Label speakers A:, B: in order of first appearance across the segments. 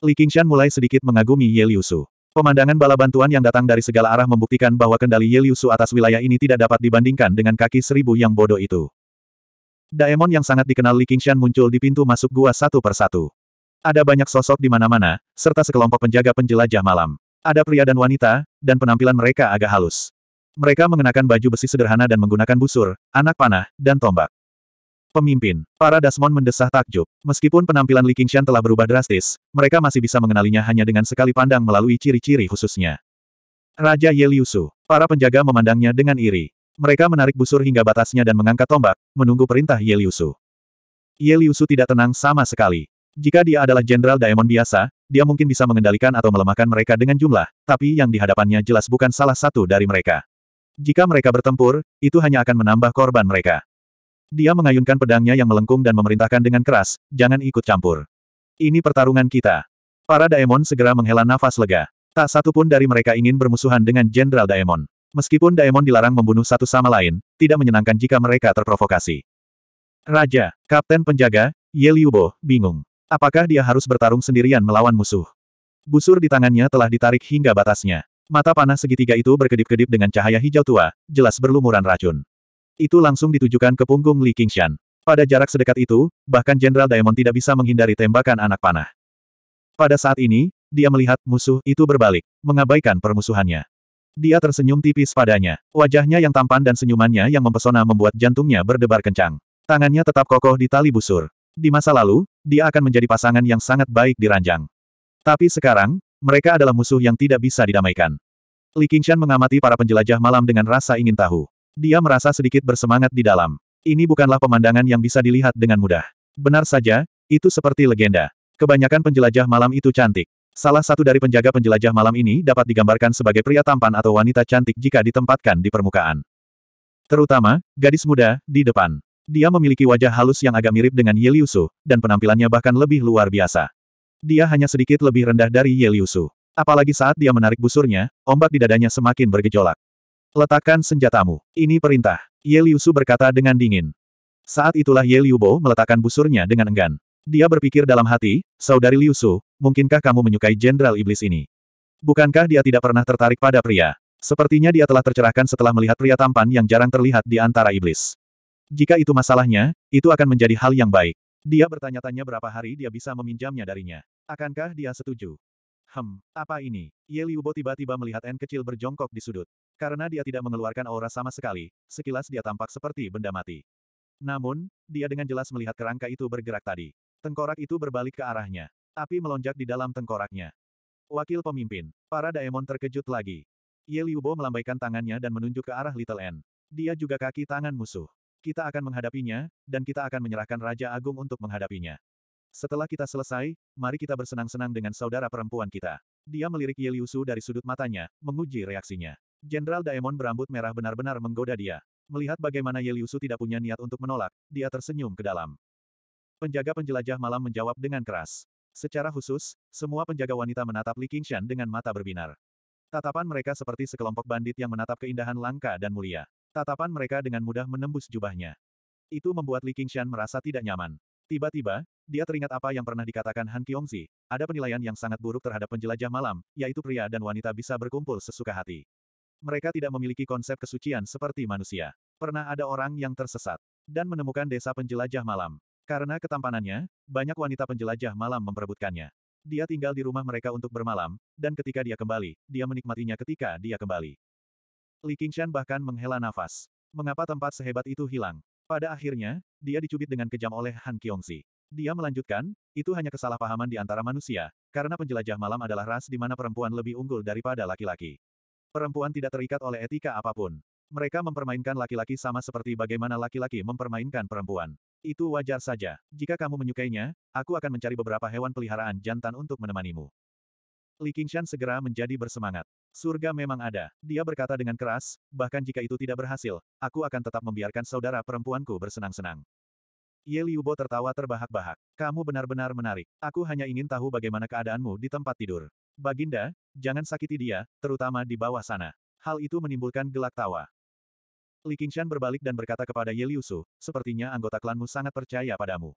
A: Li Qingshan mulai sedikit mengagumi Ye Liu Pemandangan bala bantuan yang datang dari segala arah membuktikan bahwa kendali Ye Liu atas wilayah ini tidak dapat dibandingkan dengan kaki seribu yang bodoh itu. Daemon yang sangat dikenal Li Qingshan muncul di pintu masuk gua satu persatu. Ada banyak sosok di mana-mana, serta sekelompok penjaga penjelajah malam. Ada pria dan wanita, dan penampilan mereka agak halus. Mereka mengenakan baju besi sederhana dan menggunakan busur, anak panah, dan tombak. Pemimpin. Para Dasmon mendesah takjub. Meskipun penampilan Li Qingshan telah berubah drastis, mereka masih bisa mengenalinya hanya dengan sekali pandang melalui ciri-ciri khususnya. Raja Ye Liusu. Para penjaga memandangnya dengan iri. Mereka menarik busur hingga batasnya dan mengangkat tombak, menunggu perintah Ye Liusu. Ye Liusu tidak tenang sama sekali. Jika dia adalah Jenderal Daemon biasa, dia mungkin bisa mengendalikan atau melemahkan mereka dengan jumlah, tapi yang dihadapannya jelas bukan salah satu dari mereka. Jika mereka bertempur, itu hanya akan menambah korban mereka. Dia mengayunkan pedangnya yang melengkung dan memerintahkan dengan keras, jangan ikut campur. Ini pertarungan kita. Para Daemon segera menghela nafas lega. Tak satu pun dari mereka ingin bermusuhan dengan Jenderal Daemon. Meskipun Daemon dilarang membunuh satu sama lain, tidak menyenangkan jika mereka terprovokasi. Raja, Kapten Penjaga, Ye Liubo, bingung. Apakah dia harus bertarung sendirian melawan musuh? Busur di tangannya telah ditarik hingga batasnya. Mata panah segitiga itu berkedip-kedip dengan cahaya hijau tua, jelas berlumuran racun itu langsung ditujukan ke punggung Li Qingshan. Pada jarak sedekat itu, bahkan Jenderal Diamond tidak bisa menghindari tembakan anak panah. Pada saat ini, dia melihat musuh itu berbalik, mengabaikan permusuhannya. Dia tersenyum tipis padanya. Wajahnya yang tampan dan senyumannya yang mempesona membuat jantungnya berdebar kencang. Tangannya tetap kokoh di tali busur. Di masa lalu, dia akan menjadi pasangan yang sangat baik di ranjang. Tapi sekarang, mereka adalah musuh yang tidak bisa didamaikan. Li Qingshan mengamati para penjelajah malam dengan rasa ingin tahu. Dia merasa sedikit bersemangat di dalam. Ini bukanlah pemandangan yang bisa dilihat dengan mudah. Benar saja, itu seperti legenda. Kebanyakan penjelajah malam itu cantik. Salah satu dari penjaga penjelajah malam ini dapat digambarkan sebagai pria tampan atau wanita cantik jika ditempatkan di permukaan. Terutama, gadis muda, di depan. Dia memiliki wajah halus yang agak mirip dengan Yeliusu, dan penampilannya bahkan lebih luar biasa. Dia hanya sedikit lebih rendah dari Yeliusu. Apalagi saat dia menarik busurnya, ombak di dadanya semakin bergejolak. Letakkan senjatamu. Ini perintah. Ye Liu Su berkata dengan dingin. Saat itulah Ye Liu Bo meletakkan busurnya dengan enggan. Dia berpikir dalam hati, Saudari Liu Su, mungkinkah kamu menyukai Jenderal Iblis ini? Bukankah dia tidak pernah tertarik pada pria? Sepertinya dia telah tercerahkan setelah melihat pria tampan yang jarang terlihat di antara iblis. Jika itu masalahnya, itu akan menjadi hal yang baik. Dia bertanya-tanya berapa hari dia bisa meminjamnya darinya. Akankah dia setuju? Hem, apa ini? Ye Liu Bo tiba-tiba melihat N kecil berjongkok di sudut. Karena dia tidak mengeluarkan aura sama sekali, sekilas dia tampak seperti benda mati. Namun, dia dengan jelas melihat kerangka itu bergerak tadi. Tengkorak itu berbalik ke arahnya. Api melonjak di dalam tengkoraknya. Wakil pemimpin, para daemon terkejut lagi. Ye Liubo melambaikan tangannya dan menunjuk ke arah Little N. Dia juga kaki tangan musuh. Kita akan menghadapinya, dan kita akan menyerahkan Raja Agung untuk menghadapinya. Setelah kita selesai, mari kita bersenang-senang dengan saudara perempuan kita. Dia melirik Yeliusu dari sudut matanya, menguji reaksinya. Jenderal Daemon berambut merah benar-benar menggoda dia. Melihat bagaimana Yeliusu tidak punya niat untuk menolak, dia tersenyum ke dalam. Penjaga penjelajah malam menjawab dengan keras. Secara khusus, semua penjaga wanita menatap Li Qingshan dengan mata berbinar. Tatapan mereka seperti sekelompok bandit yang menatap keindahan langka dan mulia. Tatapan mereka dengan mudah menembus jubahnya. Itu membuat Li Qingshan merasa tidak nyaman. Tiba-tiba, dia teringat apa yang pernah dikatakan Han Kiongzi, ada penilaian yang sangat buruk terhadap penjelajah malam, yaitu pria dan wanita bisa berkumpul sesuka hati. Mereka tidak memiliki konsep kesucian seperti manusia. Pernah ada orang yang tersesat dan menemukan desa penjelajah malam. Karena ketampanannya, banyak wanita penjelajah malam memperebutkannya. Dia tinggal di rumah mereka untuk bermalam, dan ketika dia kembali, dia menikmatinya ketika dia kembali. Li Qingshan bahkan menghela nafas. Mengapa tempat sehebat itu hilang? Pada akhirnya, dia dicubit dengan kejam oleh Han Qiongzi. Dia melanjutkan, itu hanya kesalahpahaman di antara manusia, karena penjelajah malam adalah ras di mana perempuan lebih unggul daripada laki-laki. Perempuan tidak terikat oleh etika apapun. Mereka mempermainkan laki-laki sama seperti bagaimana laki-laki mempermainkan perempuan. Itu wajar saja. Jika kamu menyukainya, aku akan mencari beberapa hewan peliharaan jantan untuk menemanimu. Li Qingshan segera menjadi bersemangat. Surga memang ada. Dia berkata dengan keras, bahkan jika itu tidak berhasil, aku akan tetap membiarkan saudara perempuanku bersenang-senang. Ye Liubo tertawa terbahak-bahak. Kamu benar-benar menarik. Aku hanya ingin tahu bagaimana keadaanmu di tempat tidur. Baginda, jangan sakiti dia, terutama di bawah sana. Hal itu menimbulkan gelak tawa. Li Qingshan berbalik dan berkata kepada Ye Liusu, sepertinya anggota klanmu sangat percaya padamu.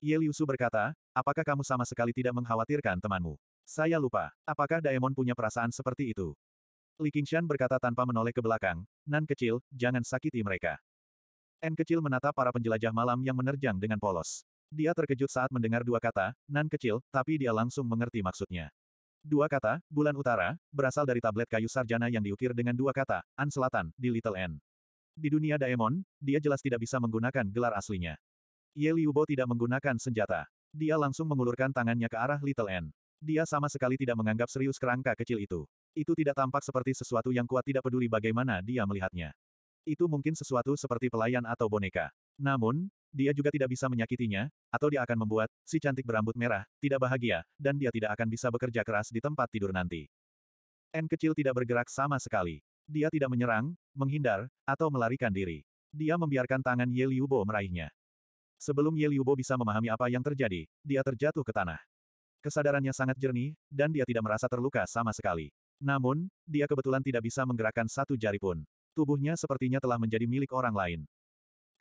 A: Ye Liusu berkata, apakah kamu sama sekali tidak mengkhawatirkan temanmu? Saya lupa, apakah Daemon punya perasaan seperti itu? Li Qingshan berkata tanpa menoleh ke belakang, Nan kecil, jangan sakiti mereka. N kecil menatap para penjelajah malam yang menerjang dengan polos. Dia terkejut saat mendengar dua kata, Nan kecil, tapi dia langsung mengerti maksudnya. Dua kata, bulan utara, berasal dari tablet kayu sarjana yang diukir dengan dua kata, An Selatan, di Little N. Di dunia Daemon, dia jelas tidak bisa menggunakan gelar aslinya. Ye Liubo tidak menggunakan senjata. Dia langsung mengulurkan tangannya ke arah Little N. Dia sama sekali tidak menganggap serius kerangka kecil itu. Itu tidak tampak seperti sesuatu yang kuat tidak peduli bagaimana dia melihatnya. Itu mungkin sesuatu seperti pelayan atau boneka. Namun, dia juga tidak bisa menyakitinya, atau dia akan membuat si cantik berambut merah tidak bahagia, dan dia tidak akan bisa bekerja keras di tempat tidur nanti. N kecil tidak bergerak sama sekali. Dia tidak menyerang, menghindar, atau melarikan diri. Dia membiarkan tangan Ye Liubo meraihnya. Sebelum Ye Liubo bisa memahami apa yang terjadi, dia terjatuh ke tanah. Kesadarannya sangat jernih, dan dia tidak merasa terluka sama sekali. Namun, dia kebetulan tidak bisa menggerakkan satu jari pun. Tubuhnya sepertinya telah menjadi milik orang lain.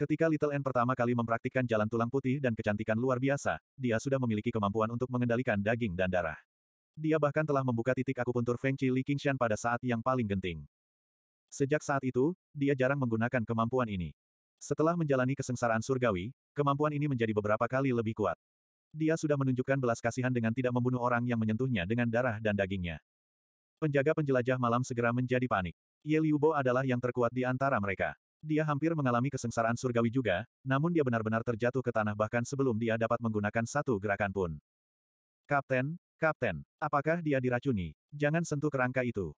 A: Ketika Little N pertama kali mempraktikkan jalan tulang putih dan kecantikan luar biasa, dia sudah memiliki kemampuan untuk mengendalikan daging dan darah. Dia bahkan telah membuka titik akupuntur Feng Chi Li Qingshan pada saat yang paling genting. Sejak saat itu, dia jarang menggunakan kemampuan ini. Setelah menjalani kesengsaraan surgawi, kemampuan ini menjadi beberapa kali lebih kuat. Dia sudah menunjukkan belas kasihan dengan tidak membunuh orang yang menyentuhnya dengan darah dan dagingnya. Penjaga penjelajah malam segera menjadi panik. Ye Liubo adalah yang terkuat di antara mereka. Dia hampir mengalami kesengsaraan surgawi juga, namun dia benar-benar terjatuh ke tanah bahkan sebelum dia dapat menggunakan satu gerakan pun. Kapten, Kapten, apakah dia diracuni? Jangan sentuh kerangka itu.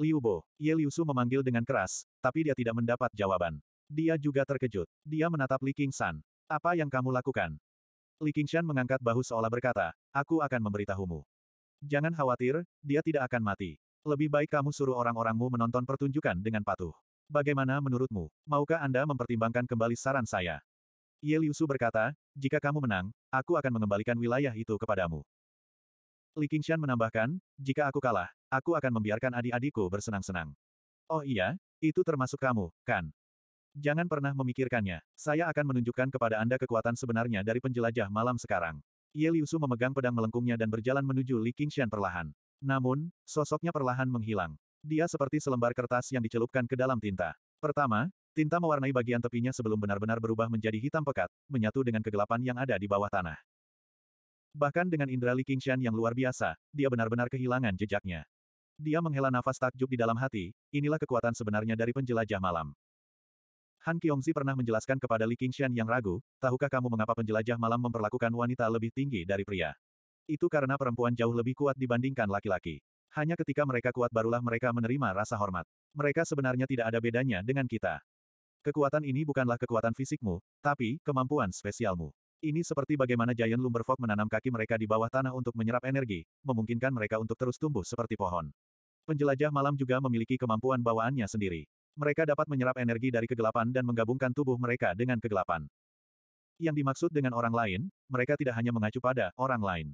A: Liu Bo, Ye Liu Su memanggil dengan keras, tapi dia tidak mendapat jawaban. Dia juga terkejut. Dia menatap Li San. Apa yang kamu lakukan? Li Qingshan mengangkat bahu seolah berkata, aku akan memberitahumu. Jangan khawatir, dia tidak akan mati. Lebih baik kamu suruh orang-orangmu menonton pertunjukan dengan patuh. Bagaimana menurutmu? Maukah Anda mempertimbangkan kembali saran saya? Ye Liusu berkata, jika kamu menang, aku akan mengembalikan wilayah itu kepadamu. Li Qingshan menambahkan, jika aku kalah, aku akan membiarkan adik-adikku bersenang-senang. Oh iya, itu termasuk kamu, kan? Jangan pernah memikirkannya. Saya akan menunjukkan kepada Anda kekuatan sebenarnya dari penjelajah malam sekarang. Ye Liusu memegang pedang melengkungnya dan berjalan menuju Li Qingshan perlahan. Namun, sosoknya perlahan menghilang. Dia seperti selembar kertas yang dicelupkan ke dalam tinta. Pertama, tinta mewarnai bagian tepinya sebelum benar-benar berubah menjadi hitam pekat, menyatu dengan kegelapan yang ada di bawah tanah. Bahkan dengan indera Li Qingshan yang luar biasa, dia benar-benar kehilangan jejaknya. Dia menghela nafas takjub di dalam hati, inilah kekuatan sebenarnya dari penjelajah malam. Han Kiongzi pernah menjelaskan kepada Li Qingshan yang ragu, tahukah kamu mengapa penjelajah malam memperlakukan wanita lebih tinggi dari pria? Itu karena perempuan jauh lebih kuat dibandingkan laki-laki. Hanya ketika mereka kuat barulah mereka menerima rasa hormat. Mereka sebenarnya tidak ada bedanya dengan kita. Kekuatan ini bukanlah kekuatan fisikmu, tapi kemampuan spesialmu. Ini seperti bagaimana Giant Lumberfolk menanam kaki mereka di bawah tanah untuk menyerap energi, memungkinkan mereka untuk terus tumbuh seperti pohon. Penjelajah malam juga memiliki kemampuan bawaannya sendiri. Mereka dapat menyerap energi dari kegelapan dan menggabungkan tubuh mereka dengan kegelapan. Yang dimaksud dengan orang lain, mereka tidak hanya mengacu pada orang lain.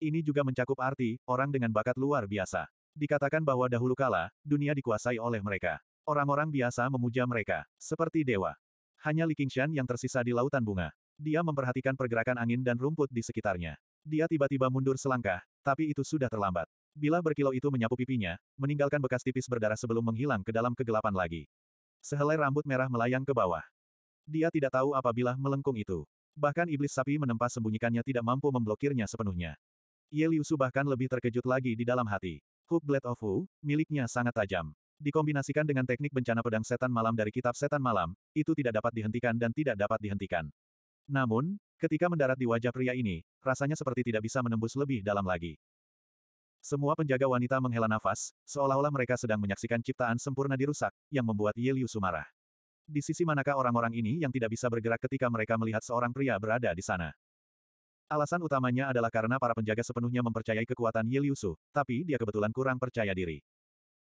A: Ini juga mencakup arti, orang dengan bakat luar biasa. Dikatakan bahwa dahulu kala, dunia dikuasai oleh mereka. Orang-orang biasa memuja mereka, seperti dewa. Hanya Li Qingshan yang tersisa di lautan bunga. Dia memperhatikan pergerakan angin dan rumput di sekitarnya. Dia tiba-tiba mundur selangkah, tapi itu sudah terlambat. Bila berkilau itu menyapu pipinya, meninggalkan bekas tipis berdarah sebelum menghilang ke dalam kegelapan lagi. Sehelai rambut merah melayang ke bawah. Dia tidak tahu apabila melengkung itu. Bahkan iblis sapi menempa sembunyikannya tidak mampu memblokirnya sepenuhnya. Ye Liusu bahkan lebih terkejut lagi di dalam hati. Hook Blade of Wu, miliknya sangat tajam. Dikombinasikan dengan teknik bencana pedang setan malam dari kitab setan malam, itu tidak dapat dihentikan dan tidak dapat dihentikan. Namun, ketika mendarat di wajah pria ini, rasanya seperti tidak bisa menembus lebih dalam lagi. Semua penjaga wanita menghela nafas, seolah-olah mereka sedang menyaksikan ciptaan sempurna dirusak, yang membuat Ye Liusu marah. Di sisi manakah orang-orang ini yang tidak bisa bergerak ketika mereka melihat seorang pria berada di sana? Alasan utamanya adalah karena para penjaga sepenuhnya mempercayai kekuatan Ye tapi dia kebetulan kurang percaya diri.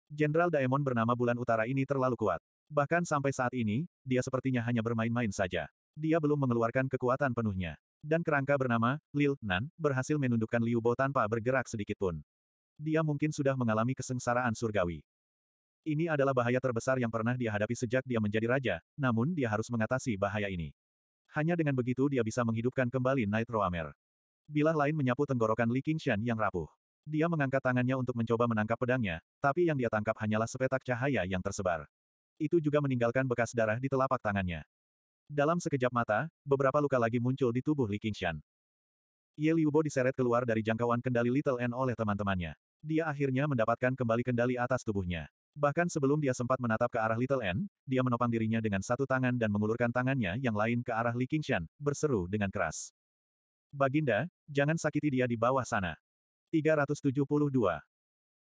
A: Jenderal Daemon bernama Bulan Utara ini terlalu kuat. Bahkan sampai saat ini, dia sepertinya hanya bermain-main saja. Dia belum mengeluarkan kekuatan penuhnya. Dan kerangka bernama, Lil, Nan, berhasil menundukkan Liu Bo tanpa bergerak sedikitpun. Dia mungkin sudah mengalami kesengsaraan surgawi. Ini adalah bahaya terbesar yang pernah dia hadapi sejak dia menjadi raja, namun dia harus mengatasi bahaya ini. Hanya dengan begitu dia bisa menghidupkan kembali Night Roamer. Bilah lain menyapu tenggorokan Li Qingshan yang rapuh. Dia mengangkat tangannya untuk mencoba menangkap pedangnya, tapi yang dia tangkap hanyalah sepetak cahaya yang tersebar. Itu juga meninggalkan bekas darah di telapak tangannya. Dalam sekejap mata, beberapa luka lagi muncul di tubuh Li Qingshan. Ye Liubo diseret keluar dari jangkauan kendali Little N oleh teman-temannya. Dia akhirnya mendapatkan kembali kendali atas tubuhnya. Bahkan sebelum dia sempat menatap ke arah Little N, dia menopang dirinya dengan satu tangan dan mengulurkan tangannya yang lain ke arah Li Qingshan, berseru dengan keras. Baginda, jangan sakiti dia di bawah sana. 372.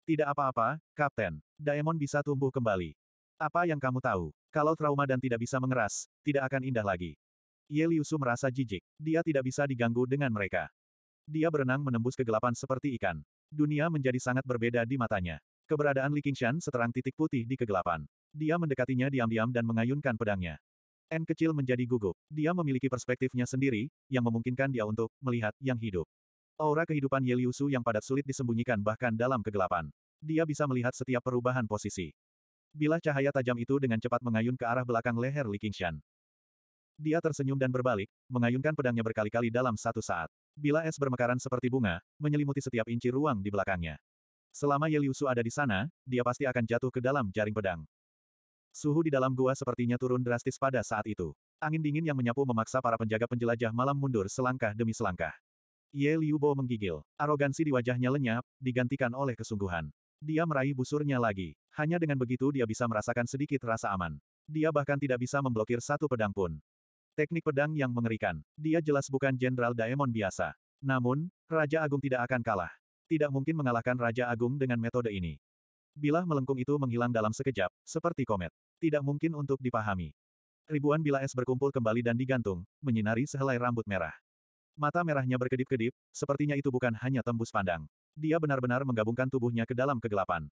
A: Tidak apa-apa, Kapten. Daemon bisa tumbuh kembali. Apa yang kamu tahu? Kalau trauma dan tidak bisa mengeras, tidak akan indah lagi. Ye Liusu merasa jijik. Dia tidak bisa diganggu dengan mereka. Dia berenang menembus kegelapan seperti ikan. Dunia menjadi sangat berbeda di matanya. Keberadaan Li Qingshan seterang titik putih di kegelapan. Dia mendekatinya diam-diam dan mengayunkan pedangnya. N kecil menjadi gugup. Dia memiliki perspektifnya sendiri, yang memungkinkan dia untuk melihat yang hidup. Aura kehidupan Ye Liusu yang padat sulit disembunyikan bahkan dalam kegelapan. Dia bisa melihat setiap perubahan posisi. Bila cahaya tajam itu dengan cepat mengayun ke arah belakang leher Li Qingshan. Dia tersenyum dan berbalik, mengayunkan pedangnya berkali-kali dalam satu saat. Bila es bermekaran seperti bunga, menyelimuti setiap inci ruang di belakangnya. Selama Ye Liusu ada di sana, dia pasti akan jatuh ke dalam jaring pedang. Suhu di dalam gua sepertinya turun drastis pada saat itu. Angin dingin yang menyapu memaksa para penjaga penjelajah malam mundur selangkah demi selangkah. Ye Liu Bo menggigil. Arogansi di wajahnya lenyap, digantikan oleh kesungguhan. Dia meraih busurnya lagi. Hanya dengan begitu dia bisa merasakan sedikit rasa aman. Dia bahkan tidak bisa memblokir satu pedang pun. Teknik pedang yang mengerikan. Dia jelas bukan Jenderal Daemon biasa. Namun, Raja Agung tidak akan kalah tidak mungkin mengalahkan Raja Agung dengan metode ini. Bilah melengkung itu menghilang dalam sekejap, seperti komet. Tidak mungkin untuk dipahami. Ribuan bilah es berkumpul kembali dan digantung, menyinari sehelai rambut merah. Mata merahnya berkedip-kedip, sepertinya itu bukan hanya tembus pandang. Dia benar-benar menggabungkan tubuhnya ke dalam kegelapan.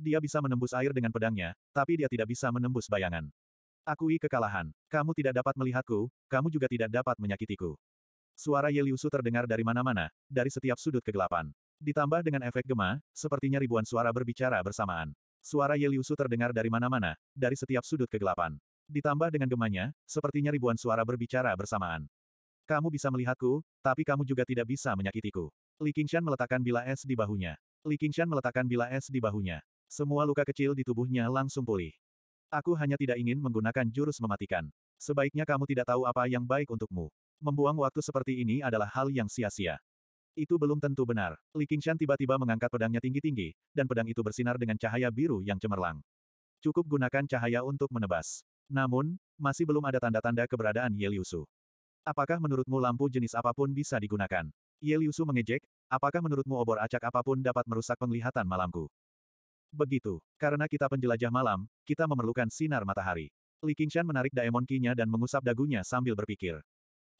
A: Dia bisa menembus air dengan pedangnya, tapi dia tidak bisa menembus bayangan. Akui kekalahan. Kamu tidak dapat melihatku, kamu juga tidak dapat menyakitiku. Suara Yeliusu terdengar dari mana-mana, dari setiap sudut kegelapan. Ditambah dengan efek gema, sepertinya ribuan suara berbicara bersamaan. Suara Yeliusu terdengar dari mana-mana, dari setiap sudut kegelapan. Ditambah dengan gemanya, sepertinya ribuan suara berbicara bersamaan. Kamu bisa melihatku, tapi kamu juga tidak bisa menyakitiku. Li Qingshan meletakkan bila es di bahunya. Li Qingshan meletakkan bila es di bahunya. Semua luka kecil di tubuhnya langsung pulih. Aku hanya tidak ingin menggunakan jurus mematikan. Sebaiknya kamu tidak tahu apa yang baik untukmu. Membuang waktu seperti ini adalah hal yang sia-sia. Itu belum tentu benar. Li Qingshan tiba-tiba mengangkat pedangnya tinggi-tinggi, dan pedang itu bersinar dengan cahaya biru yang cemerlang. Cukup gunakan cahaya untuk menebas. Namun, masih belum ada tanda-tanda keberadaan Ye Liusu. Apakah menurutmu lampu jenis apapun bisa digunakan? Ye Liusu mengejek, apakah menurutmu obor acak apapun dapat merusak penglihatan malamku? Begitu, karena kita penjelajah malam, kita memerlukan sinar matahari. Li Qingshan menarik daemon kinya dan mengusap dagunya sambil berpikir.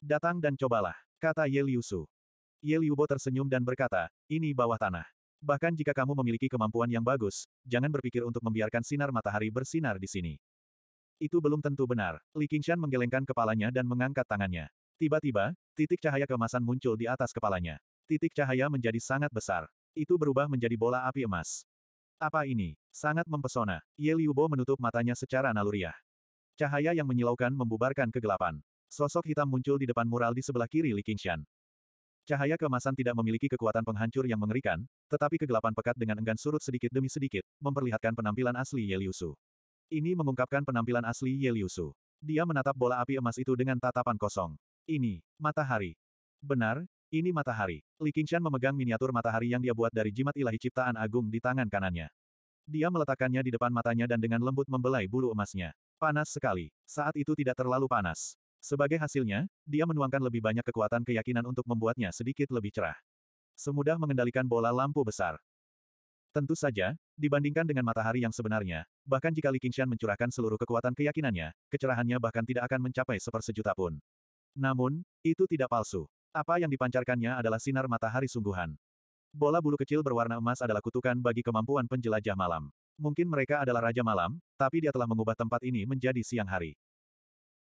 A: Datang dan cobalah, kata Ye Liusu. Ye Liubo tersenyum dan berkata, ini bawah tanah. Bahkan jika kamu memiliki kemampuan yang bagus, jangan berpikir untuk membiarkan sinar matahari bersinar di sini. Itu belum tentu benar. Li Qingshan menggelengkan kepalanya dan mengangkat tangannya. Tiba-tiba, titik cahaya kemasan muncul di atas kepalanya. Titik cahaya menjadi sangat besar. Itu berubah menjadi bola api emas. Apa ini? Sangat mempesona. Ye Liubo menutup matanya secara naluriah. Cahaya yang menyilaukan membubarkan kegelapan. Sosok hitam muncul di depan mural di sebelah kiri Li Qingshan. Cahaya kemasan tidak memiliki kekuatan penghancur yang mengerikan, tetapi kegelapan pekat dengan enggan surut sedikit demi sedikit, memperlihatkan penampilan asli Yeliusu. Ini mengungkapkan penampilan asli Yeliusu. Dia menatap bola api emas itu dengan tatapan kosong. Ini, matahari. Benar, ini matahari. Li Qingshan memegang miniatur matahari yang dia buat dari jimat ilahi ciptaan agung di tangan kanannya. Dia meletakkannya di depan matanya dan dengan lembut membelai bulu emasnya. Panas sekali. Saat itu tidak terlalu panas. Sebagai hasilnya, dia menuangkan lebih banyak kekuatan keyakinan untuk membuatnya sedikit lebih cerah. Semudah mengendalikan bola lampu besar. Tentu saja, dibandingkan dengan matahari yang sebenarnya, bahkan jika Li Qingshan mencurahkan seluruh kekuatan keyakinannya, kecerahannya bahkan tidak akan mencapai sepersejuta pun. Namun, itu tidak palsu. Apa yang dipancarkannya adalah sinar matahari sungguhan. Bola bulu kecil berwarna emas adalah kutukan bagi kemampuan penjelajah malam. Mungkin mereka adalah Raja Malam, tapi dia telah mengubah tempat ini menjadi siang hari.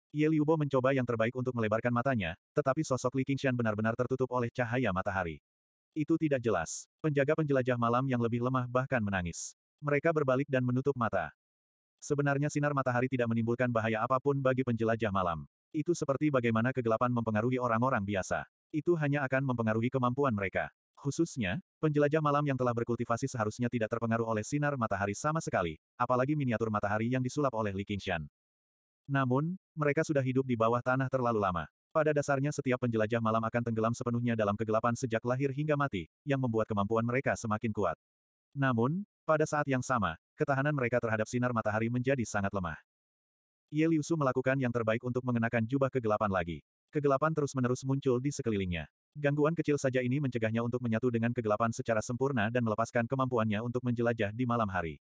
A: Ye Liubo mencoba yang terbaik untuk melebarkan matanya, tetapi sosok Li Qingshan benar-benar tertutup oleh cahaya matahari. Itu tidak jelas. Penjaga penjelajah malam yang lebih lemah bahkan menangis. Mereka berbalik dan menutup mata. Sebenarnya sinar matahari tidak menimbulkan bahaya apapun bagi penjelajah malam. Itu seperti bagaimana kegelapan mempengaruhi orang-orang biasa. Itu hanya akan mempengaruhi kemampuan mereka. Khususnya, penjelajah malam yang telah berkultivasi seharusnya tidak terpengaruh oleh sinar matahari sama sekali, apalagi miniatur matahari yang disulap oleh Li Qingshan. Namun, mereka sudah hidup di bawah tanah terlalu lama. Pada dasarnya setiap penjelajah malam akan tenggelam sepenuhnya dalam kegelapan sejak lahir hingga mati, yang membuat kemampuan mereka semakin kuat. Namun, pada saat yang sama, ketahanan mereka terhadap sinar matahari menjadi sangat lemah. Ye Liusu melakukan yang terbaik untuk mengenakan jubah kegelapan lagi. Kegelapan terus-menerus muncul di sekelilingnya. Gangguan kecil saja ini mencegahnya untuk menyatu dengan kegelapan secara sempurna dan melepaskan kemampuannya untuk menjelajah di malam hari.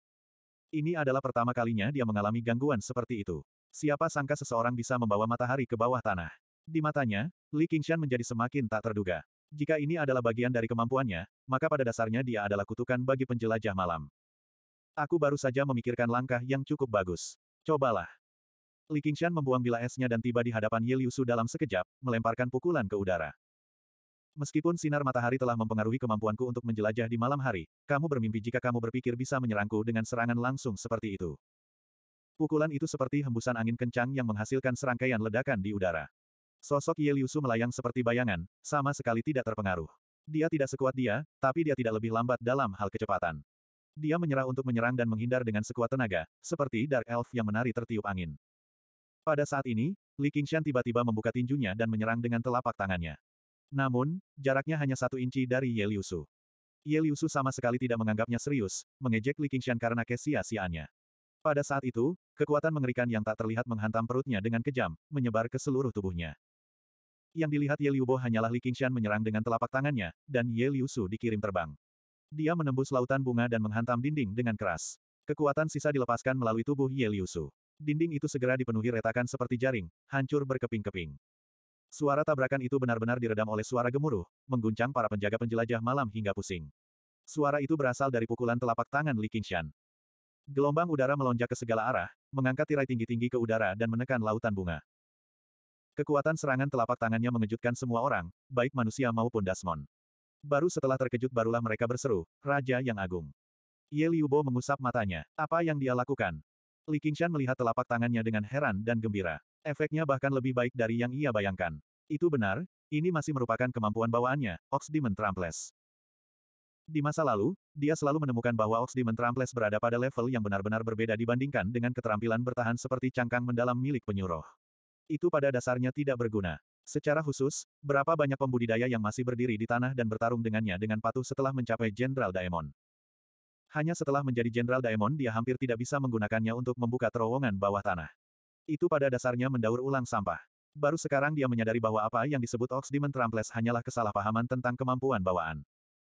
A: Ini adalah pertama kalinya dia mengalami gangguan seperti itu. Siapa sangka seseorang bisa membawa matahari ke bawah tanah. Di matanya, Li Qingshan menjadi semakin tak terduga. Jika ini adalah bagian dari kemampuannya, maka pada dasarnya dia adalah kutukan bagi penjelajah malam. Aku baru saja memikirkan langkah yang cukup bagus. Cobalah. Li Qingshan membuang bila esnya dan tiba di hadapan Ye Liusu dalam sekejap, melemparkan pukulan ke udara. Meskipun sinar matahari telah mempengaruhi kemampuanku untuk menjelajah di malam hari, kamu bermimpi jika kamu berpikir bisa menyerangku dengan serangan langsung seperti itu. Pukulan itu seperti hembusan angin kencang yang menghasilkan serangkaian ledakan di udara. Sosok Ye Liusu melayang seperti bayangan, sama sekali tidak terpengaruh. Dia tidak sekuat dia, tapi dia tidak lebih lambat dalam hal kecepatan. Dia menyerah untuk menyerang dan menghindar dengan sekuat tenaga, seperti Dark Elf yang menari tertiup angin. Pada saat ini, Li Qingshan tiba-tiba membuka tinjunya dan menyerang dengan telapak tangannya. Namun, jaraknya hanya satu inci dari Ye Liusu. Ye Liusu sama sekali tidak menganggapnya serius, mengejek Li Qingshan karena kesia-siaannya. Pada saat itu, kekuatan mengerikan yang tak terlihat menghantam perutnya dengan kejam, menyebar ke seluruh tubuhnya. Yang dilihat Ye Liubo hanyalah Li Qingshan menyerang dengan telapak tangannya, dan Ye Liu Su dikirim terbang. Dia menembus lautan bunga dan menghantam dinding dengan keras. Kekuatan sisa dilepaskan melalui tubuh Ye Liu Su. Dinding itu segera dipenuhi retakan seperti jaring, hancur berkeping-keping. Suara tabrakan itu benar-benar diredam oleh suara gemuruh, mengguncang para penjaga penjelajah malam hingga pusing. Suara itu berasal dari pukulan telapak tangan Li Qingshan. Gelombang udara melonjak ke segala arah, mengangkat tirai tinggi-tinggi ke udara dan menekan lautan bunga. Kekuatan serangan telapak tangannya mengejutkan semua orang, baik manusia maupun Dasmon. Baru setelah terkejut barulah mereka berseru, Raja yang Agung. Ye Liubo mengusap matanya. Apa yang dia lakukan? Li Qingshan melihat telapak tangannya dengan heran dan gembira. Efeknya bahkan lebih baik dari yang ia bayangkan. Itu benar, ini masih merupakan kemampuan bawaannya, Ox Demon Trampless. Di masa lalu, dia selalu menemukan bahwa Ox Demon Tramples berada pada level yang benar-benar berbeda dibandingkan dengan keterampilan bertahan seperti cangkang mendalam milik penyuruh. Itu pada dasarnya tidak berguna. Secara khusus, berapa banyak pembudidaya yang masih berdiri di tanah dan bertarung dengannya dengan patuh setelah mencapai Jenderal Daemon. Hanya setelah menjadi Jenderal Daemon dia hampir tidak bisa menggunakannya untuk membuka terowongan bawah tanah. Itu pada dasarnya mendaur ulang sampah. Baru sekarang dia menyadari bahwa apa yang disebut Ox Demon Tramples hanyalah kesalahpahaman tentang kemampuan bawaan.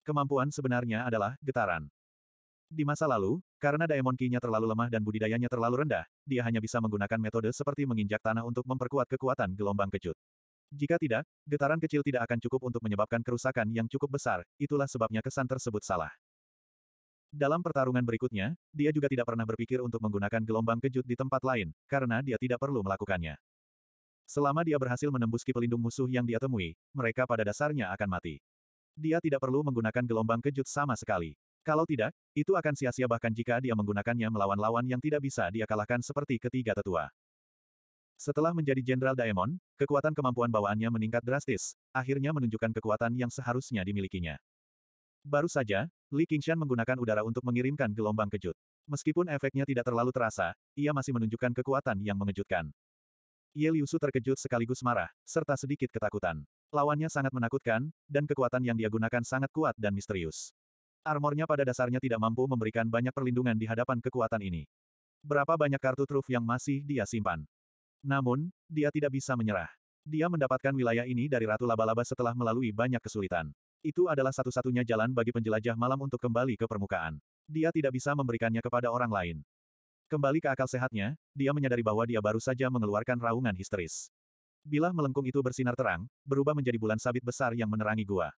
A: Kemampuan sebenarnya adalah getaran. Di masa lalu, karena Daemon Ki-nya terlalu lemah dan budidayanya terlalu rendah, dia hanya bisa menggunakan metode seperti menginjak tanah untuk memperkuat kekuatan gelombang kejut. Jika tidak, getaran kecil tidak akan cukup untuk menyebabkan kerusakan yang cukup besar, itulah sebabnya kesan tersebut salah. Dalam pertarungan berikutnya, dia juga tidak pernah berpikir untuk menggunakan gelombang kejut di tempat lain, karena dia tidak perlu melakukannya. Selama dia berhasil menembus ki pelindung musuh yang dia temui, mereka pada dasarnya akan mati. Dia tidak perlu menggunakan gelombang kejut sama sekali. Kalau tidak, itu akan sia-sia bahkan jika dia menggunakannya melawan lawan yang tidak bisa dia kalahkan seperti ketiga tetua. Setelah menjadi Jenderal Daemon, kekuatan kemampuan bawaannya meningkat drastis, akhirnya menunjukkan kekuatan yang seharusnya dimilikinya. Baru saja, Li Qingshan menggunakan udara untuk mengirimkan gelombang kejut. Meskipun efeknya tidak terlalu terasa, ia masih menunjukkan kekuatan yang mengejutkan. Ye Liusu terkejut sekaligus marah, serta sedikit ketakutan. Lawannya sangat menakutkan, dan kekuatan yang dia gunakan sangat kuat dan misterius. Armornya pada dasarnya tidak mampu memberikan banyak perlindungan di hadapan kekuatan ini. Berapa banyak kartu truf yang masih dia simpan. Namun, dia tidak bisa menyerah. Dia mendapatkan wilayah ini dari Ratu Laba-Laba setelah melalui banyak kesulitan. Itu adalah satu-satunya jalan bagi penjelajah malam untuk kembali ke permukaan. Dia tidak bisa memberikannya kepada orang lain. Kembali ke akal sehatnya, dia menyadari bahwa dia baru saja mengeluarkan raungan histeris. Bilah melengkung itu bersinar terang, berubah menjadi bulan sabit besar yang menerangi gua.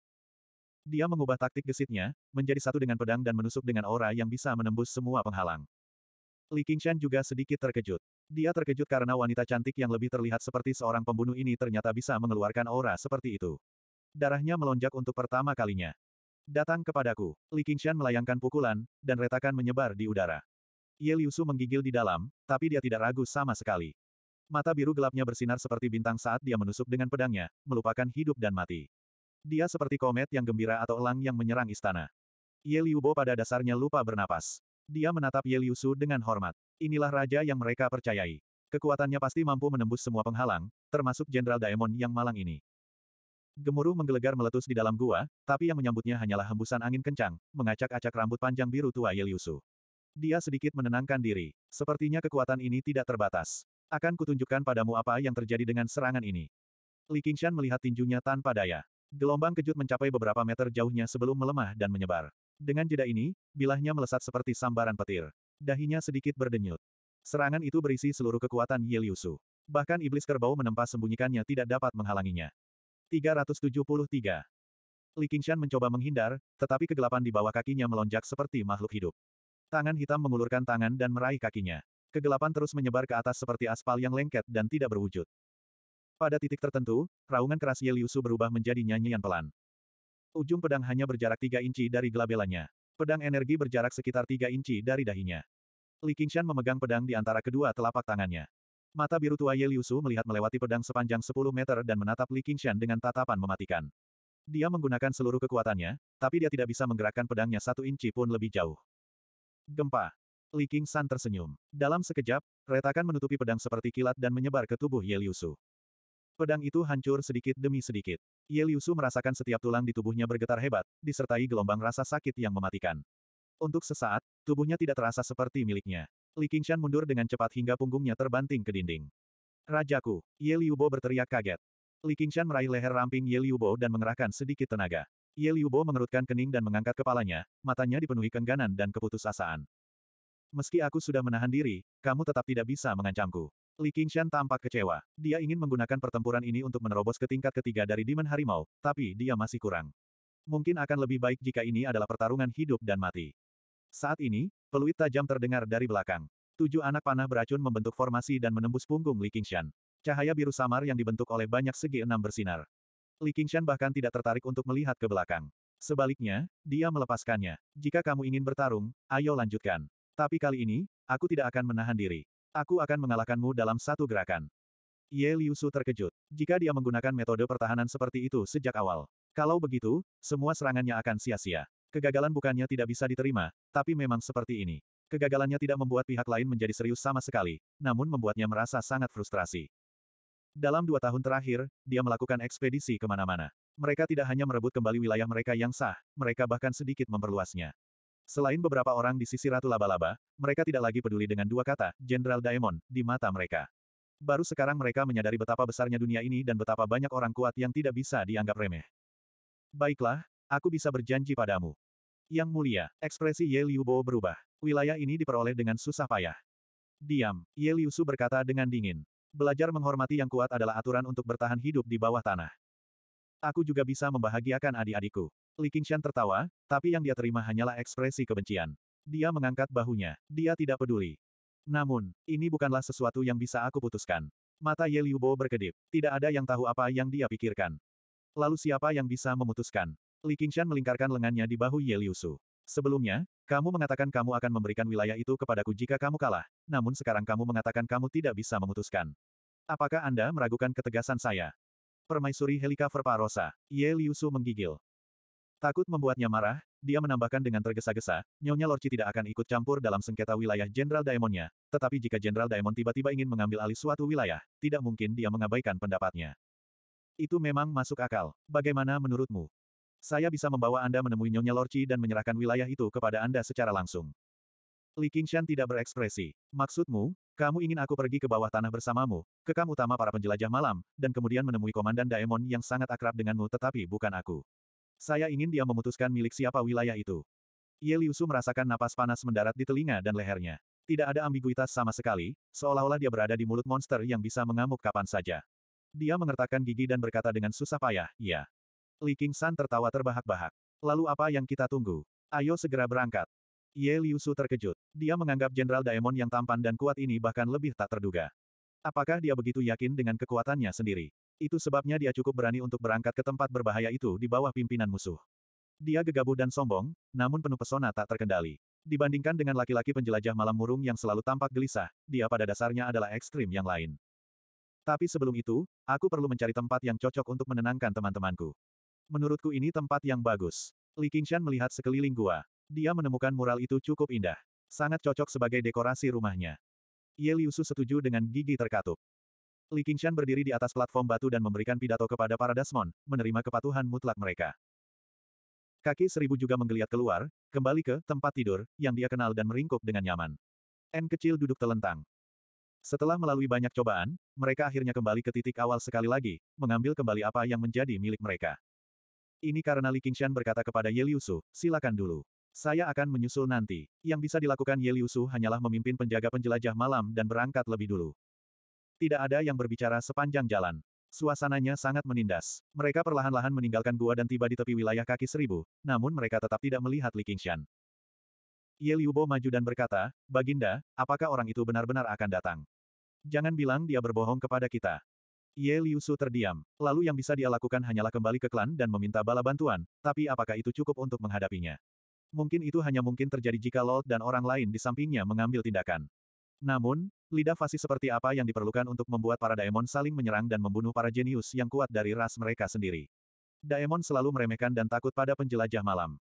A: Dia mengubah taktik gesitnya, menjadi satu dengan pedang dan menusuk dengan aura yang bisa menembus semua penghalang. Li Qingshan juga sedikit terkejut. Dia terkejut karena wanita cantik yang lebih terlihat seperti seorang pembunuh ini ternyata bisa mengeluarkan aura seperti itu. Darahnya melonjak untuk pertama kalinya. Datang kepadaku. Li Qingshan melayangkan pukulan, dan retakan menyebar di udara. Ye Liusu menggigil di dalam, tapi dia tidak ragu sama sekali. Mata biru gelapnya bersinar seperti bintang saat dia menusuk dengan pedangnya, melupakan hidup dan mati. Dia seperti komet yang gembira atau elang yang menyerang istana. Ye Liu Bo pada dasarnya lupa bernapas. Dia menatap Ye Liu dengan hormat. Inilah raja yang mereka percayai. Kekuatannya pasti mampu menembus semua penghalang, termasuk Jenderal Daemon yang malang ini. Gemuruh menggelegar meletus di dalam gua, tapi yang menyambutnya hanyalah hembusan angin kencang, mengacak-acak rambut panjang biru tua Ye Liu Dia sedikit menenangkan diri. Sepertinya kekuatan ini tidak terbatas. Akan kutunjukkan padamu apa yang terjadi dengan serangan ini. Li Qingshan melihat tinjunya tanpa daya. Gelombang kejut mencapai beberapa meter jauhnya sebelum melemah dan menyebar. Dengan jeda ini, bilahnya melesat seperti sambaran petir. Dahinya sedikit berdenyut. Serangan itu berisi seluruh kekuatan Ye Liusu. Bahkan iblis kerbau menempa sembunyikannya tidak dapat menghalanginya. 373. Li Qingshan mencoba menghindar, tetapi kegelapan di bawah kakinya melonjak seperti makhluk hidup. Tangan hitam mengulurkan tangan dan meraih kakinya. Kegelapan terus menyebar ke atas seperti aspal yang lengket dan tidak berwujud. Pada titik tertentu, raungan keras Yeliusu berubah menjadi nyanyian pelan. Ujung pedang hanya berjarak tiga inci dari gelabelanya. Pedang energi berjarak sekitar tiga inci dari dahinya. Li Qingshan memegang pedang di antara kedua telapak tangannya. Mata biru tua Yeliusu melihat melewati pedang sepanjang 10 meter dan menatap Li Qingshan dengan tatapan mematikan. Dia menggunakan seluruh kekuatannya, tapi dia tidak bisa menggerakkan pedangnya satu inci pun lebih jauh. Gempa. Li King San tersenyum. Dalam sekejap, retakan menutupi pedang seperti kilat dan menyebar ke tubuh Ye Liusu. Pedang itu hancur sedikit demi sedikit. Ye Liusu merasakan setiap tulang di tubuhnya bergetar hebat, disertai gelombang rasa sakit yang mematikan. Untuk sesaat, tubuhnya tidak terasa seperti miliknya. Li Qingshan mundur dengan cepat hingga punggungnya terbanting ke dinding. Rajaku, Ye Liu Bo berteriak kaget. Li Qingshan meraih leher ramping Ye Liu Bo dan mengerahkan sedikit tenaga. Ye Liu Bo mengerutkan kening dan mengangkat kepalanya, matanya dipenuhi kengganan dan keputusasaan. Meski aku sudah menahan diri, kamu tetap tidak bisa mengancamku. Li Qingshan tampak kecewa. Dia ingin menggunakan pertempuran ini untuk menerobos ke tingkat ketiga dari Demon Harimau, tapi dia masih kurang. Mungkin akan lebih baik jika ini adalah pertarungan hidup dan mati. Saat ini, peluit tajam terdengar dari belakang. Tujuh anak panah beracun membentuk formasi dan menembus punggung Li Qingshan. Cahaya biru samar yang dibentuk oleh banyak segi enam bersinar. Li Qingshan bahkan tidak tertarik untuk melihat ke belakang. Sebaliknya, dia melepaskannya. Jika kamu ingin bertarung, ayo lanjutkan. Tapi kali ini, aku tidak akan menahan diri. Aku akan mengalahkanmu dalam satu gerakan. Ye Liu terkejut. Jika dia menggunakan metode pertahanan seperti itu sejak awal. Kalau begitu, semua serangannya akan sia-sia. Kegagalan bukannya tidak bisa diterima, tapi memang seperti ini. Kegagalannya tidak membuat pihak lain menjadi serius sama sekali, namun membuatnya merasa sangat frustrasi. Dalam dua tahun terakhir, dia melakukan ekspedisi kemana-mana. Mereka tidak hanya merebut kembali wilayah mereka yang sah, mereka bahkan sedikit memperluasnya. Selain beberapa orang di sisi Ratu Laba-Laba, mereka tidak lagi peduli dengan dua kata, Jenderal Daemon, di mata mereka. Baru sekarang mereka menyadari betapa besarnya dunia ini dan betapa banyak orang kuat yang tidak bisa dianggap remeh. Baiklah, aku bisa berjanji padamu. Yang mulia, ekspresi Ye Liu Bo berubah. Wilayah ini diperoleh dengan susah payah. Diam, Ye Liu Su berkata dengan dingin. Belajar menghormati yang kuat adalah aturan untuk bertahan hidup di bawah tanah. Aku juga bisa membahagiakan adik-adikku. Li Qingshan tertawa, tapi yang dia terima hanyalah ekspresi kebencian. Dia mengangkat bahunya. Dia tidak peduli. Namun, ini bukanlah sesuatu yang bisa aku putuskan. Mata Ye Liubo berkedip. Tidak ada yang tahu apa yang dia pikirkan. Lalu siapa yang bisa memutuskan? Li Qingshan melingkarkan lengannya di bahu Ye Liu Su. Sebelumnya, kamu mengatakan kamu akan memberikan wilayah itu kepadaku jika kamu kalah, namun sekarang kamu mengatakan kamu tidak bisa memutuskan. Apakah Anda meragukan ketegasan saya? Permaisuri Helika Verparosa, Ye Liusu menggigil. Takut membuatnya marah, dia menambahkan dengan tergesa-gesa, Nyonya Lorci tidak akan ikut campur dalam sengketa wilayah Jenderal Daemonnya, tetapi jika Jenderal Daemon tiba-tiba ingin mengambil alih suatu wilayah, tidak mungkin dia mengabaikan pendapatnya. Itu memang masuk akal. Bagaimana menurutmu? Saya bisa membawa Anda menemui Nyonya Lorci dan menyerahkan wilayah itu kepada Anda secara langsung. Li Qingshan tidak berekspresi. Maksudmu, kamu ingin aku pergi ke bawah tanah bersamamu, ke kamu utama para penjelajah malam, dan kemudian menemui komandan Daemon yang sangat akrab denganmu tetapi bukan aku. Saya ingin dia memutuskan milik siapa wilayah itu. Ye Liusu merasakan napas panas mendarat di telinga dan lehernya. Tidak ada ambiguitas sama sekali, seolah-olah dia berada di mulut monster yang bisa mengamuk kapan saja. Dia mengertakkan gigi dan berkata dengan susah payah, ya. Li Qingshan tertawa terbahak-bahak. Lalu apa yang kita tunggu? Ayo segera berangkat. Ye Liu Su terkejut. Dia menganggap Jenderal Daemon yang tampan dan kuat ini bahkan lebih tak terduga. Apakah dia begitu yakin dengan kekuatannya sendiri? Itu sebabnya dia cukup berani untuk berangkat ke tempat berbahaya itu di bawah pimpinan musuh. Dia gegabah dan sombong, namun penuh pesona tak terkendali. Dibandingkan dengan laki-laki penjelajah malam murung yang selalu tampak gelisah, dia pada dasarnya adalah ekstrim yang lain. Tapi sebelum itu, aku perlu mencari tempat yang cocok untuk menenangkan teman-temanku. Menurutku ini tempat yang bagus. Li Qingshan melihat sekeliling gua. Dia menemukan mural itu cukup indah. Sangat cocok sebagai dekorasi rumahnya. Ye Liusu setuju dengan gigi terkatup. Li Qingshan berdiri di atas platform batu dan memberikan pidato kepada para Dasmon, menerima kepatuhan mutlak mereka. Kaki seribu juga menggeliat keluar, kembali ke tempat tidur, yang dia kenal dan meringkuk dengan nyaman. N kecil duduk telentang. Setelah melalui banyak cobaan, mereka akhirnya kembali ke titik awal sekali lagi, mengambil kembali apa yang menjadi milik mereka. Ini karena Li Qingshan berkata kepada Ye Liusu, silakan dulu. Saya akan menyusul nanti. Yang bisa dilakukan Yeliusu hanyalah memimpin penjaga penjelajah malam dan berangkat lebih dulu. Tidak ada yang berbicara sepanjang jalan. Suasananya sangat menindas. Mereka perlahan-lahan meninggalkan gua dan tiba di tepi wilayah kaki seribu, namun mereka tetap tidak melihat Li Qingshan. Ye Liu maju dan berkata, Baginda, apakah orang itu benar-benar akan datang? Jangan bilang dia berbohong kepada kita. Ye Liu terdiam. Lalu yang bisa dia lakukan hanyalah kembali ke klan dan meminta bala bantuan, tapi apakah itu cukup untuk menghadapinya? Mungkin itu hanya mungkin terjadi jika Lord dan orang lain di sampingnya mengambil tindakan. Namun, lidah fasih seperti apa yang diperlukan untuk membuat para daemon saling menyerang dan membunuh para jenius yang kuat dari ras mereka sendiri. Daemon selalu meremehkan dan takut pada penjelajah malam.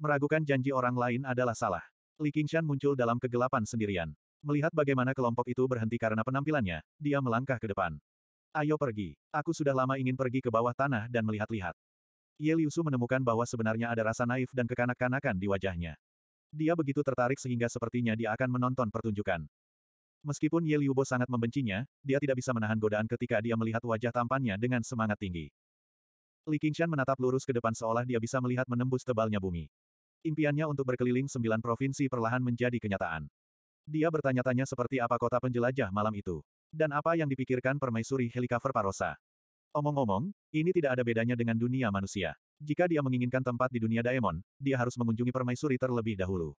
A: Meragukan janji orang lain adalah salah. Li Qingshan muncul dalam kegelapan sendirian. Melihat bagaimana kelompok itu berhenti karena penampilannya, dia melangkah ke depan. Ayo pergi. Aku sudah lama ingin pergi ke bawah tanah dan melihat-lihat. Ye Liusu menemukan bahwa sebenarnya ada rasa naif dan kekanak-kanakan di wajahnya. Dia begitu tertarik sehingga sepertinya dia akan menonton pertunjukan. Meskipun Ye Liubo sangat membencinya, dia tidak bisa menahan godaan ketika dia melihat wajah tampannya dengan semangat tinggi. Li Qingshan menatap lurus ke depan seolah dia bisa melihat menembus tebalnya bumi. Impiannya untuk berkeliling sembilan provinsi perlahan menjadi kenyataan. Dia bertanya-tanya seperti apa kota penjelajah malam itu. Dan apa yang dipikirkan permaisuri helikopter Parosa. Omong-omong, ini tidak ada bedanya dengan dunia manusia. Jika dia menginginkan tempat di dunia Daemon, dia harus mengunjungi permaisuri terlebih dahulu.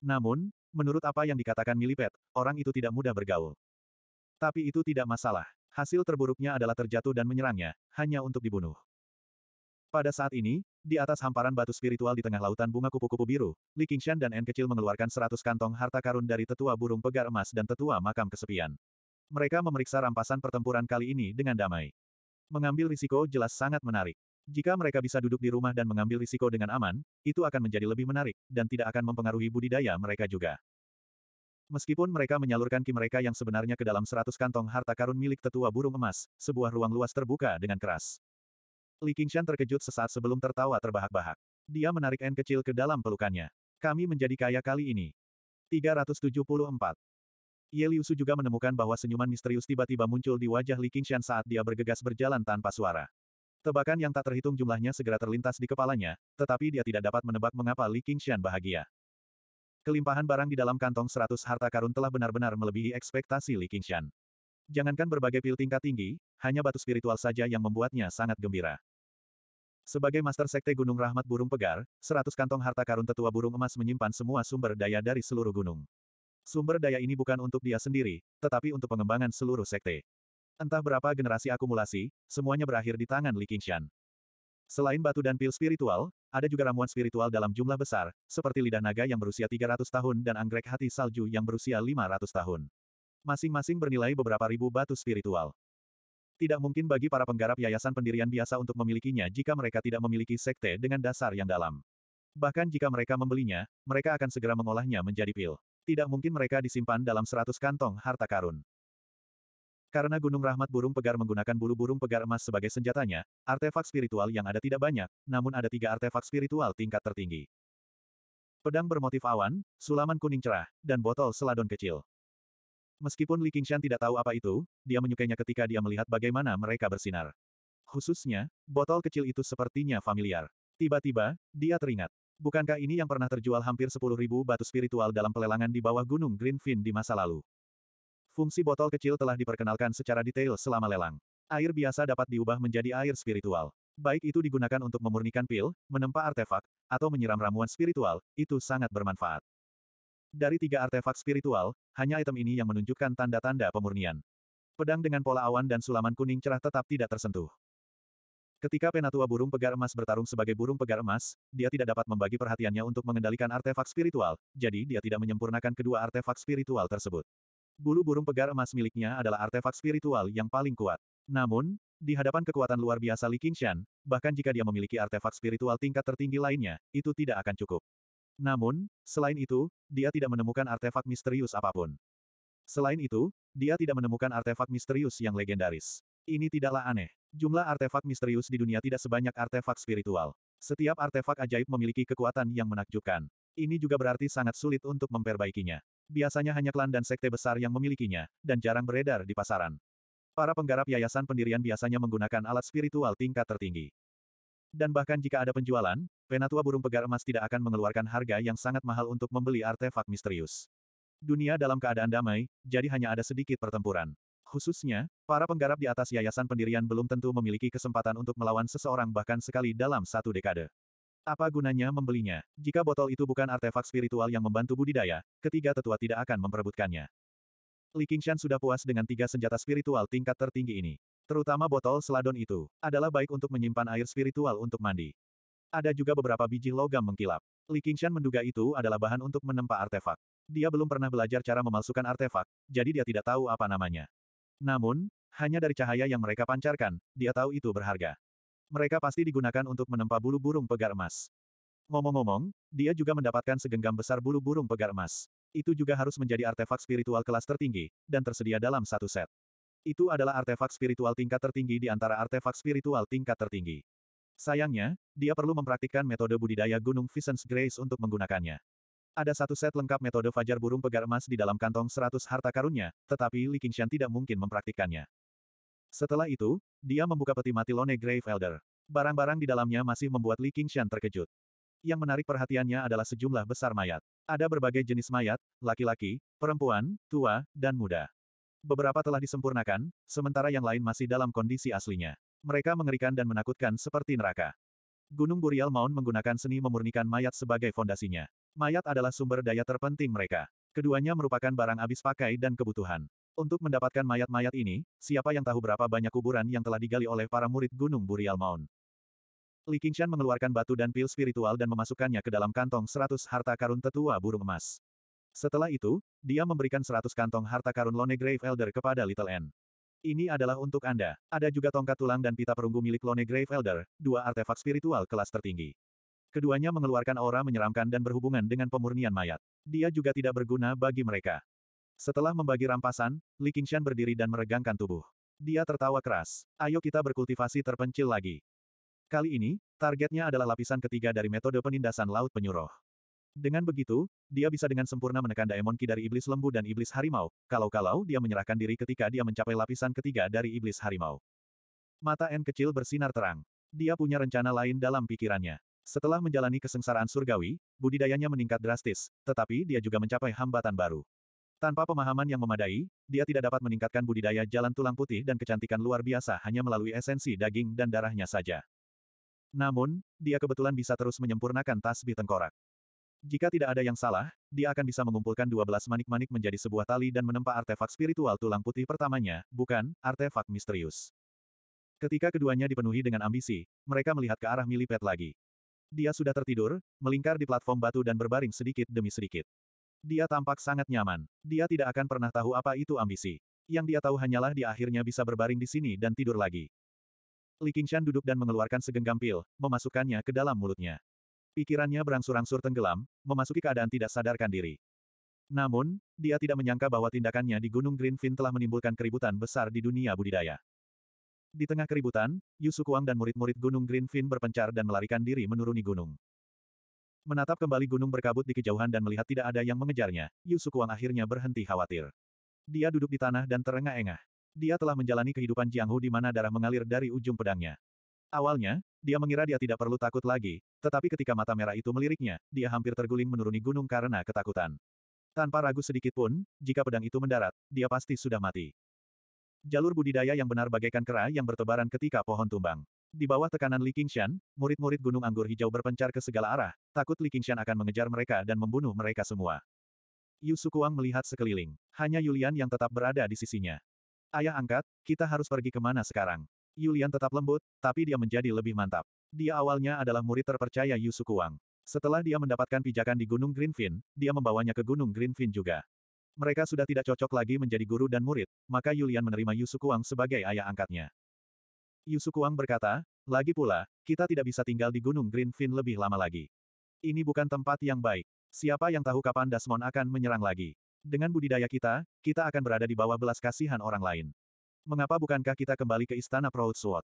A: Namun, menurut apa yang dikatakan Milipet, orang itu tidak mudah bergaul. Tapi itu tidak masalah. Hasil terburuknya adalah terjatuh dan menyerangnya, hanya untuk dibunuh. Pada saat ini, di atas hamparan batu spiritual di tengah lautan bunga kupu-kupu biru, Li Qingshan dan En kecil mengeluarkan seratus kantong harta karun dari tetua burung pegar emas dan tetua makam kesepian. Mereka memeriksa rampasan pertempuran kali ini dengan damai. Mengambil risiko jelas sangat menarik. Jika mereka bisa duduk di rumah dan mengambil risiko dengan aman, itu akan menjadi lebih menarik, dan tidak akan mempengaruhi budidaya mereka juga. Meskipun mereka menyalurkan ki mereka yang sebenarnya ke dalam seratus kantong harta karun milik tetua burung emas, sebuah ruang luas terbuka dengan keras. Li Qingshan terkejut sesaat sebelum tertawa terbahak-bahak. Dia menarik N kecil ke dalam pelukannya. Kami menjadi kaya kali ini. 374. Ye Liusu juga menemukan bahwa senyuman misterius tiba-tiba muncul di wajah Li Qingshan saat dia bergegas berjalan tanpa suara. Tebakan yang tak terhitung jumlahnya segera terlintas di kepalanya, tetapi dia tidak dapat menebak mengapa Li Qingshan bahagia. Kelimpahan barang di dalam kantong seratus harta karun telah benar-benar melebihi ekspektasi Li Qingshan. Jangankan berbagai pil tingkat tinggi, hanya batu spiritual saja yang membuatnya sangat gembira. Sebagai Master Sekte Gunung Rahmat Burung Pegar, seratus kantong harta karun tetua burung emas menyimpan semua sumber daya dari seluruh gunung. Sumber daya ini bukan untuk dia sendiri, tetapi untuk pengembangan seluruh sekte. Entah berapa generasi akumulasi, semuanya berakhir di tangan Li Qingshan. Selain batu dan pil spiritual, ada juga ramuan spiritual dalam jumlah besar, seperti lidah naga yang berusia 300 tahun dan anggrek hati salju yang berusia 500 tahun. Masing-masing bernilai beberapa ribu batu spiritual. Tidak mungkin bagi para penggarap yayasan pendirian biasa untuk memilikinya jika mereka tidak memiliki sekte dengan dasar yang dalam. Bahkan jika mereka membelinya, mereka akan segera mengolahnya menjadi pil tidak mungkin mereka disimpan dalam seratus kantong harta karun. Karena Gunung Rahmat Burung Pegar menggunakan bulu burung pegar emas sebagai senjatanya, artefak spiritual yang ada tidak banyak, namun ada tiga artefak spiritual tingkat tertinggi. Pedang bermotif awan, sulaman kuning cerah, dan botol seladon kecil. Meskipun Li Qingshan tidak tahu apa itu, dia menyukainya ketika dia melihat bagaimana mereka bersinar. Khususnya, botol kecil itu sepertinya familiar. Tiba-tiba, dia teringat. Bukankah ini yang pernah terjual hampir 10.000 batu spiritual dalam pelelangan di bawah gunung Greenfin di masa lalu? Fungsi botol kecil telah diperkenalkan secara detail selama lelang. Air biasa dapat diubah menjadi air spiritual. Baik itu digunakan untuk memurnikan pil, menempa artefak, atau menyiram ramuan spiritual, itu sangat bermanfaat. Dari tiga artefak spiritual, hanya item ini yang menunjukkan tanda-tanda pemurnian. Pedang dengan pola awan dan sulaman kuning cerah tetap tidak tersentuh. Ketika Penatua Burung Pegar Emas bertarung sebagai burung pegar emas, dia tidak dapat membagi perhatiannya untuk mengendalikan artefak spiritual, jadi dia tidak menyempurnakan kedua artefak spiritual tersebut. Bulu burung pegar emas miliknya adalah artefak spiritual yang paling kuat. Namun, di hadapan kekuatan luar biasa Li Qingshan, bahkan jika dia memiliki artefak spiritual tingkat tertinggi lainnya, itu tidak akan cukup. Namun, selain itu, dia tidak menemukan artefak misterius apapun. Selain itu, dia tidak menemukan artefak misterius yang legendaris. Ini tidaklah aneh. Jumlah artefak misterius di dunia tidak sebanyak artefak spiritual. Setiap artefak ajaib memiliki kekuatan yang menakjubkan. Ini juga berarti sangat sulit untuk memperbaikinya. Biasanya hanya klan dan sekte besar yang memilikinya, dan jarang beredar di pasaran. Para penggarap yayasan pendirian biasanya menggunakan alat spiritual tingkat tertinggi. Dan bahkan jika ada penjualan, penatua burung pegar emas tidak akan mengeluarkan harga yang sangat mahal untuk membeli artefak misterius. Dunia dalam keadaan damai, jadi hanya ada sedikit pertempuran. Khususnya, para penggarap di atas yayasan pendirian belum tentu memiliki kesempatan untuk melawan seseorang bahkan sekali dalam satu dekade. Apa gunanya membelinya? Jika botol itu bukan artefak spiritual yang membantu budidaya, ketiga tetua tidak akan memperebutkannya. Li Qingshan sudah puas dengan tiga senjata spiritual tingkat tertinggi ini. Terutama botol seladon itu, adalah baik untuk menyimpan air spiritual untuk mandi. Ada juga beberapa biji logam mengkilap. Li Qingshan menduga itu adalah bahan untuk menempa artefak. Dia belum pernah belajar cara memalsukan artefak, jadi dia tidak tahu apa namanya. Namun, hanya dari cahaya yang mereka pancarkan, dia tahu itu berharga. Mereka pasti digunakan untuk menempa bulu burung pegar emas. Ngomong-ngomong, dia juga mendapatkan segenggam besar bulu burung pegar emas. Itu juga harus menjadi artefak spiritual kelas tertinggi, dan tersedia dalam satu set. Itu adalah artefak spiritual tingkat tertinggi di antara artefak spiritual tingkat tertinggi. Sayangnya, dia perlu mempraktikkan metode budidaya Gunung Visions Grace untuk menggunakannya. Ada satu set lengkap metode fajar burung pegar emas di dalam kantong seratus harta karunnya, tetapi Li Qingshan tidak mungkin mempraktikkannya. Setelah itu, dia membuka peti mati Lone Grave Elder. Barang-barang di dalamnya masih membuat Li Qingshan terkejut. Yang menarik perhatiannya adalah sejumlah besar mayat. Ada berbagai jenis mayat, laki-laki, perempuan, tua, dan muda. Beberapa telah disempurnakan, sementara yang lain masih dalam kondisi aslinya. Mereka mengerikan dan menakutkan seperti neraka. Gunung Burial Mount menggunakan seni memurnikan mayat sebagai fondasinya. Mayat adalah sumber daya terpenting mereka. Keduanya merupakan barang habis pakai dan kebutuhan. Untuk mendapatkan mayat-mayat ini, siapa yang tahu berapa banyak kuburan yang telah digali oleh para murid Gunung Burial Mount. Li Qingshan mengeluarkan batu dan pil spiritual dan memasukkannya ke dalam kantong 100 harta karun tetua burung emas. Setelah itu, dia memberikan 100 kantong harta karun Lone Grave Elder kepada Little N. Ini adalah untuk Anda. Ada juga tongkat tulang dan pita perunggu milik Lone Grave Elder, dua artefak spiritual kelas tertinggi. Keduanya mengeluarkan aura menyeramkan dan berhubungan dengan pemurnian mayat. Dia juga tidak berguna bagi mereka. Setelah membagi rampasan, Li Qingshan berdiri dan meregangkan tubuh. Dia tertawa keras. Ayo kita berkultivasi terpencil lagi. Kali ini, targetnya adalah lapisan ketiga dari metode penindasan laut penyuruh. Dengan begitu, dia bisa dengan sempurna menekan Daemon Ki dari Iblis Lembu dan Iblis Harimau, kalau-kalau dia menyerahkan diri ketika dia mencapai lapisan ketiga dari Iblis Harimau. Mata N kecil bersinar terang. Dia punya rencana lain dalam pikirannya. Setelah menjalani kesengsaraan surgawi, budidayanya meningkat drastis, tetapi dia juga mencapai hambatan baru. Tanpa pemahaman yang memadai, dia tidak dapat meningkatkan budidaya jalan tulang putih dan kecantikan luar biasa hanya melalui esensi daging dan darahnya saja. Namun, dia kebetulan bisa terus menyempurnakan tasbih tengkorak. Jika tidak ada yang salah, dia akan bisa mengumpulkan 12 manik-manik menjadi sebuah tali dan menempa artefak spiritual tulang putih pertamanya, bukan, artefak misterius. Ketika keduanya dipenuhi dengan ambisi, mereka melihat ke arah Milipet lagi. Dia sudah tertidur, melingkar di platform batu dan berbaring sedikit demi sedikit. Dia tampak sangat nyaman. Dia tidak akan pernah tahu apa itu ambisi. Yang dia tahu hanyalah dia akhirnya bisa berbaring di sini dan tidur lagi. Li Qingshan duduk dan mengeluarkan segenggam pil, memasukkannya ke dalam mulutnya. Pikirannya berangsur-angsur tenggelam, memasuki keadaan tidak sadarkan diri. Namun, dia tidak menyangka bahwa tindakannya di Gunung Greenfin telah menimbulkan keributan besar di dunia budidaya. Di tengah keributan, Yusu Wang dan murid-murid Gunung Greenfin berpencar dan melarikan diri menuruni gunung. Menatap kembali gunung berkabut di kejauhan dan melihat tidak ada yang mengejarnya, Yusu Wang akhirnya berhenti khawatir. Dia duduk di tanah dan terengah-engah. Dia telah menjalani kehidupan Jianghu di mana darah mengalir dari ujung pedangnya. Awalnya, dia mengira dia tidak perlu takut lagi, tetapi ketika mata merah itu meliriknya, dia hampir terguling menuruni gunung karena ketakutan. Tanpa ragu sedikit pun, jika pedang itu mendarat, dia pasti sudah mati. Jalur budidaya yang benar bagaikan kera yang bertebaran ketika pohon tumbang. Di bawah tekanan Li Qingshan, murid-murid Gunung Anggur Hijau berpencar ke segala arah, takut Li Qingshan akan mengejar mereka dan membunuh mereka semua. Yu Sukuang melihat sekeliling. Hanya Yulian yang tetap berada di sisinya. Ayah angkat, kita harus pergi kemana sekarang? Yulian tetap lembut, tapi dia menjadi lebih mantap. Dia awalnya adalah murid terpercaya Yusukuang. Setelah dia mendapatkan pijakan di Gunung Greenfin, dia membawanya ke Gunung Greenfin juga. Mereka sudah tidak cocok lagi menjadi guru dan murid, maka Yulian menerima Yusukuang sebagai ayah angkatnya. Yusukuang berkata, lagi pula, kita tidak bisa tinggal di Gunung Greenfin lebih lama lagi. Ini bukan tempat yang baik. Siapa yang tahu kapan Dasmon akan menyerang lagi? Dengan budidaya kita, kita akan berada di bawah belas kasihan orang lain. Mengapa bukankah kita kembali ke Istana Proud Sword?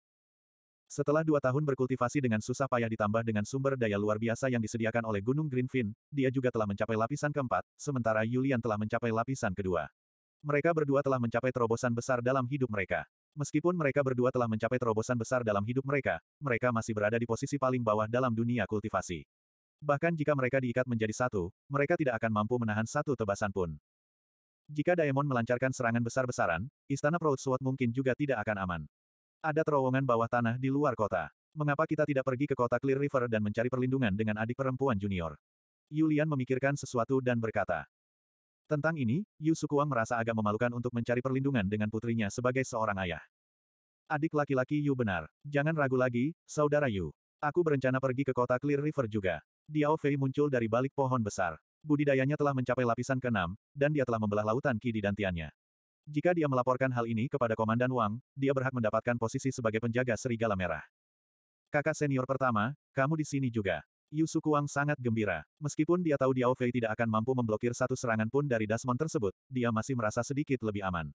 A: Setelah dua tahun berkultivasi dengan susah payah ditambah dengan sumber daya luar biasa yang disediakan oleh Gunung Greenfin, dia juga telah mencapai lapisan keempat, sementara Yulian telah mencapai lapisan kedua. Mereka berdua telah mencapai terobosan besar dalam hidup mereka. Meskipun mereka berdua telah mencapai terobosan besar dalam hidup mereka, mereka masih berada di posisi paling bawah dalam dunia kultivasi. Bahkan jika mereka diikat menjadi satu, mereka tidak akan mampu menahan satu tebasan pun. Jika Daemon melancarkan serangan besar-besaran, Istana Proud Sword mungkin juga tidak akan aman. Ada terowongan bawah tanah di luar kota. Mengapa kita tidak pergi ke kota Clear River dan mencari perlindungan dengan adik perempuan junior? Yulian memikirkan sesuatu dan berkata. Tentang ini, Yu Sukuang merasa agak memalukan untuk mencari perlindungan dengan putrinya sebagai seorang ayah. Adik laki-laki Yu benar. Jangan ragu lagi, saudara Yu. Aku berencana pergi ke kota Clear River juga. Diao Fei muncul dari balik pohon besar budidayanya telah mencapai lapisan ke-6, dan dia telah membelah lautan Ki di dantiannya. Jika dia melaporkan hal ini kepada Komandan Wang, dia berhak mendapatkan posisi sebagai penjaga serigala merah. Kakak senior pertama, kamu di sini juga. Yusuku Wang sangat gembira. Meskipun dia tahu Diao Fei tidak akan mampu memblokir satu serangan pun dari Dasmon tersebut, dia masih merasa sedikit lebih aman.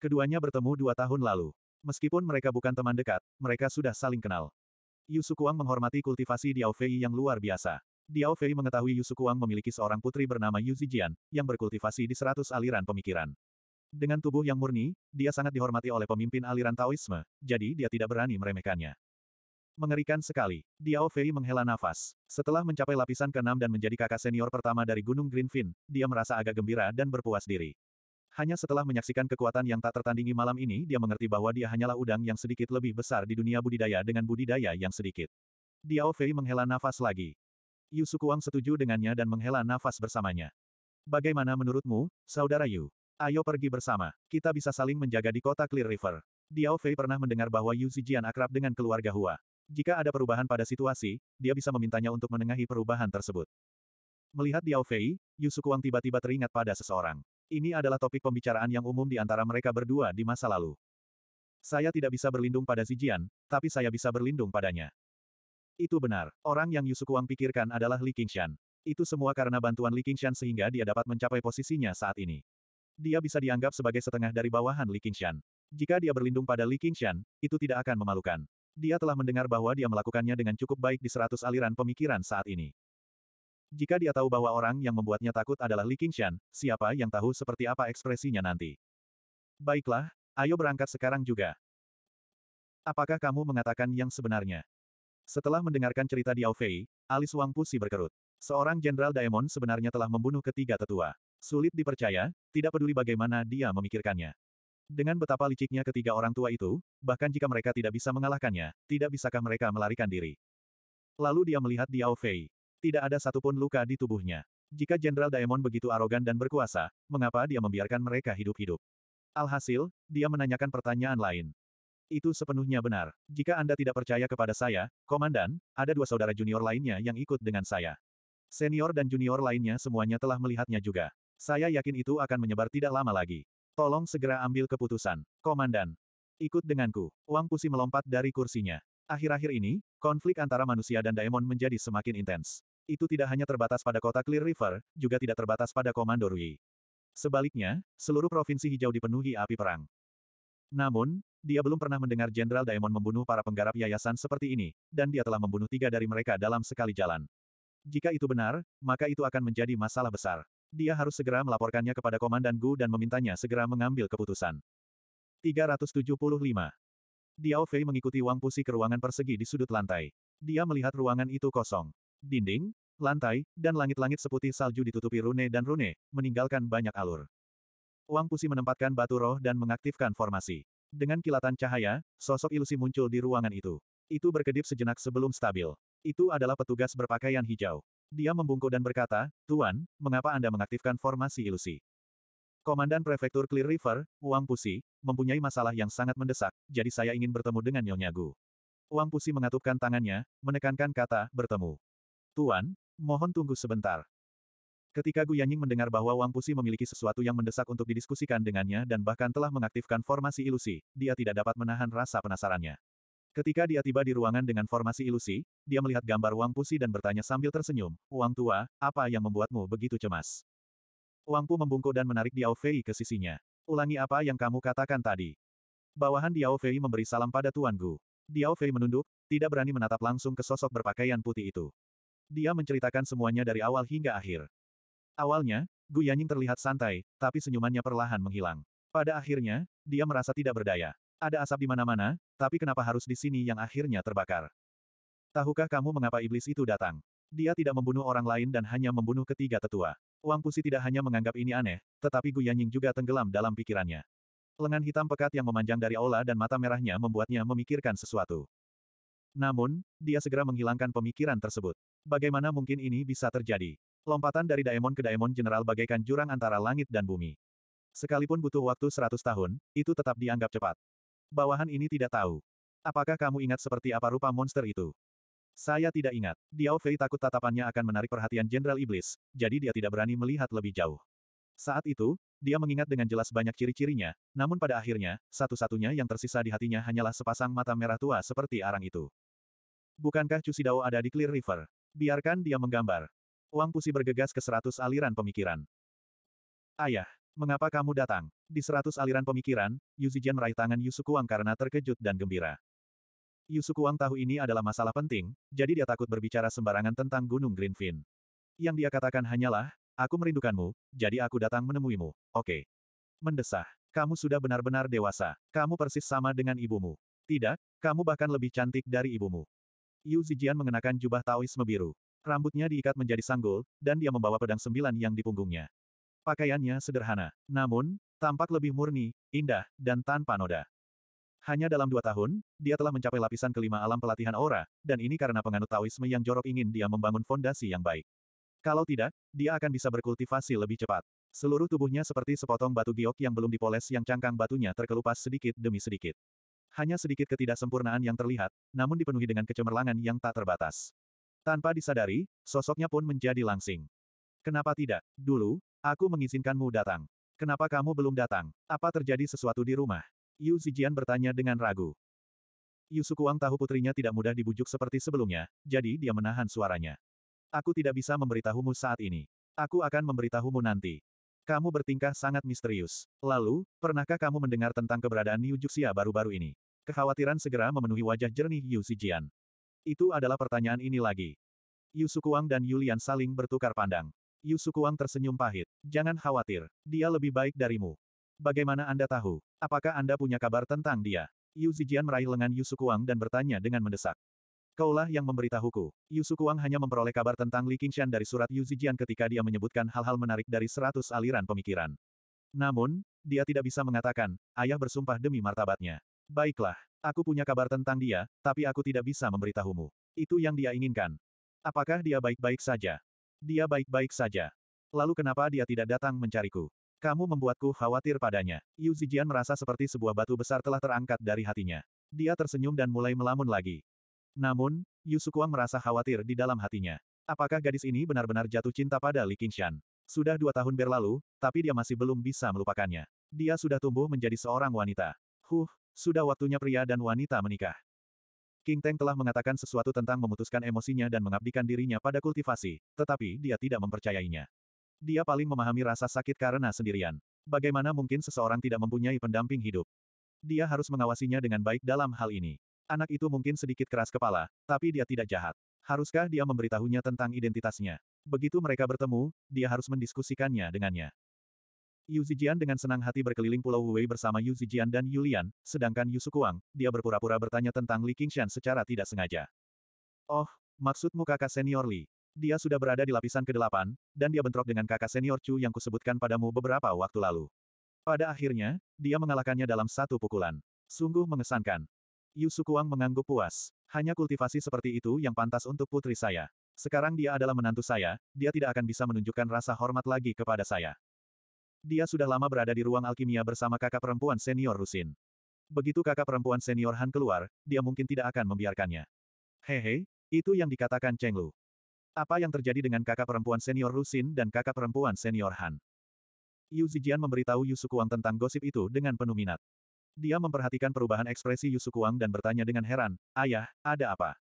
A: Keduanya bertemu dua tahun lalu. Meskipun mereka bukan teman dekat, mereka sudah saling kenal. Yusuku Wang menghormati kultivasi Diao Fei yang luar biasa. Diao Fei mengetahui Yusukuang Sukuang memiliki seorang putri bernama Yu Zijian, yang berkultivasi di seratus aliran pemikiran. Dengan tubuh yang murni, dia sangat dihormati oleh pemimpin aliran Taoisme, jadi dia tidak berani meremehkannya. Mengerikan sekali. Diao Fei menghela nafas. Setelah mencapai lapisan ke-6 dan menjadi kakak senior pertama dari Gunung Greenfin, dia merasa agak gembira dan berpuas diri. Hanya setelah menyaksikan kekuatan yang tak tertandingi malam ini dia mengerti bahwa dia hanyalah udang yang sedikit lebih besar di dunia budidaya dengan budidaya yang sedikit. Diao Fei menghela nafas lagi. Yu Sukuang setuju dengannya dan menghela nafas bersamanya. Bagaimana menurutmu, Saudara Yu? Ayo pergi bersama. Kita bisa saling menjaga di kota Clear River. Diao Fei pernah mendengar bahwa Yu Zijian akrab dengan keluarga Hua. Jika ada perubahan pada situasi, dia bisa memintanya untuk menengahi perubahan tersebut. Melihat Diao Fei, Yu Sukuang tiba-tiba teringat pada seseorang. Ini adalah topik pembicaraan yang umum di antara mereka berdua di masa lalu. Saya tidak bisa berlindung pada Zijian, tapi saya bisa berlindung padanya. Itu benar, orang yang Yusukuang pikirkan adalah Li Qingshan. Itu semua karena bantuan Li Qingshan sehingga dia dapat mencapai posisinya saat ini. Dia bisa dianggap sebagai setengah dari bawahan Li Qingshan. Jika dia berlindung pada Li Qingshan, itu tidak akan memalukan. Dia telah mendengar bahwa dia melakukannya dengan cukup baik di seratus aliran pemikiran saat ini. Jika dia tahu bahwa orang yang membuatnya takut adalah Li Qingshan, siapa yang tahu seperti apa ekspresinya nanti. Baiklah, ayo berangkat sekarang juga. Apakah kamu mengatakan yang sebenarnya? Setelah mendengarkan cerita Diao Fei, alis Wang Pusi berkerut. Seorang Jenderal Daemon sebenarnya telah membunuh ketiga tetua. Sulit dipercaya, tidak peduli bagaimana dia memikirkannya. Dengan betapa liciknya ketiga orang tua itu, bahkan jika mereka tidak bisa mengalahkannya, tidak bisakah mereka melarikan diri. Lalu dia melihat Diao Fei. Tidak ada satupun luka di tubuhnya. Jika Jenderal Daemon begitu arogan dan berkuasa, mengapa dia membiarkan mereka hidup-hidup? Alhasil, dia menanyakan pertanyaan lain. Itu sepenuhnya benar. Jika Anda tidak percaya kepada saya, Komandan, ada dua saudara junior lainnya yang ikut dengan saya. Senior dan junior lainnya semuanya telah melihatnya juga. Saya yakin itu akan menyebar tidak lama lagi. Tolong segera ambil keputusan, Komandan. Ikut denganku. Wang Pusi melompat dari kursinya. Akhir-akhir ini, konflik antara manusia dan daemon menjadi semakin intens. Itu tidak hanya terbatas pada kota Clear River, juga tidak terbatas pada Komando Rui. Sebaliknya, seluruh provinsi hijau dipenuhi api perang. Namun, dia belum pernah mendengar Jenderal Daemon membunuh para penggarap yayasan seperti ini, dan dia telah membunuh tiga dari mereka dalam sekali jalan. Jika itu benar, maka itu akan menjadi masalah besar. Dia harus segera melaporkannya kepada Komandan Gu dan memintanya segera mengambil keputusan. 375. Diao Fei mengikuti Wang Pusi ke ruangan persegi di sudut lantai. Dia melihat ruangan itu kosong. Dinding, lantai, dan langit-langit seputih salju ditutupi rune dan rune, meninggalkan banyak alur. Wang Pusi menempatkan batu roh dan mengaktifkan formasi. Dengan kilatan cahaya, sosok ilusi muncul di ruangan itu. Itu berkedip sejenak sebelum stabil. Itu adalah petugas berpakaian hijau. Dia membungkuk dan berkata, Tuan, mengapa Anda mengaktifkan formasi ilusi? Komandan Prefektur Clear River, Wang Pusi, mempunyai masalah yang sangat mendesak, jadi saya ingin bertemu dengan Nyonya Gu. Wang Pusi mengatupkan tangannya, menekankan kata, bertemu. Tuan, mohon tunggu sebentar. Ketika Gu Yanying mendengar bahwa Wang Pusi memiliki sesuatu yang mendesak untuk didiskusikan dengannya dan bahkan telah mengaktifkan formasi ilusi, dia tidak dapat menahan rasa penasarannya. Ketika dia tiba di ruangan dengan formasi ilusi, dia melihat gambar Wang Pusi dan bertanya sambil tersenyum, Wang Tua, apa yang membuatmu begitu cemas? Wang Pu membungkuk dan menarik Diao Fei ke sisinya. Ulangi apa yang kamu katakan tadi. Bawahan Diao Fei memberi salam pada Tuan Gu. Diao Fei menunduk, tidak berani menatap langsung ke sosok berpakaian putih itu. Dia menceritakan semuanya dari awal hingga akhir. Awalnya, Gu Yanying terlihat santai, tapi senyumannya perlahan menghilang. Pada akhirnya, dia merasa tidak berdaya. Ada asap di mana-mana, tapi kenapa harus di sini yang akhirnya terbakar? Tahukah kamu mengapa iblis itu datang? Dia tidak membunuh orang lain dan hanya membunuh ketiga tetua. Wang Pusi tidak hanya menganggap ini aneh, tetapi Gu Yanying juga tenggelam dalam pikirannya. Lengan hitam pekat yang memanjang dari aula dan mata merahnya membuatnya memikirkan sesuatu. Namun, dia segera menghilangkan pemikiran tersebut. Bagaimana mungkin ini bisa terjadi? Lompatan dari Daemon ke Daemon General bagaikan jurang antara langit dan bumi. Sekalipun butuh waktu seratus tahun, itu tetap dianggap cepat. Bawahan ini tidak tahu. Apakah kamu ingat seperti apa rupa monster itu? Saya tidak ingat. Diao Fei takut tatapannya akan menarik perhatian Jenderal Iblis, jadi dia tidak berani melihat lebih jauh. Saat itu, dia mengingat dengan jelas banyak ciri-cirinya, namun pada akhirnya, satu-satunya yang tersisa di hatinya hanyalah sepasang mata merah tua seperti arang itu. Bukankah Cusidao ada di Clear River? Biarkan dia menggambar. Wang Pusi bergegas ke seratus aliran pemikiran. Ayah, mengapa kamu datang? Di seratus aliran pemikiran, Yu Zijian meraih tangan Yu Sukuang karena terkejut dan gembira. Yu Sukuang tahu ini adalah masalah penting, jadi dia takut berbicara sembarangan tentang Gunung Greenfin. Yang dia katakan hanyalah, aku merindukanmu, jadi aku datang menemuimu, oke. Okay. Mendesah, kamu sudah benar-benar dewasa, kamu persis sama dengan ibumu. Tidak, kamu bahkan lebih cantik dari ibumu. Yu Zijian mengenakan jubah Taoisme biru. Rambutnya diikat menjadi sanggul, dan dia membawa pedang sembilan yang di punggungnya. Pakaiannya sederhana, namun, tampak lebih murni, indah, dan tanpa noda. Hanya dalam dua tahun, dia telah mencapai lapisan kelima alam pelatihan aura, dan ini karena penganut Taoisme yang jorok ingin dia membangun fondasi yang baik. Kalau tidak, dia akan bisa berkultivasi lebih cepat. Seluruh tubuhnya seperti sepotong batu giok yang belum dipoles yang cangkang batunya terkelupas sedikit demi sedikit. Hanya sedikit ketidaksempurnaan yang terlihat, namun dipenuhi dengan kecemerlangan yang tak terbatas. Tanpa disadari, sosoknya pun menjadi langsing. Kenapa tidak? Dulu, aku mengizinkanmu datang. Kenapa kamu belum datang? Apa terjadi sesuatu di rumah? Yu Zijian bertanya dengan ragu. Yu Sukuang tahu putrinya tidak mudah dibujuk seperti sebelumnya, jadi dia menahan suaranya. Aku tidak bisa memberitahumu saat ini. Aku akan memberitahumu nanti. Kamu bertingkah sangat misterius. Lalu, pernahkah kamu mendengar tentang keberadaan Yu Juxia baru-baru ini? Kekhawatiran segera memenuhi wajah jernih Yu Zijian. Itu adalah pertanyaan ini lagi. Yu Sukuang dan Yulian saling bertukar pandang. Yu Sukuang tersenyum pahit. Jangan khawatir, dia lebih baik darimu. Bagaimana Anda tahu? Apakah Anda punya kabar tentang dia? Yu Zijian meraih lengan Yu Sukuang dan bertanya dengan mendesak. Kaulah yang memberitahuku. Yu Sukuang hanya memperoleh kabar tentang Li Qingshan dari surat Yu Zijian ketika dia menyebutkan hal-hal menarik dari seratus aliran pemikiran. Namun, dia tidak bisa mengatakan, ayah bersumpah demi martabatnya. Baiklah, Aku punya kabar tentang dia, tapi aku tidak bisa memberitahumu. Itu yang dia inginkan. Apakah dia baik-baik saja? Dia baik-baik saja. Lalu kenapa dia tidak datang mencariku? Kamu membuatku khawatir padanya. Yu Zijian merasa seperti sebuah batu besar telah terangkat dari hatinya. Dia tersenyum dan mulai melamun lagi. Namun, Yu Sukuang merasa khawatir di dalam hatinya. Apakah gadis ini benar-benar jatuh cinta pada Li Qingshan? Sudah dua tahun berlalu, tapi dia masih belum bisa melupakannya. Dia sudah tumbuh menjadi seorang wanita. Huh, sudah waktunya pria dan wanita menikah. King Teng telah mengatakan sesuatu tentang memutuskan emosinya dan mengabdikan dirinya pada kultivasi, tetapi dia tidak mempercayainya. Dia paling memahami rasa sakit karena sendirian. Bagaimana mungkin seseorang tidak mempunyai pendamping hidup? Dia harus mengawasinya dengan baik dalam hal ini. Anak itu mungkin sedikit keras kepala, tapi dia tidak jahat. Haruskah dia memberitahunya tentang identitasnya? Begitu mereka bertemu, dia harus mendiskusikannya dengannya. Yu Zijian dengan senang hati berkeliling Pulau Wuwei bersama Yu Zijian dan Yulian, sedangkan Yu Sukuang, dia berpura-pura bertanya tentang Li Qingshan secara tidak sengaja. Oh, maksudmu kakak senior Li? Dia sudah berada di lapisan ke-8, dan dia bentrok dengan kakak senior Chu yang kusebutkan padamu beberapa waktu lalu. Pada akhirnya, dia mengalahkannya dalam satu pukulan. Sungguh mengesankan. Yu Sukuang mengangguk puas. Hanya kultivasi seperti itu yang pantas untuk putri saya. Sekarang dia adalah menantu saya, dia tidak akan bisa menunjukkan rasa hormat lagi kepada saya. Dia sudah lama berada di ruang alkimia bersama kakak perempuan senior Rusin. Begitu kakak perempuan senior Han keluar, dia mungkin tidak akan membiarkannya. Hehe, itu yang dikatakan Cheng Lu. Apa yang terjadi dengan kakak perempuan senior Rusin dan kakak perempuan senior Han? Yu Zijian memberitahu Yu Sukuang tentang gosip itu dengan penuh minat. Dia memperhatikan perubahan ekspresi Yu Sukuang dan bertanya dengan heran, Ayah, ada apa?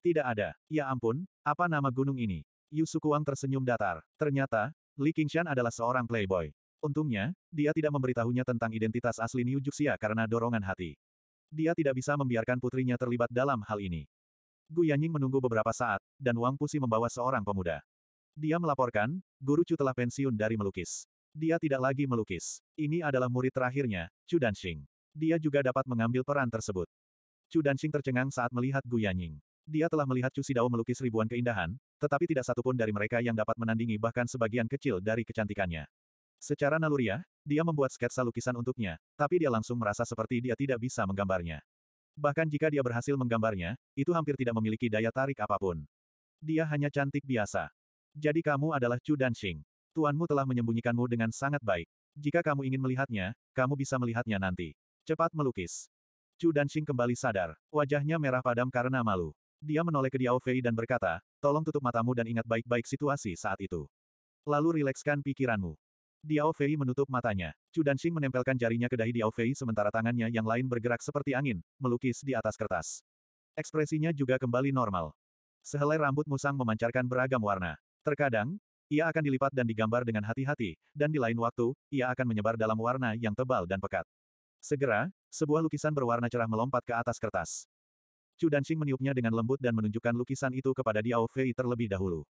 A: Tidak ada. Ya ampun, apa nama gunung ini? Yu Sukuang tersenyum datar. Ternyata, Li Qingshan adalah seorang playboy. Untungnya, dia tidak memberitahunya tentang identitas asli Niu Juxia karena dorongan hati. Dia tidak bisa membiarkan putrinya terlibat dalam hal ini. Gu Yanying menunggu beberapa saat, dan Wang Pusi membawa seorang pemuda. Dia melaporkan, Guru Chu telah pensiun dari melukis. Dia tidak lagi melukis. Ini adalah murid terakhirnya, Chu Danxing. Dia juga dapat mengambil peran tersebut. Chu Danxing tercengang saat melihat Gu Yanying. Dia telah melihat Chu Sidao melukis ribuan keindahan, tetapi tidak satupun dari mereka yang dapat menandingi bahkan sebagian kecil dari kecantikannya. Secara naluriah, dia membuat sketsa lukisan untuknya, tapi dia langsung merasa seperti dia tidak bisa menggambarnya. Bahkan jika dia berhasil menggambarnya, itu hampir tidak memiliki daya tarik apapun. Dia hanya cantik biasa. Jadi kamu adalah Chu Danxing. Tuanmu telah menyembunyikanmu dengan sangat baik. Jika kamu ingin melihatnya, kamu bisa melihatnya nanti. Cepat melukis. Chu Danxing kembali sadar. Wajahnya merah padam karena malu. Dia menoleh ke Diao Fei dan berkata, tolong tutup matamu dan ingat baik-baik situasi saat itu. Lalu rilekskan pikiranmu. Diao Fei menutup matanya. Chu Danxing menempelkan jarinya ke dahi Diao Fei sementara tangannya yang lain bergerak seperti angin, melukis di atas kertas. Ekspresinya juga kembali normal. Sehelai rambut musang memancarkan beragam warna. Terkadang, ia akan dilipat dan digambar dengan hati-hati, dan di lain waktu, ia akan menyebar dalam warna yang tebal dan pekat. Segera, sebuah lukisan berwarna cerah melompat ke atas kertas. Chu Danxing meniupnya dengan lembut dan menunjukkan lukisan itu kepada Diao Fei terlebih dahulu.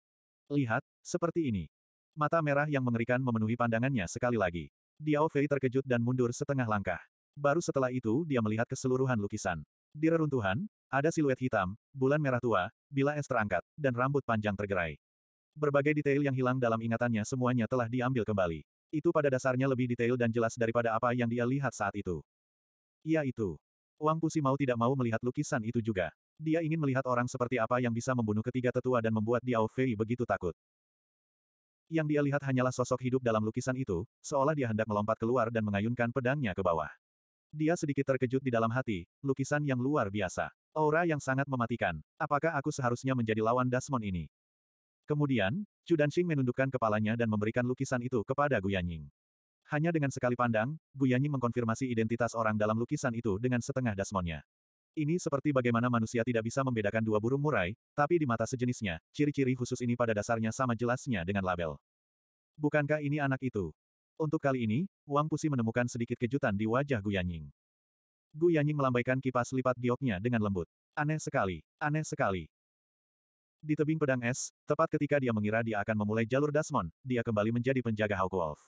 A: Lihat, seperti ini. Mata merah yang mengerikan memenuhi pandangannya sekali lagi. Diao Fei terkejut dan mundur setengah langkah. Baru setelah itu dia melihat keseluruhan lukisan. Di reruntuhan, ada siluet hitam, bulan merah tua, bila es terangkat, dan rambut panjang tergerai. Berbagai detail yang hilang dalam ingatannya semuanya telah diambil kembali. Itu pada dasarnya lebih detail dan jelas daripada apa yang dia lihat saat itu. Yaitu, Wang Pusi mau tidak mau melihat lukisan itu juga. Dia ingin melihat orang seperti apa yang bisa membunuh ketiga tetua dan membuat Diao Fei begitu takut. Yang dia lihat hanyalah sosok hidup dalam lukisan itu, seolah dia hendak melompat keluar dan mengayunkan pedangnya ke bawah. Dia sedikit terkejut di dalam hati, lukisan yang luar biasa. Aura yang sangat mematikan. Apakah aku seharusnya menjadi lawan Dasmon ini? Kemudian, Chu Danxing menundukkan kepalanya dan memberikan lukisan itu kepada Gu Yanying. Hanya dengan sekali pandang, Yanying mengkonfirmasi identitas orang dalam lukisan itu dengan setengah dasmonnya. Ini seperti bagaimana manusia tidak bisa membedakan dua burung murai, tapi di mata sejenisnya, ciri-ciri khusus ini pada dasarnya sama jelasnya dengan label. Bukankah ini anak itu? Untuk kali ini, Wang Pusi menemukan sedikit kejutan di wajah Gu Yanying melambaikan kipas lipat gioknya dengan lembut. Aneh sekali, aneh sekali. Di tebing pedang es, tepat ketika dia mengira dia akan memulai jalur Dasmon, dia kembali menjadi penjaga Hawk Wolf.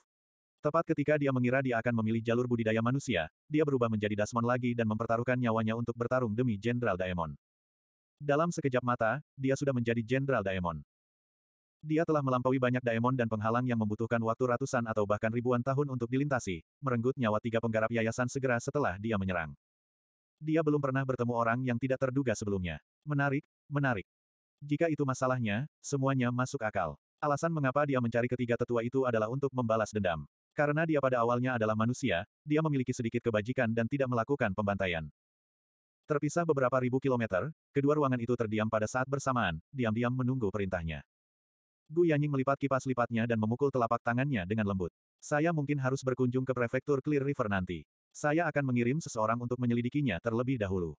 A: Tepat ketika dia mengira dia akan memilih jalur budidaya manusia, dia berubah menjadi Dasmon lagi dan mempertaruhkan nyawanya untuk bertarung demi Jenderal Daemon. Dalam sekejap mata, dia sudah menjadi Jenderal Daemon. Dia telah melampaui banyak daemon dan penghalang yang membutuhkan waktu ratusan atau bahkan ribuan tahun untuk dilintasi, merenggut nyawa tiga penggarap yayasan segera setelah dia menyerang. Dia belum pernah bertemu orang yang tidak terduga sebelumnya. Menarik, menarik. Jika itu masalahnya, semuanya masuk akal. Alasan mengapa dia mencari ketiga tetua itu adalah untuk membalas dendam. Karena dia pada awalnya adalah manusia, dia memiliki sedikit kebajikan dan tidak melakukan pembantaian. Terpisah beberapa ribu kilometer, kedua ruangan itu terdiam pada saat bersamaan, diam-diam menunggu perintahnya. Gu Yanying melipat kipas lipatnya dan memukul telapak tangannya dengan lembut. Saya mungkin harus berkunjung ke prefektur Clear River nanti. Saya akan mengirim seseorang untuk menyelidikinya terlebih dahulu.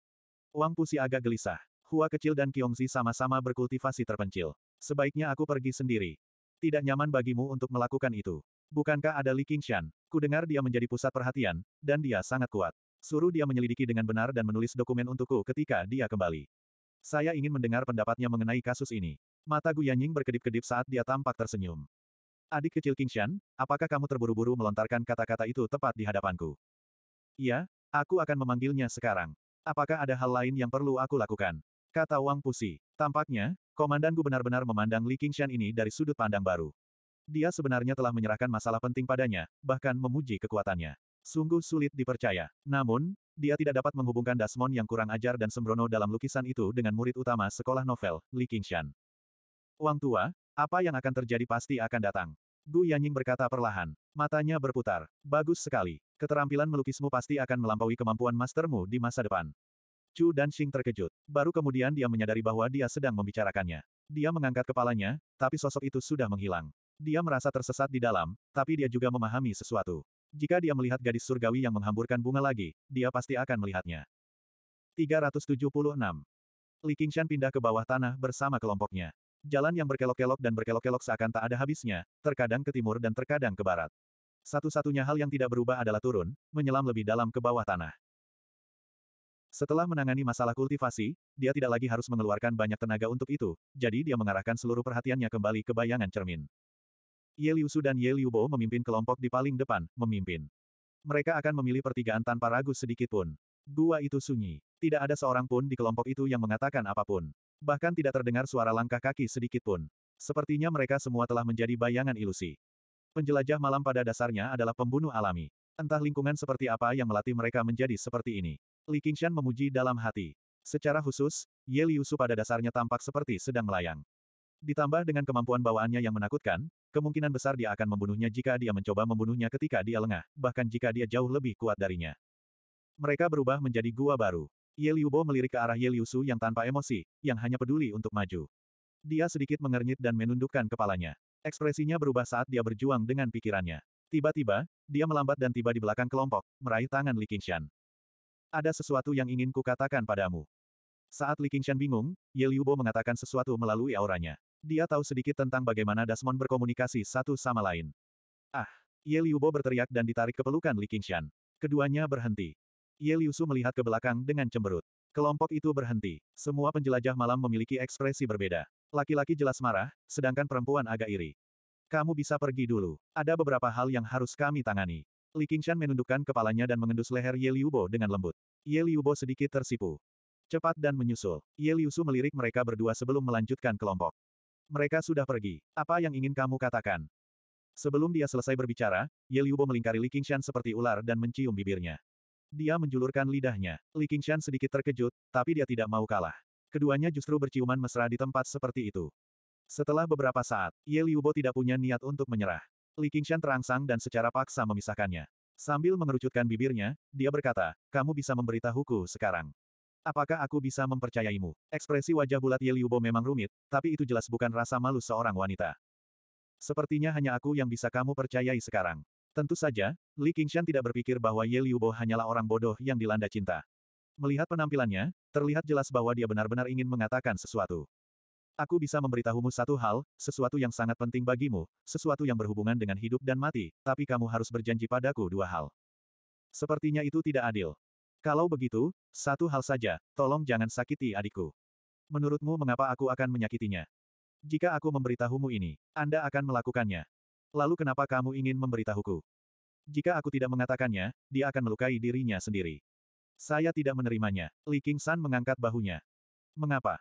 A: Wang Pusi agak gelisah. Hua kecil dan Kiongzi sama-sama berkultivasi terpencil. Sebaiknya aku pergi sendiri. Tidak nyaman bagimu untuk melakukan itu. Bukankah ada Li Qingshan? Ku dengar dia menjadi pusat perhatian, dan dia sangat kuat. Suruh dia menyelidiki dengan benar dan menulis dokumen untukku ketika dia kembali. Saya ingin mendengar pendapatnya mengenai kasus ini. Mata Gu Yanying berkedip-kedip saat dia tampak tersenyum. Adik kecil Qingshan, apakah kamu terburu-buru melontarkan kata-kata itu tepat di hadapanku? Iya, aku akan memanggilnya sekarang. Apakah ada hal lain yang perlu aku lakukan? Kata Wang Pusi. Tampaknya, komandanku benar-benar memandang Li Qingshan ini dari sudut pandang baru. Dia sebenarnya telah menyerahkan masalah penting padanya, bahkan memuji kekuatannya. Sungguh sulit dipercaya. Namun, dia tidak dapat menghubungkan Dasmon yang kurang ajar dan sembrono dalam lukisan itu dengan murid utama sekolah novel, Li Qingshan. Wang tua, apa yang akan terjadi pasti akan datang. Gu Yanying berkata perlahan. Matanya berputar. Bagus sekali. Keterampilan melukismu pasti akan melampaui kemampuan mastermu di masa depan. Chu dan Xing terkejut. Baru kemudian dia menyadari bahwa dia sedang membicarakannya. Dia mengangkat kepalanya, tapi sosok itu sudah menghilang. Dia merasa tersesat di dalam, tapi dia juga memahami sesuatu. Jika dia melihat gadis surgawi yang menghamburkan bunga lagi, dia pasti akan melihatnya. 376. Li Qingshan pindah ke bawah tanah bersama kelompoknya. Jalan yang berkelok-kelok dan berkelok-kelok seakan tak ada habisnya, terkadang ke timur dan terkadang ke barat. Satu-satunya hal yang tidak berubah adalah turun, menyelam lebih dalam ke bawah tanah. Setelah menangani masalah kultivasi, dia tidak lagi harus mengeluarkan banyak tenaga untuk itu, jadi dia mengarahkan seluruh perhatiannya kembali ke bayangan cermin. Ye Liusu dan Ye Liubo memimpin kelompok di paling depan, memimpin. Mereka akan memilih pertigaan tanpa ragu sedikitpun. pun. Gua itu sunyi. Tidak ada seorang pun di kelompok itu yang mengatakan apapun. Bahkan tidak terdengar suara langkah kaki sedikit pun. Sepertinya mereka semua telah menjadi bayangan ilusi. Penjelajah malam pada dasarnya adalah pembunuh alami. Entah lingkungan seperti apa yang melatih mereka menjadi seperti ini. Li Qingshan memuji dalam hati. Secara khusus, Ye Liusu pada dasarnya tampak seperti sedang melayang. Ditambah dengan kemampuan bawaannya yang menakutkan, kemungkinan besar dia akan membunuhnya jika dia mencoba membunuhnya ketika dia lengah, bahkan jika dia jauh lebih kuat darinya. Mereka berubah menjadi gua baru. Ye Liubo melirik ke arah Ye Liusu yang tanpa emosi, yang hanya peduli untuk maju. Dia sedikit mengernyit dan menundukkan kepalanya. Ekspresinya berubah saat dia berjuang dengan pikirannya. Tiba-tiba, dia melambat dan tiba di belakang kelompok, meraih tangan Li Qingshan. Ada sesuatu yang ingin kukatakan padamu. Saat Li Qingshan bingung, Ye Liubo mengatakan sesuatu melalui auranya. Dia tahu sedikit tentang bagaimana Dasmon berkomunikasi satu sama lain. Ah! Ye Liubo berteriak dan ditarik ke pelukan Li Qingshan. Keduanya berhenti. Ye Liusu melihat ke belakang dengan cemberut. Kelompok itu berhenti. Semua penjelajah malam memiliki ekspresi berbeda. Laki-laki jelas marah, sedangkan perempuan agak iri. Kamu bisa pergi dulu. Ada beberapa hal yang harus kami tangani. Li Qingshan menundukkan kepalanya dan mengendus leher Ye Liubo dengan lembut. Ye Liubo sedikit tersipu. Cepat dan menyusul. Ye Liusu melirik mereka berdua sebelum melanjutkan kelompok. Mereka sudah pergi. Apa yang ingin kamu katakan? Sebelum dia selesai berbicara, Ye Liubo melingkari Li Qingshan seperti ular dan mencium bibirnya. Dia menjulurkan lidahnya. Li Qingshan sedikit terkejut, tapi dia tidak mau kalah. Keduanya justru berciuman mesra di tempat seperti itu. Setelah beberapa saat, Ye Liubo tidak punya niat untuk menyerah. Li Qingshan terangsang dan secara paksa memisahkannya. Sambil mengerucutkan bibirnya, dia berkata, kamu bisa memberitahuku sekarang. Apakah aku bisa mempercayaimu? Ekspresi wajah bulat Ye Liubo memang rumit, tapi itu jelas bukan rasa malu seorang wanita. Sepertinya hanya aku yang bisa kamu percayai sekarang. Tentu saja, Li Qingshan tidak berpikir bahwa Ye Liubo hanyalah orang bodoh yang dilanda cinta. Melihat penampilannya, terlihat jelas bahwa dia benar-benar ingin mengatakan sesuatu. Aku bisa memberitahumu satu hal, sesuatu yang sangat penting bagimu, sesuatu yang berhubungan dengan hidup dan mati, tapi kamu harus berjanji padaku dua hal. Sepertinya itu tidak adil. Kalau begitu, satu hal saja, tolong jangan sakiti adikku. Menurutmu mengapa aku akan menyakitinya? Jika aku memberitahumu ini, Anda akan melakukannya. Lalu kenapa kamu ingin memberitahuku? Jika aku tidak mengatakannya, dia akan melukai dirinya sendiri. Saya tidak menerimanya. Li King San mengangkat bahunya. Mengapa?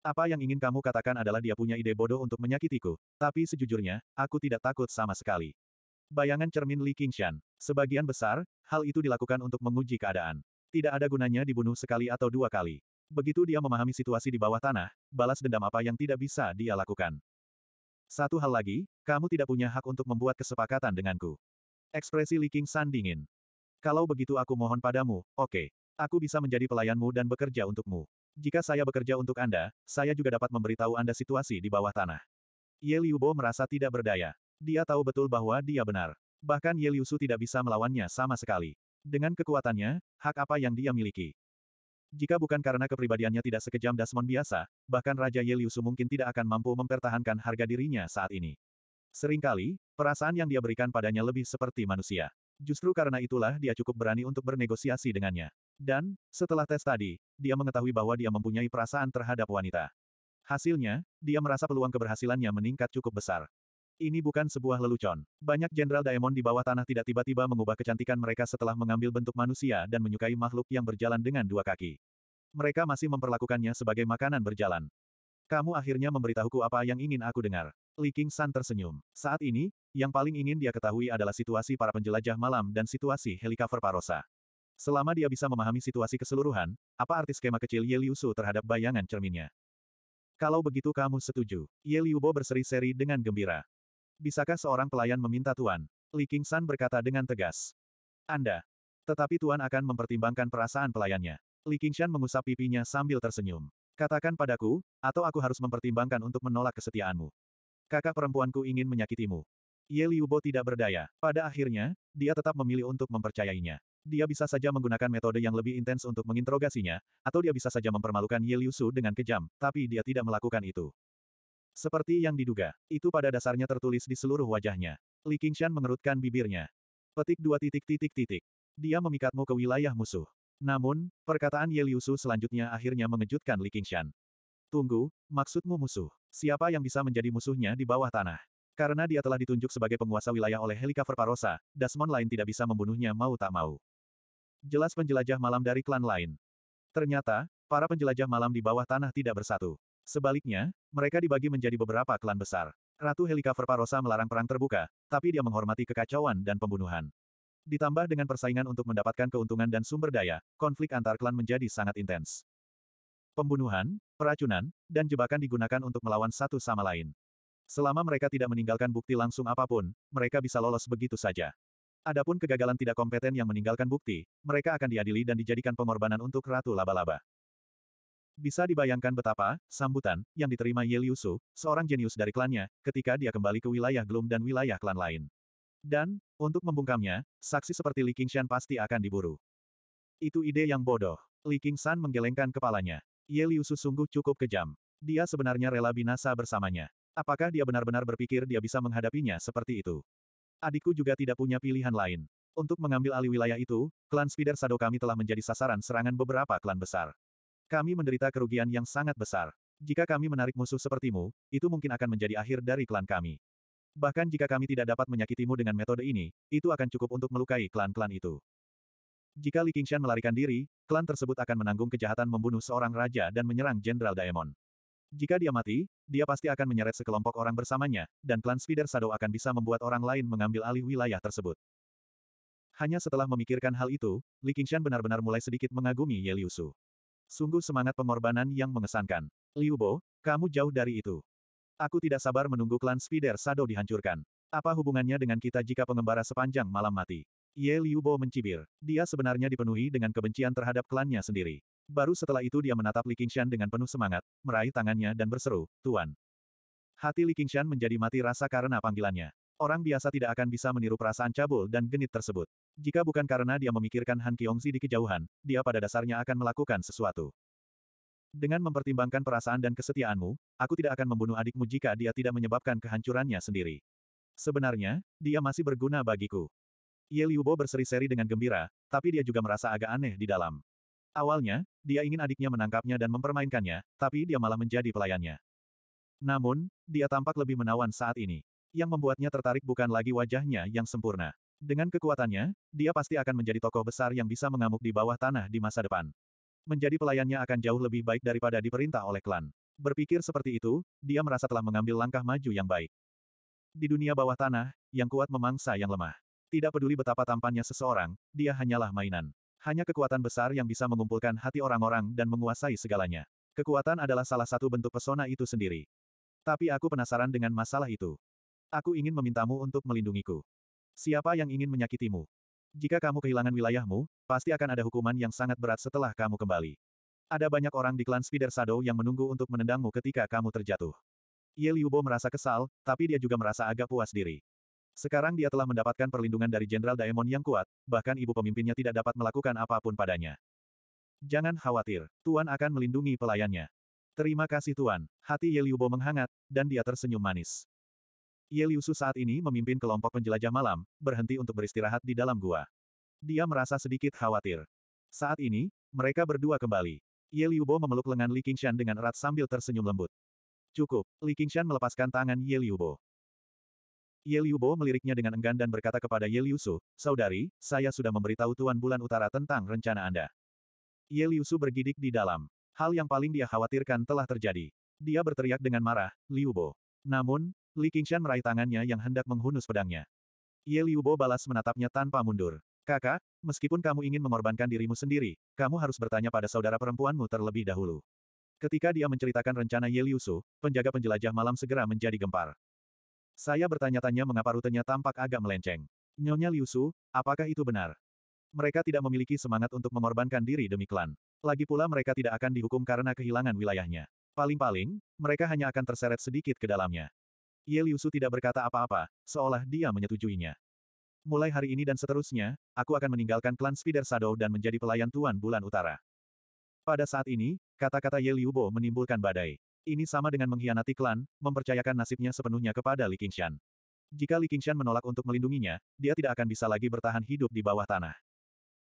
A: Apa yang ingin kamu katakan adalah dia punya ide bodoh untuk menyakitiku, tapi sejujurnya, aku tidak takut sama sekali. Bayangan cermin Li Qingshan. Sebagian besar, hal itu dilakukan untuk menguji keadaan. Tidak ada gunanya dibunuh sekali atau dua kali. Begitu dia memahami situasi di bawah tanah, balas dendam apa yang tidak bisa dia lakukan. Satu hal lagi, kamu tidak punya hak untuk membuat kesepakatan denganku. Ekspresi Li King San dingin. Kalau begitu aku mohon padamu, oke. Okay. Aku bisa menjadi pelayanmu dan bekerja untukmu. Jika saya bekerja untuk Anda, saya juga dapat memberitahu Anda situasi di bawah tanah. Ye Liubo merasa tidak berdaya. Dia tahu betul bahwa dia benar. Bahkan Ye Liusu tidak bisa melawannya sama sekali. Dengan kekuatannya, hak apa yang dia miliki? Jika bukan karena kepribadiannya tidak sekejam Dasmon biasa, bahkan Raja Yeliusu mungkin tidak akan mampu mempertahankan harga dirinya saat ini. Seringkali, perasaan yang dia berikan padanya lebih seperti manusia. Justru karena itulah dia cukup berani untuk bernegosiasi dengannya. Dan, setelah tes tadi, dia mengetahui bahwa dia mempunyai perasaan terhadap wanita. Hasilnya, dia merasa peluang keberhasilannya meningkat cukup besar. Ini bukan sebuah lelucon. Banyak jenderal Daemon di bawah tanah tidak tiba-tiba mengubah kecantikan mereka setelah mengambil bentuk manusia dan menyukai makhluk yang berjalan dengan dua kaki. Mereka masih memperlakukannya sebagai makanan berjalan. Kamu akhirnya memberitahuku apa yang ingin aku dengar. Li King San tersenyum. Saat ini, yang paling ingin dia ketahui adalah situasi para penjelajah malam dan situasi helikopter Parosa. Selama dia bisa memahami situasi keseluruhan, apa arti skema kecil Ye Liu Su terhadap bayangan cerminnya? Kalau begitu kamu setuju. Ye Liu Bo berseri-seri dengan gembira. Bisakah seorang pelayan meminta Tuan? Li San berkata dengan tegas. Anda. Tetapi Tuan akan mempertimbangkan perasaan pelayannya. Li Qingshan mengusap pipinya sambil tersenyum. Katakan padaku, atau aku harus mempertimbangkan untuk menolak kesetiaanmu. Kakak perempuanku ingin menyakitimu. Ye Liubo tidak berdaya. Pada akhirnya, dia tetap memilih untuk mempercayainya. Dia bisa saja menggunakan metode yang lebih intens untuk menginterogasinya, atau dia bisa saja mempermalukan Ye Liu Su dengan kejam, tapi dia tidak melakukan itu. Seperti yang diduga, itu pada dasarnya tertulis di seluruh wajahnya. Li Qingshan mengerutkan bibirnya. Petik dua titik titik titik. Dia memikatmu ke wilayah musuh. Namun, perkataan Ye Liusu selanjutnya akhirnya mengejutkan Li Qingshan. Tunggu, maksudmu musuh? Siapa yang bisa menjadi musuhnya di bawah tanah? Karena dia telah ditunjuk sebagai penguasa wilayah oleh helikopter Parosa, Dasmon lain tidak bisa membunuhnya mau tak mau. Jelas penjelajah malam dari klan lain. Ternyata, para penjelajah malam di bawah tanah tidak bersatu. Sebaliknya, mereka dibagi menjadi beberapa klan besar. Ratu Helika Verparosa melarang perang terbuka, tapi dia menghormati kekacauan dan pembunuhan. Ditambah dengan persaingan untuk mendapatkan keuntungan dan sumber daya, konflik antar klan menjadi sangat intens. Pembunuhan, peracunan, dan jebakan digunakan untuk melawan satu sama lain. Selama mereka tidak meninggalkan bukti langsung apapun, mereka bisa lolos begitu saja. Adapun kegagalan tidak kompeten yang meninggalkan bukti, mereka akan diadili dan dijadikan pengorbanan untuk Ratu Laba-Laba. Bisa dibayangkan betapa, sambutan, yang diterima Ye Liu seorang jenius dari klannya, ketika dia kembali ke wilayah Gloom dan wilayah klan lain. Dan, untuk membungkamnya, saksi seperti Li Qingshan pasti akan diburu. Itu ide yang bodoh. Li Qingshan menggelengkan kepalanya. Ye Liu sungguh cukup kejam. Dia sebenarnya rela binasa bersamanya. Apakah dia benar-benar berpikir dia bisa menghadapinya seperti itu? Adikku juga tidak punya pilihan lain. Untuk mengambil alih wilayah itu, klan Spider Sado kami telah menjadi sasaran serangan beberapa klan besar. Kami menderita kerugian yang sangat besar. Jika kami menarik musuh sepertimu, itu mungkin akan menjadi akhir dari klan kami. Bahkan jika kami tidak dapat menyakitimu dengan metode ini, itu akan cukup untuk melukai klan-klan itu. Jika Li Qingshan melarikan diri, klan tersebut akan menanggung kejahatan membunuh seorang raja dan menyerang Jenderal Daemon. Jika dia mati, dia pasti akan menyeret sekelompok orang bersamanya, dan klan Spider Shadow akan bisa membuat orang lain mengambil alih wilayah tersebut. Hanya setelah memikirkan hal itu, Li Qingshan benar-benar mulai sedikit mengagumi Ye Liusu. Sungguh semangat pengorbanan yang mengesankan. Liu Bo, kamu jauh dari itu. Aku tidak sabar menunggu klan Spider Shadow dihancurkan. Apa hubungannya dengan kita jika pengembara sepanjang malam mati? Ye Liu Bo mencibir. Dia sebenarnya dipenuhi dengan kebencian terhadap klannya sendiri. Baru setelah itu dia menatap Li Qingshan dengan penuh semangat, meraih tangannya dan berseru, Tuan. Hati Li Qingshan menjadi mati rasa karena panggilannya. Orang biasa tidak akan bisa meniru perasaan cabul dan genit tersebut. Jika bukan karena dia memikirkan Han Kiongzi di kejauhan, dia pada dasarnya akan melakukan sesuatu. Dengan mempertimbangkan perasaan dan kesetiaanmu, aku tidak akan membunuh adikmu jika dia tidak menyebabkan kehancurannya sendiri. Sebenarnya, dia masih berguna bagiku. Ye Liubo berseri-seri dengan gembira, tapi dia juga merasa agak aneh di dalam. Awalnya, dia ingin adiknya menangkapnya dan mempermainkannya, tapi dia malah menjadi pelayannya. Namun, dia tampak lebih menawan saat ini. Yang membuatnya tertarik bukan lagi wajahnya yang sempurna. Dengan kekuatannya, dia pasti akan menjadi tokoh besar yang bisa mengamuk di bawah tanah di masa depan. Menjadi pelayannya akan jauh lebih baik daripada diperintah oleh klan. Berpikir seperti itu, dia merasa telah mengambil langkah maju yang baik. Di dunia bawah tanah, yang kuat memangsa yang lemah. Tidak peduli betapa tampannya seseorang, dia hanyalah mainan. Hanya kekuatan besar yang bisa mengumpulkan hati orang-orang dan menguasai segalanya. Kekuatan adalah salah satu bentuk pesona itu sendiri. Tapi aku penasaran dengan masalah itu. Aku ingin memintamu untuk melindungiku. Siapa yang ingin menyakitimu? Jika kamu kehilangan wilayahmu, pasti akan ada hukuman yang sangat berat setelah kamu kembali. Ada banyak orang di klan Spider Shadow yang menunggu untuk menendangmu ketika kamu terjatuh. Ye Liubo merasa kesal, tapi dia juga merasa agak puas diri. Sekarang dia telah mendapatkan perlindungan dari Jenderal Daemon yang kuat, bahkan ibu pemimpinnya tidak dapat melakukan apapun padanya. Jangan khawatir, Tuan akan melindungi pelayannya. Terima kasih Tuan, hati Ye Liubo menghangat, dan dia tersenyum manis. Ye Liusu saat ini memimpin kelompok penjelajah malam, berhenti untuk beristirahat di dalam gua. Dia merasa sedikit khawatir. Saat ini, mereka berdua kembali. Ye Liubo memeluk lengan Li Qingshan dengan erat sambil tersenyum lembut. Cukup, Li Qingshan melepaskan tangan Ye Liubo. Ye Liubo meliriknya dengan enggan dan berkata kepada Ye Liusu, Saudari, saya sudah memberitahu Tuan Bulan Utara tentang rencana Anda. Ye Liusu bergidik di dalam. Hal yang paling dia khawatirkan telah terjadi. Dia berteriak dengan marah, Liubo. Namun, Li Qingshan meraih tangannya yang hendak menghunus pedangnya. Ye Liubo balas menatapnya tanpa mundur. Kakak, meskipun kamu ingin mengorbankan dirimu sendiri, kamu harus bertanya pada saudara perempuanmu terlebih dahulu. Ketika dia menceritakan rencana Ye Liu penjaga penjelajah malam segera menjadi gempar. Saya bertanya-tanya mengapa rutenya tampak agak melenceng. Nyonya Liusu, apakah itu benar? Mereka tidak memiliki semangat untuk mengorbankan diri demi klan. Lagi pula mereka tidak akan dihukum karena kehilangan wilayahnya. Paling-paling, mereka hanya akan terseret sedikit ke dalamnya. Ye Liusu tidak berkata apa-apa, seolah dia menyetujuinya. Mulai hari ini dan seterusnya, aku akan meninggalkan klan Spider Shadow dan menjadi pelayan Tuan Bulan Utara. Pada saat ini, kata-kata Ye Liubo menimbulkan badai. Ini sama dengan mengkhianati klan, mempercayakan nasibnya sepenuhnya kepada Li Qingshan. Jika Li Qingshan menolak untuk melindunginya, dia tidak akan bisa lagi bertahan hidup di bawah tanah.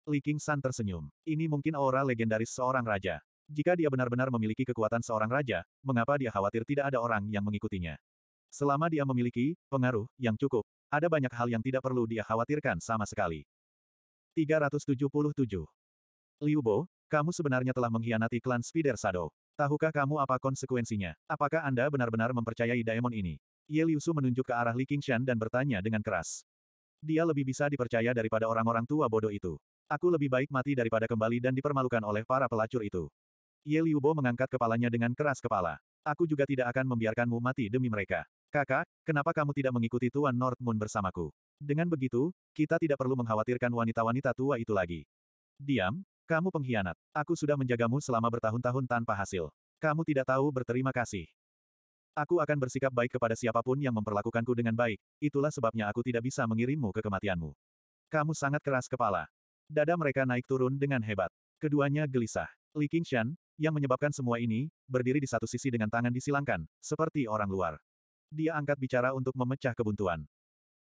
A: Li Qingshan tersenyum. Ini mungkin aura legendaris seorang raja. Jika dia benar-benar memiliki kekuatan seorang raja, mengapa dia khawatir tidak ada orang yang mengikutinya? Selama dia memiliki pengaruh yang cukup, ada banyak hal yang tidak perlu dia khawatirkan sama sekali. 377. Liu Bo, kamu sebenarnya telah mengkhianati klan Spider Shadow. Tahukah kamu apa konsekuensinya? Apakah Anda benar-benar mempercayai daemon ini? Ye Liu Su menunjuk ke arah Li Qingshan dan bertanya dengan keras. Dia lebih bisa dipercaya daripada orang-orang tua bodoh itu. Aku lebih baik mati daripada kembali dan dipermalukan oleh para pelacur itu. Ye Liu Bo mengangkat kepalanya dengan keras kepala. Aku juga tidak akan membiarkanmu mati demi mereka. Kakak, kenapa kamu tidak mengikuti Tuan North Moon bersamaku? Dengan begitu, kita tidak perlu mengkhawatirkan wanita-wanita tua itu lagi. Diam, kamu pengkhianat. Aku sudah menjagamu selama bertahun-tahun tanpa hasil. Kamu tidak tahu berterima kasih. Aku akan bersikap baik kepada siapapun yang memperlakukanku dengan baik, itulah sebabnya aku tidak bisa mengirimmu ke kematianmu. Kamu sangat keras kepala. Dada mereka naik turun dengan hebat. Keduanya gelisah. Li Qingshan, yang menyebabkan semua ini, berdiri di satu sisi dengan tangan disilangkan, seperti orang luar. Dia angkat bicara untuk memecah kebuntuan.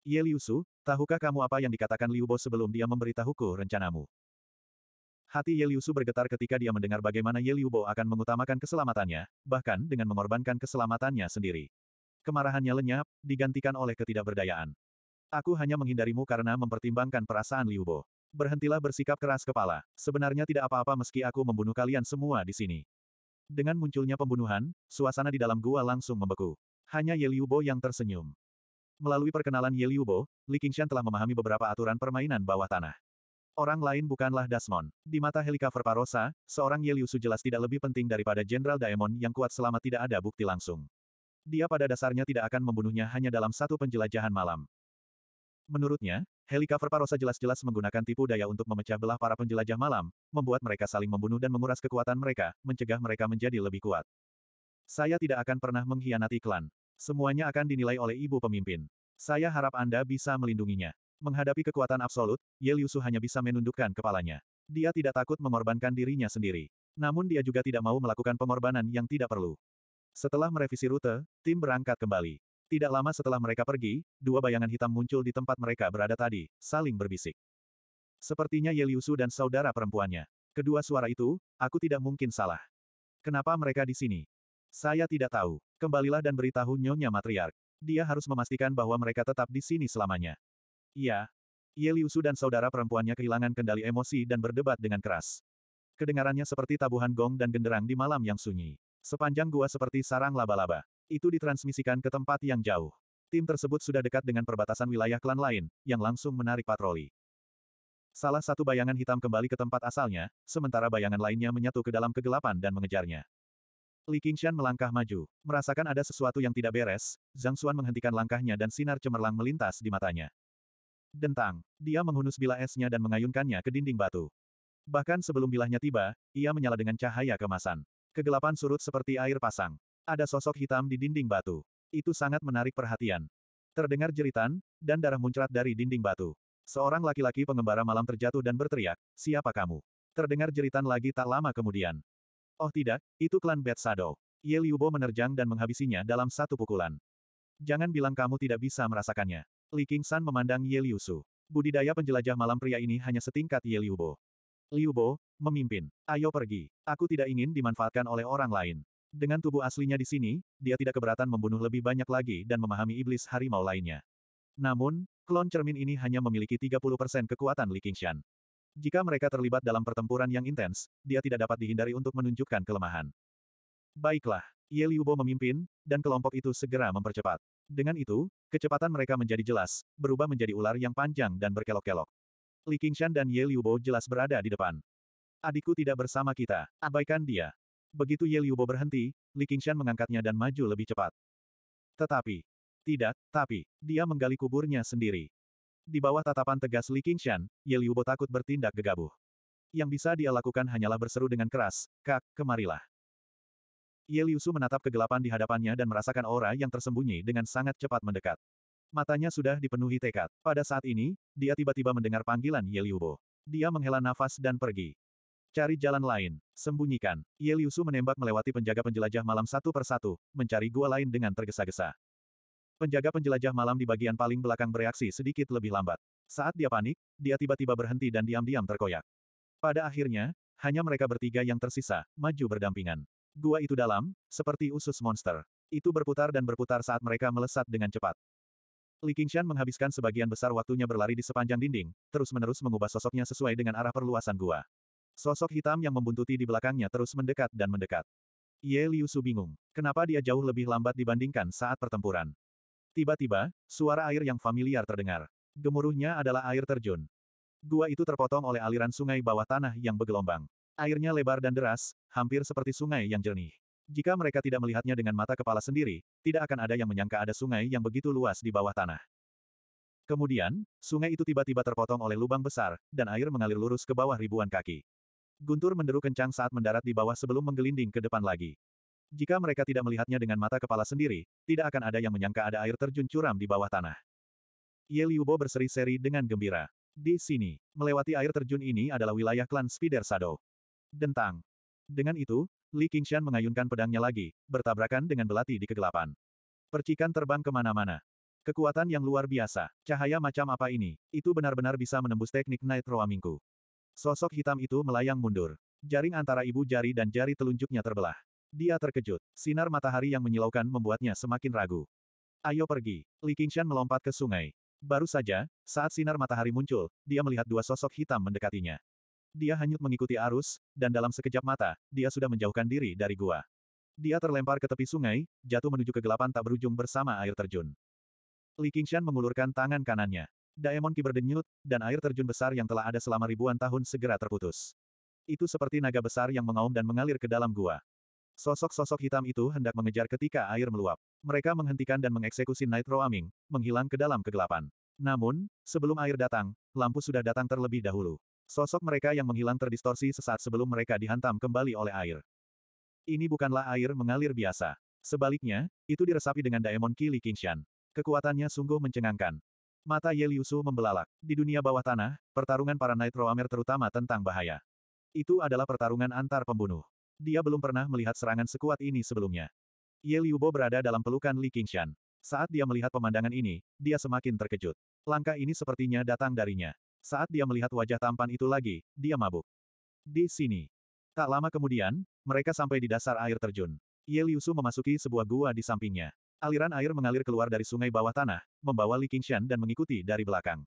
A: Ye Liusu, tahukah kamu apa yang dikatakan Liu Bo sebelum dia memberitahuku rencanamu? Hati Ye Liusu bergetar ketika dia mendengar bagaimana Ye Liu Bo akan mengutamakan keselamatannya, bahkan dengan mengorbankan keselamatannya sendiri. Kemarahannya lenyap, digantikan oleh ketidakberdayaan. Aku hanya menghindarimu karena mempertimbangkan perasaan Liu Bo berhentilah bersikap keras kepala. Sebenarnya tidak apa-apa meski aku membunuh kalian semua di sini. Dengan munculnya pembunuhan, suasana di dalam gua langsung membeku. Hanya Ye Liu yang tersenyum. Melalui perkenalan Ye Liu Bo, Li Qingshan telah memahami beberapa aturan permainan bawah tanah. Orang lain bukanlah Dasmon. Di mata Helikaver Parosa, seorang Ye Liu jelas tidak lebih penting daripada Jenderal Daemon yang kuat selama tidak ada bukti langsung. Dia pada dasarnya tidak akan membunuhnya hanya dalam satu penjelajahan malam. Menurutnya, helikopter Parosa jelas-jelas menggunakan tipu daya untuk memecah belah para penjelajah malam, membuat mereka saling membunuh dan menguras kekuatan mereka, mencegah mereka menjadi lebih kuat. Saya tidak akan pernah mengkhianati klan. Semuanya akan dinilai oleh ibu pemimpin. Saya harap Anda bisa melindunginya. Menghadapi kekuatan absolut, Ye Liusu hanya bisa menundukkan kepalanya. Dia tidak takut mengorbankan dirinya sendiri. Namun dia juga tidak mau melakukan pengorbanan yang tidak perlu. Setelah merevisi rute, tim berangkat kembali. Tidak lama setelah mereka pergi, dua bayangan hitam muncul di tempat mereka berada tadi, saling berbisik. Sepertinya Yeliusu dan saudara perempuannya. Kedua suara itu, aku tidak mungkin salah. Kenapa mereka di sini? Saya tidak tahu. Kembalilah dan beritahu Nyonya Matriark. Dia harus memastikan bahwa mereka tetap di sini selamanya. Iya. Yeliusu dan saudara perempuannya kehilangan kendali emosi dan berdebat dengan keras. Kedengarannya seperti tabuhan gong dan genderang di malam yang sunyi. Sepanjang gua seperti sarang laba-laba. Itu ditransmisikan ke tempat yang jauh. Tim tersebut sudah dekat dengan perbatasan wilayah klan lain, yang langsung menarik patroli. Salah satu bayangan hitam kembali ke tempat asalnya, sementara bayangan lainnya menyatu ke dalam kegelapan dan mengejarnya. Li Qingshan melangkah maju. Merasakan ada sesuatu yang tidak beres, Zhang Xuan menghentikan langkahnya dan sinar cemerlang melintas di matanya. Dentang. Dia menghunus bilah esnya dan mengayunkannya ke dinding batu. Bahkan sebelum bilahnya tiba, ia menyala dengan cahaya kemasan. Kegelapan surut seperti air pasang. Ada sosok hitam di dinding batu. Itu sangat menarik perhatian. Terdengar jeritan, dan darah muncrat dari dinding batu. Seorang laki-laki pengembara malam terjatuh dan berteriak, siapa kamu? Terdengar jeritan lagi tak lama kemudian. Oh tidak, itu klan Bad Shadow. Ye Liubo menerjang dan menghabisinya dalam satu pukulan. Jangan bilang kamu tidak bisa merasakannya. Li San memandang Ye Liusu. Budidaya penjelajah malam pria ini hanya setingkat Ye Liubo. Liubo, memimpin. Ayo pergi. Aku tidak ingin dimanfaatkan oleh orang lain. Dengan tubuh aslinya di sini, dia tidak keberatan membunuh lebih banyak lagi dan memahami iblis harimau lainnya. Namun, klon cermin ini hanya memiliki 30% kekuatan Li Qingshan. Jika mereka terlibat dalam pertempuran yang intens, dia tidak dapat dihindari untuk menunjukkan kelemahan. Baiklah, Ye Liubo memimpin, dan kelompok itu segera mempercepat. Dengan itu, kecepatan mereka menjadi jelas, berubah menjadi ular yang panjang dan berkelok-kelok. Li Qingshan dan Ye Liubo jelas berada di depan. Adikku tidak bersama kita, abaikan dia. Begitu Ye Liubo berhenti, Li Qingshan mengangkatnya dan maju lebih cepat. Tetapi, tidak, tapi, dia menggali kuburnya sendiri. Di bawah tatapan tegas Li Qingshan, Ye Liubo takut bertindak gegabah. Yang bisa dia lakukan hanyalah berseru dengan keras, Kak, kemarilah. Ye Liusu menatap kegelapan di hadapannya dan merasakan aura yang tersembunyi dengan sangat cepat mendekat. Matanya sudah dipenuhi tekad. Pada saat ini, dia tiba-tiba mendengar panggilan Ye Liubo. Dia menghela nafas dan pergi. Cari jalan lain. Sembunyikan. Ye Liusu menembak melewati penjaga penjelajah malam satu persatu, mencari gua lain dengan tergesa-gesa. Penjaga penjelajah malam di bagian paling belakang bereaksi sedikit lebih lambat. Saat dia panik, dia tiba-tiba berhenti dan diam-diam terkoyak. Pada akhirnya, hanya mereka bertiga yang tersisa, maju berdampingan. Gua itu dalam, seperti usus monster. Itu berputar dan berputar saat mereka melesat dengan cepat. Li Qingshan menghabiskan sebagian besar waktunya berlari di sepanjang dinding, terus-menerus mengubah sosoknya sesuai dengan arah perluasan gua. Sosok hitam yang membuntuti di belakangnya terus mendekat dan mendekat. Ye Liu Su bingung. Kenapa dia jauh lebih lambat dibandingkan saat pertempuran? Tiba-tiba, suara air yang familiar terdengar. Gemuruhnya adalah air terjun. Gua itu terpotong oleh aliran sungai bawah tanah yang bergelombang. Airnya lebar dan deras, hampir seperti sungai yang jernih. Jika mereka tidak melihatnya dengan mata kepala sendiri, tidak akan ada yang menyangka ada sungai yang begitu luas di bawah tanah. Kemudian, sungai itu tiba-tiba terpotong oleh lubang besar, dan air mengalir lurus ke bawah ribuan kaki. Guntur menderu kencang saat mendarat di bawah sebelum menggelinding ke depan lagi. Jika mereka tidak melihatnya dengan mata kepala sendiri, tidak akan ada yang menyangka ada air terjun curam di bawah tanah. Ye Liubo berseri-seri dengan gembira. Di sini, melewati air terjun ini adalah wilayah klan Spider Shadow. Dentang. Dengan itu, Li Qingshan mengayunkan pedangnya lagi, bertabrakan dengan belati di kegelapan. Percikan terbang kemana-mana. Kekuatan yang luar biasa. Cahaya macam apa ini? Itu benar-benar bisa menembus teknik Night Roamingku. Sosok hitam itu melayang mundur. Jaring antara ibu jari dan jari telunjuknya terbelah. Dia terkejut. Sinar matahari yang menyilaukan membuatnya semakin ragu. Ayo pergi. Li Qingshan melompat ke sungai. Baru saja, saat sinar matahari muncul, dia melihat dua sosok hitam mendekatinya. Dia hanyut mengikuti arus, dan dalam sekejap mata, dia sudah menjauhkan diri dari gua. Dia terlempar ke tepi sungai, jatuh menuju kegelapan tak berujung bersama air terjun. Li Qingshan mengulurkan tangan kanannya. Daemon berdenyut, dan air terjun besar yang telah ada selama ribuan tahun segera terputus. Itu seperti naga besar yang mengaum dan mengalir ke dalam gua. Sosok-sosok hitam itu hendak mengejar ketika air meluap. Mereka menghentikan dan mengeksekusi Nitro Aming, menghilang ke dalam kegelapan. Namun, sebelum air datang, lampu sudah datang terlebih dahulu. Sosok mereka yang menghilang terdistorsi sesaat sebelum mereka dihantam kembali oleh air. Ini bukanlah air mengalir biasa. Sebaliknya, itu diresapi dengan Daemon Kili Kingshan. Kekuatannya sungguh mencengangkan. Mata Yeliusu membelalak. Di dunia bawah tanah, pertarungan para Night Roamer terutama tentang bahaya. Itu adalah pertarungan antar pembunuh. Dia belum pernah melihat serangan sekuat ini sebelumnya. Ye Liu berada dalam pelukan Li Qingshan. Saat dia melihat pemandangan ini, dia semakin terkejut. Langkah ini sepertinya datang darinya. Saat dia melihat wajah tampan itu lagi, dia mabuk. Di sini. Tak lama kemudian, mereka sampai di dasar air terjun. Ye Liu memasuki sebuah gua di sampingnya. Aliran air mengalir keluar dari sungai bawah tanah, membawa Li Qingshan dan mengikuti dari belakang.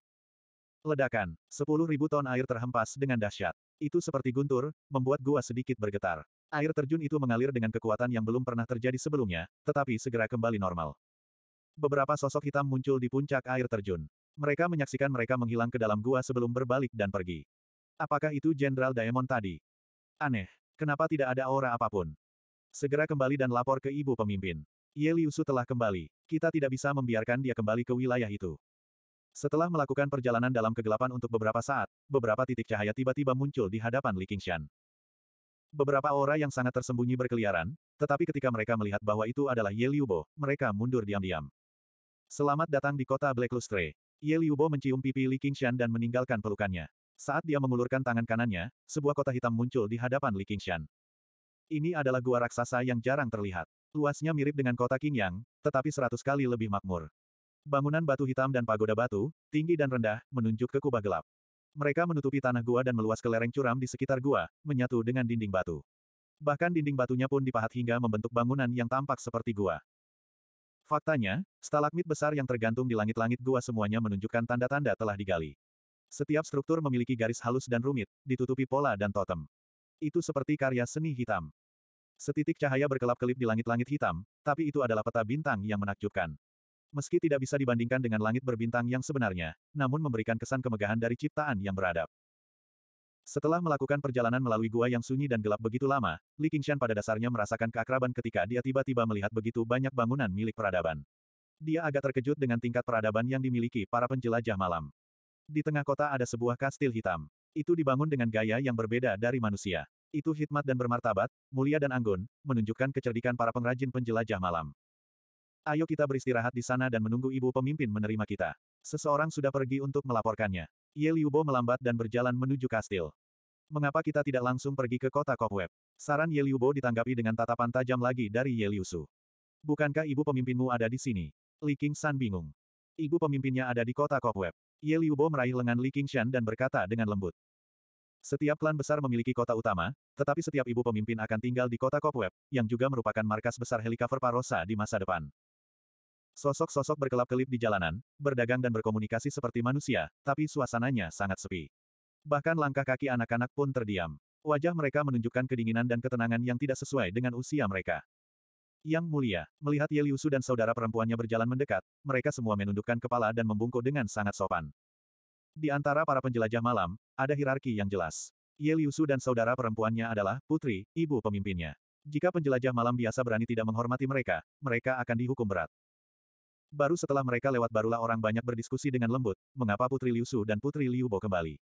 A: Ledakan, 10.000 ton air terhempas dengan dahsyat. Itu seperti guntur, membuat gua sedikit bergetar. Air terjun itu mengalir dengan kekuatan yang belum pernah terjadi sebelumnya, tetapi segera kembali normal. Beberapa sosok hitam muncul di puncak air terjun. Mereka menyaksikan mereka menghilang ke dalam gua sebelum berbalik dan pergi. Apakah itu Jenderal Diamond tadi? Aneh. Kenapa tidak ada aura apapun? Segera kembali dan lapor ke ibu pemimpin. Ye Liusu telah kembali. Kita tidak bisa membiarkan dia kembali ke wilayah itu. Setelah melakukan perjalanan dalam kegelapan untuk beberapa saat, beberapa titik cahaya tiba-tiba muncul di hadapan Li Qingshan. Beberapa aura yang sangat tersembunyi berkeliaran, tetapi ketika mereka melihat bahwa itu adalah Ye Liubo, mereka mundur diam-diam. Selamat datang di kota Black Lustre. Ye Liubo mencium pipi Li Qingshan dan meninggalkan pelukannya. Saat dia mengulurkan tangan kanannya, sebuah kota hitam muncul di hadapan Li Qingshan. Ini adalah gua raksasa yang jarang terlihat. Luasnya mirip dengan kota Qingyang, tetapi seratus kali lebih makmur. Bangunan batu hitam dan pagoda batu, tinggi dan rendah, menunjuk ke kubah gelap. Mereka menutupi tanah gua dan meluas ke lereng curam di sekitar gua, menyatu dengan dinding batu. Bahkan dinding batunya pun dipahat hingga membentuk bangunan yang tampak seperti gua. Faktanya, stalagmit besar yang tergantung di langit-langit gua semuanya menunjukkan tanda-tanda telah digali. Setiap struktur memiliki garis halus dan rumit, ditutupi pola dan totem. Itu seperti karya seni hitam. Setitik cahaya berkelap-kelip di langit-langit hitam, tapi itu adalah peta bintang yang menakjubkan. Meski tidak bisa dibandingkan dengan langit berbintang yang sebenarnya, namun memberikan kesan kemegahan dari ciptaan yang beradab. Setelah melakukan perjalanan melalui gua yang sunyi dan gelap begitu lama, Li Qingshan pada dasarnya merasakan keakraban ketika dia tiba-tiba melihat begitu banyak bangunan milik peradaban. Dia agak terkejut dengan tingkat peradaban yang dimiliki para penjelajah malam. Di tengah kota ada sebuah kastil hitam. Itu dibangun dengan gaya yang berbeda dari manusia. Itu hikmat dan bermartabat, mulia dan anggun, menunjukkan kecerdikan para pengrajin penjelajah malam. Ayo kita beristirahat di sana dan menunggu ibu pemimpin menerima kita. Seseorang sudah pergi untuk melaporkannya. Ye Liubo melambat dan berjalan menuju kastil. Mengapa kita tidak langsung pergi ke kota Cobweb? Saran Ye Liubo ditanggapi dengan tatapan tajam lagi dari Ye Liusu. Bukankah ibu pemimpinmu ada di sini? Li King San bingung. Ibu pemimpinnya ada di kota Cobweb. Ye Liubo meraih lengan Li Qingshan dan berkata dengan lembut. Setiap klan besar memiliki kota utama, tetapi setiap ibu pemimpin akan tinggal di kota Cobweb, yang juga merupakan markas besar helikopter Parosa di masa depan. Sosok-sosok berkelap-kelip di jalanan, berdagang dan berkomunikasi seperti manusia, tapi suasananya sangat sepi. Bahkan langkah kaki anak-anak pun terdiam. Wajah mereka menunjukkan kedinginan dan ketenangan yang tidak sesuai dengan usia mereka. Yang mulia, melihat Yeliusu dan saudara perempuannya berjalan mendekat, mereka semua menundukkan kepala dan membungkuk dengan sangat sopan. Di antara para penjelajah malam, ada hierarki yang jelas. Ye Liusu dan saudara perempuannya adalah putri, ibu pemimpinnya. Jika penjelajah malam biasa berani tidak menghormati mereka, mereka akan dihukum berat. Baru setelah mereka lewat barulah orang banyak berdiskusi dengan lembut, mengapa Putri Liusu dan Putri Liubo kembali.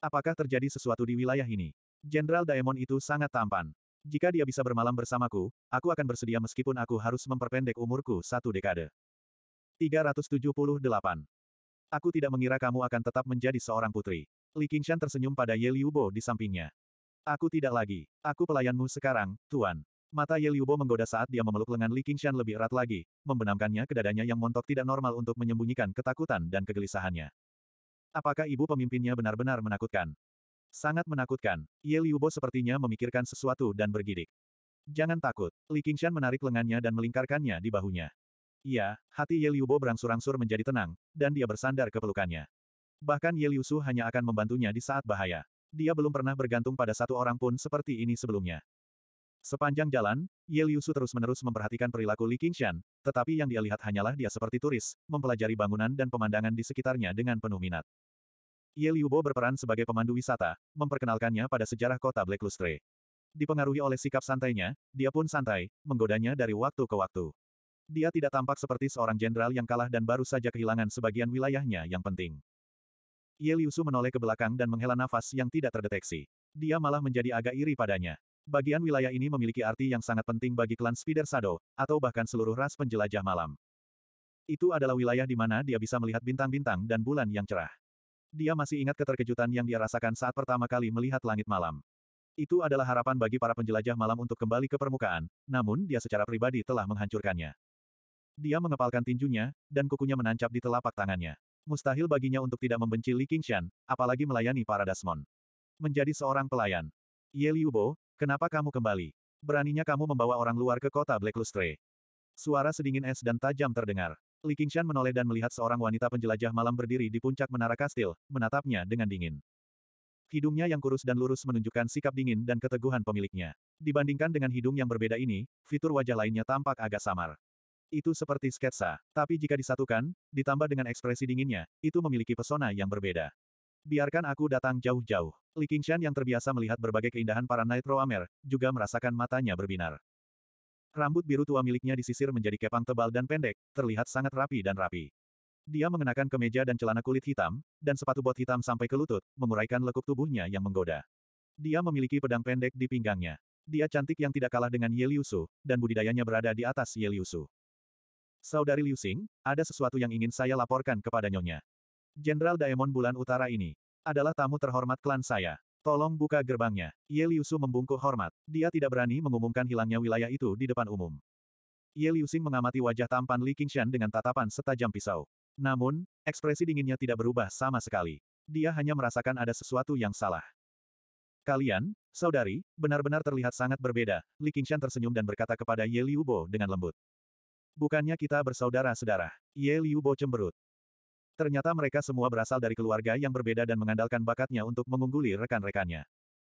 A: Apakah terjadi sesuatu di wilayah ini? Jenderal Daemon itu sangat tampan. Jika dia bisa bermalam bersamaku, aku akan bersedia meskipun aku harus memperpendek umurku satu dekade. 378. Aku tidak mengira kamu akan tetap menjadi seorang putri. Li Qingshan tersenyum pada Ye Liubo di sampingnya. Aku tidak lagi. Aku pelayanmu sekarang, Tuan. Mata Ye Liubo menggoda saat dia memeluk lengan Li Qingshan lebih erat lagi, membenamkannya ke dadanya yang montok tidak normal untuk menyembunyikan ketakutan dan kegelisahannya. Apakah ibu pemimpinnya benar-benar menakutkan? Sangat menakutkan. Ye Liubo sepertinya memikirkan sesuatu dan bergidik. Jangan takut. Li Qingshan menarik lengannya dan melingkarkannya di bahunya. Iya, hati Ye berangsur-angsur menjadi tenang, dan dia bersandar ke pelukannya. Bahkan Ye hanya akan membantunya di saat bahaya. Dia belum pernah bergantung pada satu orang pun seperti ini sebelumnya. Sepanjang jalan, Ye terus-menerus memperhatikan perilaku Li Qingshan, tetapi yang dia lihat hanyalah dia seperti turis, mempelajari bangunan dan pemandangan di sekitarnya dengan penuh minat. Ye berperan sebagai pemandu wisata, memperkenalkannya pada sejarah kota Black Lustre. Dipengaruhi oleh sikap santainya, dia pun santai, menggodanya dari waktu ke waktu. Dia tidak tampak seperti seorang jenderal yang kalah dan baru saja kehilangan sebagian wilayahnya yang penting. Ye Liusu menoleh ke belakang dan menghela nafas yang tidak terdeteksi. Dia malah menjadi agak iri padanya. Bagian wilayah ini memiliki arti yang sangat penting bagi klan Spider Shadow, atau bahkan seluruh ras penjelajah malam. Itu adalah wilayah di mana dia bisa melihat bintang-bintang dan bulan yang cerah. Dia masih ingat keterkejutan yang dia rasakan saat pertama kali melihat langit malam. Itu adalah harapan bagi para penjelajah malam untuk kembali ke permukaan, namun dia secara pribadi telah menghancurkannya. Dia mengepalkan tinjunya, dan kukunya menancap di telapak tangannya. Mustahil baginya untuk tidak membenci Li Qingshan, apalagi melayani para Dasmon. Menjadi seorang pelayan. Ye Liubo, kenapa kamu kembali? Beraninya kamu membawa orang luar ke kota Black Lustre. Suara sedingin es dan tajam terdengar. Li Qingshan menoleh dan melihat seorang wanita penjelajah malam berdiri di puncak menara kastil, menatapnya dengan dingin. Hidungnya yang kurus dan lurus menunjukkan sikap dingin dan keteguhan pemiliknya. Dibandingkan dengan hidung yang berbeda ini, fitur wajah lainnya tampak agak samar. Itu seperti sketsa, tapi jika disatukan, ditambah dengan ekspresi dinginnya, itu memiliki pesona yang berbeda. Biarkan aku datang jauh-jauh. Li Qingshan yang terbiasa melihat berbagai keindahan para Night Roamer, juga merasakan matanya berbinar. Rambut biru tua miliknya disisir menjadi kepang tebal dan pendek, terlihat sangat rapi dan rapi. Dia mengenakan kemeja dan celana kulit hitam, dan sepatu bot hitam sampai ke lutut, menguraikan lekuk tubuhnya yang menggoda. Dia memiliki pedang pendek di pinggangnya. Dia cantik yang tidak kalah dengan Yeliusu, dan budidayanya berada di atas Yeliusu. Saudari Liu Xing, ada sesuatu yang ingin saya laporkan kepada Nyonya. Jenderal Daemon Bulan Utara ini adalah tamu terhormat klan saya. Tolong buka gerbangnya. Ye Liu Su membungkuk hormat. Dia tidak berani mengumumkan hilangnya wilayah itu di depan umum. Ye Liu Xing mengamati wajah tampan Li Qingshan dengan tatapan setajam pisau. Namun, ekspresi dinginnya tidak berubah sama sekali. Dia hanya merasakan ada sesuatu yang salah. Kalian, saudari, benar-benar terlihat sangat berbeda. Li Qingshan tersenyum dan berkata kepada Ye Liu Bo dengan lembut. Bukannya kita bersaudara sedarah? Ye Liu Bo cemberut. Ternyata mereka semua berasal dari keluarga yang berbeda dan mengandalkan bakatnya untuk mengungguli rekan-rekannya.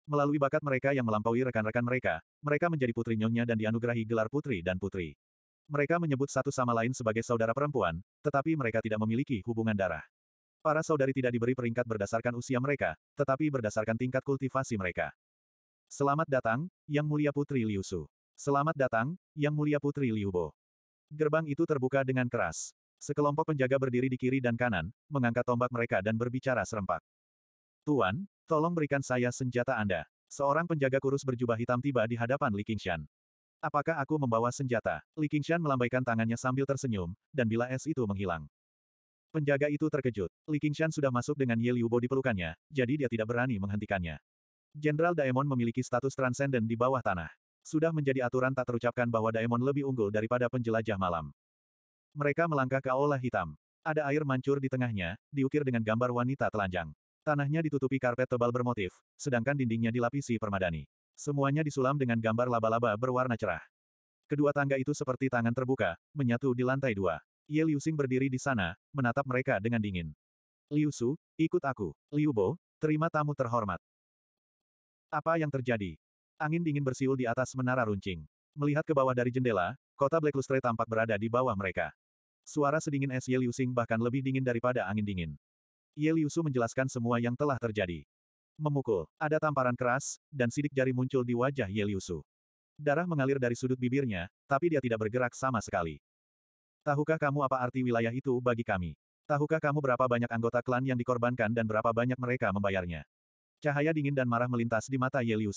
A: Melalui bakat mereka yang melampaui rekan-rekan mereka, mereka menjadi putri nyonya dan dianugerahi gelar putri dan putri. Mereka menyebut satu sama lain sebagai saudara perempuan, tetapi mereka tidak memiliki hubungan darah. Para saudari tidak diberi peringkat berdasarkan usia mereka, tetapi berdasarkan tingkat kultivasi mereka. Selamat datang, Yang Mulia Putri Liu Su. Selamat datang, Yang Mulia Putri Liu Bo. Gerbang itu terbuka dengan keras. Sekelompok penjaga berdiri di kiri dan kanan, mengangkat tombak mereka dan berbicara serempak. Tuan, tolong berikan saya senjata Anda. Seorang penjaga kurus berjubah hitam tiba di hadapan Li Qingshan. Apakah aku membawa senjata? Li Qingshan melambaikan tangannya sambil tersenyum, dan bila es itu menghilang. Penjaga itu terkejut. Li Qingshan sudah masuk dengan Ye Liubo di pelukannya, jadi dia tidak berani menghentikannya. Jenderal Daemon memiliki status transenden di bawah tanah. Sudah menjadi aturan tak terucapkan bahwa Daemon lebih unggul daripada penjelajah malam. Mereka melangkah ke aula hitam. Ada air mancur di tengahnya, diukir dengan gambar wanita telanjang. Tanahnya ditutupi karpet tebal bermotif, sedangkan dindingnya dilapisi permadani. Semuanya disulam dengan gambar laba-laba berwarna cerah. Kedua tangga itu seperti tangan terbuka, menyatu di lantai dua. Ye Liu Xing berdiri di sana, menatap mereka dengan dingin. Liu Su, ikut aku. Liu Bo, terima tamu terhormat. Apa yang terjadi? Angin dingin bersiul di atas menara runcing. Melihat ke bawah dari jendela, kota Black Lustre tampak berada di bawah mereka. Suara sedingin es Ye Liu bahkan lebih dingin daripada angin dingin. Ye Liu menjelaskan semua yang telah terjadi. Memukul, ada tamparan keras, dan sidik jari muncul di wajah Ye Liu Darah mengalir dari sudut bibirnya, tapi dia tidak bergerak sama sekali. Tahukah kamu apa arti wilayah itu bagi kami? Tahukah kamu berapa banyak anggota klan yang dikorbankan dan berapa banyak mereka membayarnya? Cahaya dingin dan marah melintas di mata Ye Liu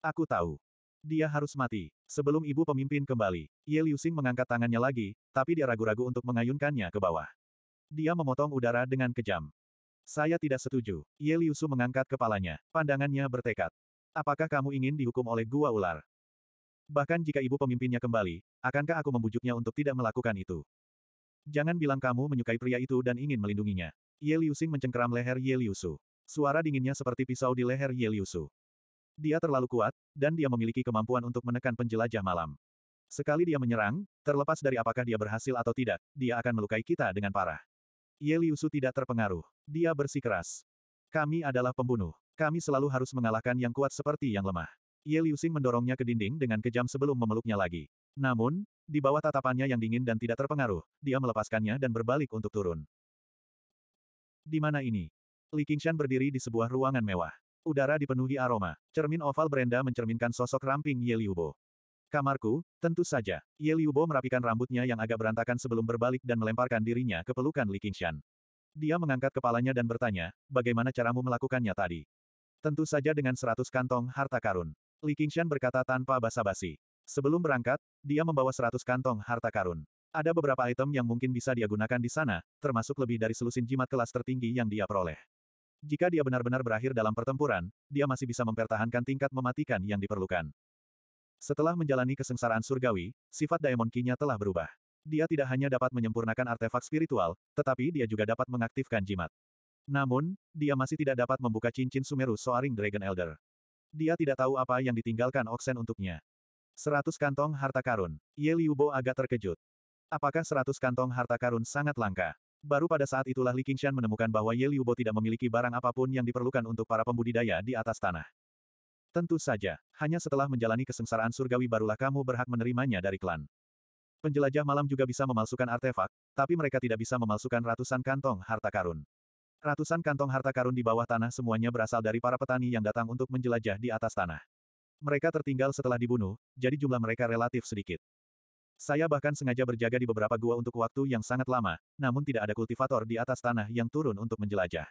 A: Aku tahu. Dia harus mati. Sebelum ibu pemimpin kembali, Ye Xing mengangkat tangannya lagi, tapi dia ragu-ragu untuk mengayunkannya ke bawah. Dia memotong udara dengan kejam. Saya tidak setuju. Ye Liusu mengangkat kepalanya. Pandangannya bertekad. Apakah kamu ingin dihukum oleh gua ular? Bahkan jika ibu pemimpinnya kembali, akankah aku membujuknya untuk tidak melakukan itu? Jangan bilang kamu menyukai pria itu dan ingin melindunginya. Ye Xing mencengkeram leher Ye Liusu. Suara dinginnya seperti pisau di leher Ye Liusu. Dia terlalu kuat, dan dia memiliki kemampuan untuk menekan penjelajah malam. Sekali dia menyerang, terlepas dari apakah dia berhasil atau tidak, dia akan melukai kita dengan parah. Ye Liusu tidak terpengaruh. Dia bersikeras. Kami adalah pembunuh. Kami selalu harus mengalahkan yang kuat seperti yang lemah. Ye Liusing mendorongnya ke dinding dengan kejam sebelum memeluknya lagi. Namun, di bawah tatapannya yang dingin dan tidak terpengaruh, dia melepaskannya dan berbalik untuk turun. Di mana ini? Li Qingshan berdiri di sebuah ruangan mewah. Udara dipenuhi aroma. Cermin oval Brenda mencerminkan sosok ramping Ye Liubo. Kamarku, tentu saja. Ye Liubo merapikan rambutnya yang agak berantakan sebelum berbalik dan melemparkan dirinya ke pelukan Li Qingshan. Dia mengangkat kepalanya dan bertanya, bagaimana caramu melakukannya tadi? Tentu saja dengan seratus kantong harta karun. Li Qingshan berkata tanpa basa-basi. Sebelum berangkat, dia membawa seratus kantong harta karun. Ada beberapa item yang mungkin bisa dia gunakan di sana, termasuk lebih dari selusin jimat kelas tertinggi yang dia peroleh. Jika dia benar-benar berakhir dalam pertempuran, dia masih bisa mempertahankan tingkat mematikan yang diperlukan. Setelah menjalani kesengsaraan surgawi, sifat Daemon Ki-nya telah berubah. Dia tidak hanya dapat menyempurnakan artefak spiritual, tetapi dia juga dapat mengaktifkan jimat. Namun, dia masih tidak dapat membuka cincin Sumeru Soaring Dragon Elder. Dia tidak tahu apa yang ditinggalkan Oksen untuknya. Seratus kantong harta karun. Ye Liubo agak terkejut. Apakah seratus kantong harta karun sangat langka? Baru pada saat itulah Li Qingshan menemukan bahwa Ye Liubo tidak memiliki barang apapun yang diperlukan untuk para pembudidaya di atas tanah. Tentu saja, hanya setelah menjalani kesengsaraan surgawi barulah kamu berhak menerimanya dari klan. Penjelajah malam juga bisa memalsukan artefak, tapi mereka tidak bisa memalsukan ratusan kantong harta karun. Ratusan kantong harta karun di bawah tanah semuanya berasal dari para petani yang datang untuk menjelajah di atas tanah. Mereka tertinggal setelah dibunuh, jadi jumlah mereka relatif sedikit. Saya bahkan sengaja berjaga di beberapa gua untuk waktu yang sangat lama, namun tidak ada kultivator di atas tanah yang turun untuk menjelajah.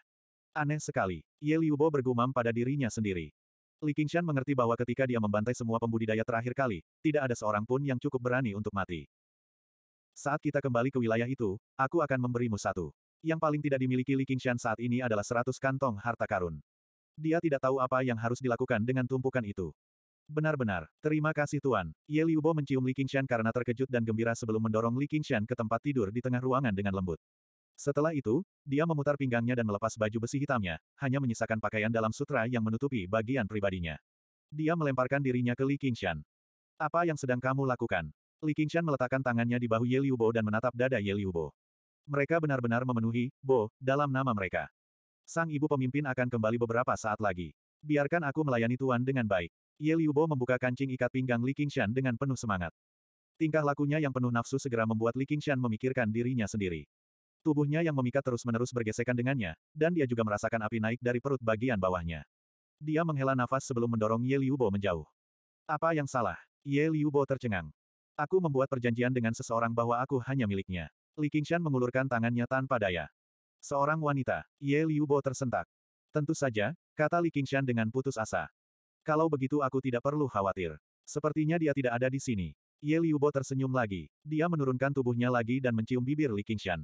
A: Aneh sekali, Ye Liubo bergumam pada dirinya sendiri. Li Qingshan mengerti bahwa ketika dia membantai semua pembudidaya terakhir kali, tidak ada seorang pun yang cukup berani untuk mati. Saat kita kembali ke wilayah itu, aku akan memberimu satu. Yang paling tidak dimiliki Li Qingshan saat ini adalah seratus kantong harta karun. Dia tidak tahu apa yang harus dilakukan dengan tumpukan itu. Benar-benar, terima kasih Tuan. Ye Liubo mencium Li Qingshan karena terkejut dan gembira sebelum mendorong Li Qingshan ke tempat tidur di tengah ruangan dengan lembut. Setelah itu, dia memutar pinggangnya dan melepas baju besi hitamnya, hanya menyisakan pakaian dalam sutra yang menutupi bagian pribadinya. Dia melemparkan dirinya ke Li Qingshan. Apa yang sedang kamu lakukan? Li Qingshan meletakkan tangannya di bahu Ye Liubo dan menatap dada Ye Liubo. Mereka benar-benar memenuhi, Bo, dalam nama mereka. Sang ibu pemimpin akan kembali beberapa saat lagi. Biarkan aku melayani Tuan dengan baik. Ye Liubo membuka kancing ikat pinggang Li Qingshan dengan penuh semangat. Tingkah lakunya yang penuh nafsu segera membuat Li Qingshan memikirkan dirinya sendiri. Tubuhnya yang memikat terus-menerus bergesekan dengannya, dan dia juga merasakan api naik dari perut bagian bawahnya. Dia menghela nafas sebelum mendorong Ye Liubo menjauh. Apa yang salah? Ye Liubo tercengang. Aku membuat perjanjian dengan seseorang bahwa aku hanya miliknya. Li Qingshan mengulurkan tangannya tanpa daya. Seorang wanita, Ye Liubo tersentak. Tentu saja, kata Li Qingshan dengan putus asa. Kalau begitu aku tidak perlu khawatir. Sepertinya dia tidak ada di sini. Ye Liubo tersenyum lagi. Dia menurunkan tubuhnya lagi dan mencium bibir Li Qingshan.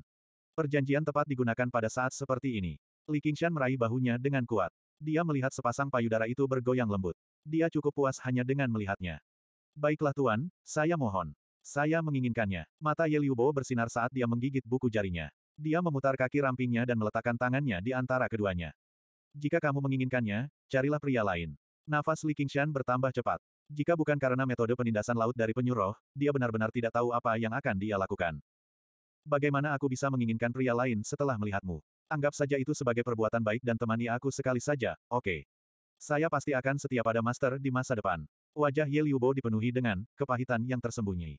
A: Perjanjian tepat digunakan pada saat seperti ini. Li Qingshan meraih bahunya dengan kuat. Dia melihat sepasang payudara itu bergoyang lembut. Dia cukup puas hanya dengan melihatnya. Baiklah Tuan, saya mohon. Saya menginginkannya. Mata Ye Liubo bersinar saat dia menggigit buku jarinya. Dia memutar kaki rampingnya dan meletakkan tangannya di antara keduanya. Jika kamu menginginkannya, carilah pria lain. Nafas Li Qingshan bertambah cepat. Jika bukan karena metode penindasan laut dari penyuruh, dia benar-benar tidak tahu apa yang akan dia lakukan. Bagaimana aku bisa menginginkan pria lain setelah melihatmu? Anggap saja itu sebagai perbuatan baik dan temani aku sekali saja, oke. Okay. Saya pasti akan setia pada master di masa depan. Wajah Ye Liubo dipenuhi dengan kepahitan yang tersembunyi.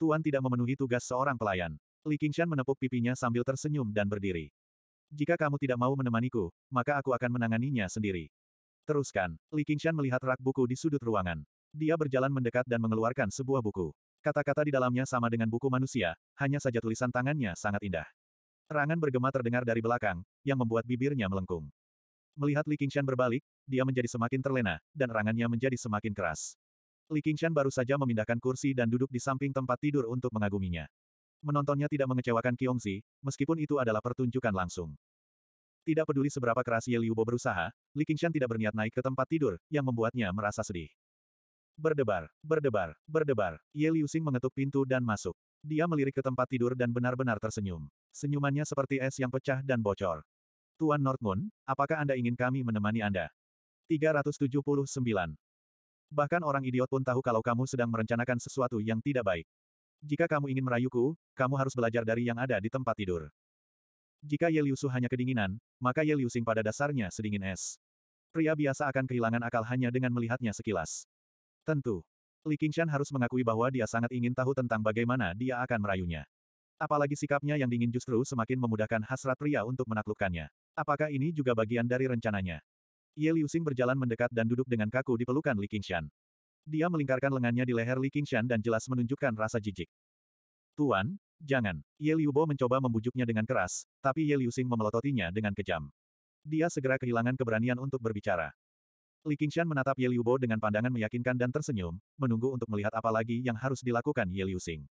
A: Tuan tidak memenuhi tugas seorang pelayan. Li Qingshan menepuk pipinya sambil tersenyum dan berdiri. Jika kamu tidak mau menemaniku, maka aku akan menanganinya sendiri. Teruskan. Li Qingshan melihat rak buku di sudut ruangan. Dia berjalan mendekat dan mengeluarkan sebuah buku. Kata-kata di dalamnya sama dengan buku manusia, hanya saja tulisan tangannya sangat indah. Rangan bergema terdengar dari belakang, yang membuat bibirnya melengkung. Melihat Li Qingshan berbalik, dia menjadi semakin terlena, dan rangannya menjadi semakin keras. Li Qingshan baru saja memindahkan kursi dan duduk di samping tempat tidur untuk mengaguminya. Menontonnya tidak mengecewakan Kiongzi, meskipun itu adalah pertunjukan langsung. Tidak peduli seberapa keras Ye Liubo berusaha, Li Qingshan tidak berniat naik ke tempat tidur, yang membuatnya merasa sedih. Berdebar, berdebar, berdebar, Ye Liu mengetuk pintu dan masuk. Dia melirik ke tempat tidur dan benar-benar tersenyum. Senyumannya seperti es yang pecah dan bocor. Tuan Northmoon, apakah Anda ingin kami menemani Anda? 379. Bahkan orang idiot pun tahu kalau kamu sedang merencanakan sesuatu yang tidak baik. Jika kamu ingin merayuku, kamu harus belajar dari yang ada di tempat tidur. Jika Ye Liu hanya kedinginan, maka Ye Liu pada dasarnya sedingin es. Pria biasa akan kehilangan akal hanya dengan melihatnya sekilas. Tentu. Li Qingshan harus mengakui bahwa dia sangat ingin tahu tentang bagaimana dia akan merayunya. Apalagi sikapnya yang dingin justru semakin memudahkan hasrat pria untuk menaklukkannya. Apakah ini juga bagian dari rencananya? Ye Liu berjalan mendekat dan duduk dengan kaku di pelukan Li Qingshan. Dia melingkarkan lengannya di leher Li Qingshan dan jelas menunjukkan rasa jijik. Tuan, Jangan. Ye Liu Bo mencoba membujuknya dengan keras, tapi Ye Liu Xing memelototinya dengan kejam. Dia segera kehilangan keberanian untuk berbicara. Li Qingshan menatap Ye Liu Bo dengan pandangan meyakinkan dan tersenyum, menunggu untuk melihat apa lagi yang harus dilakukan Ye Liu Xing.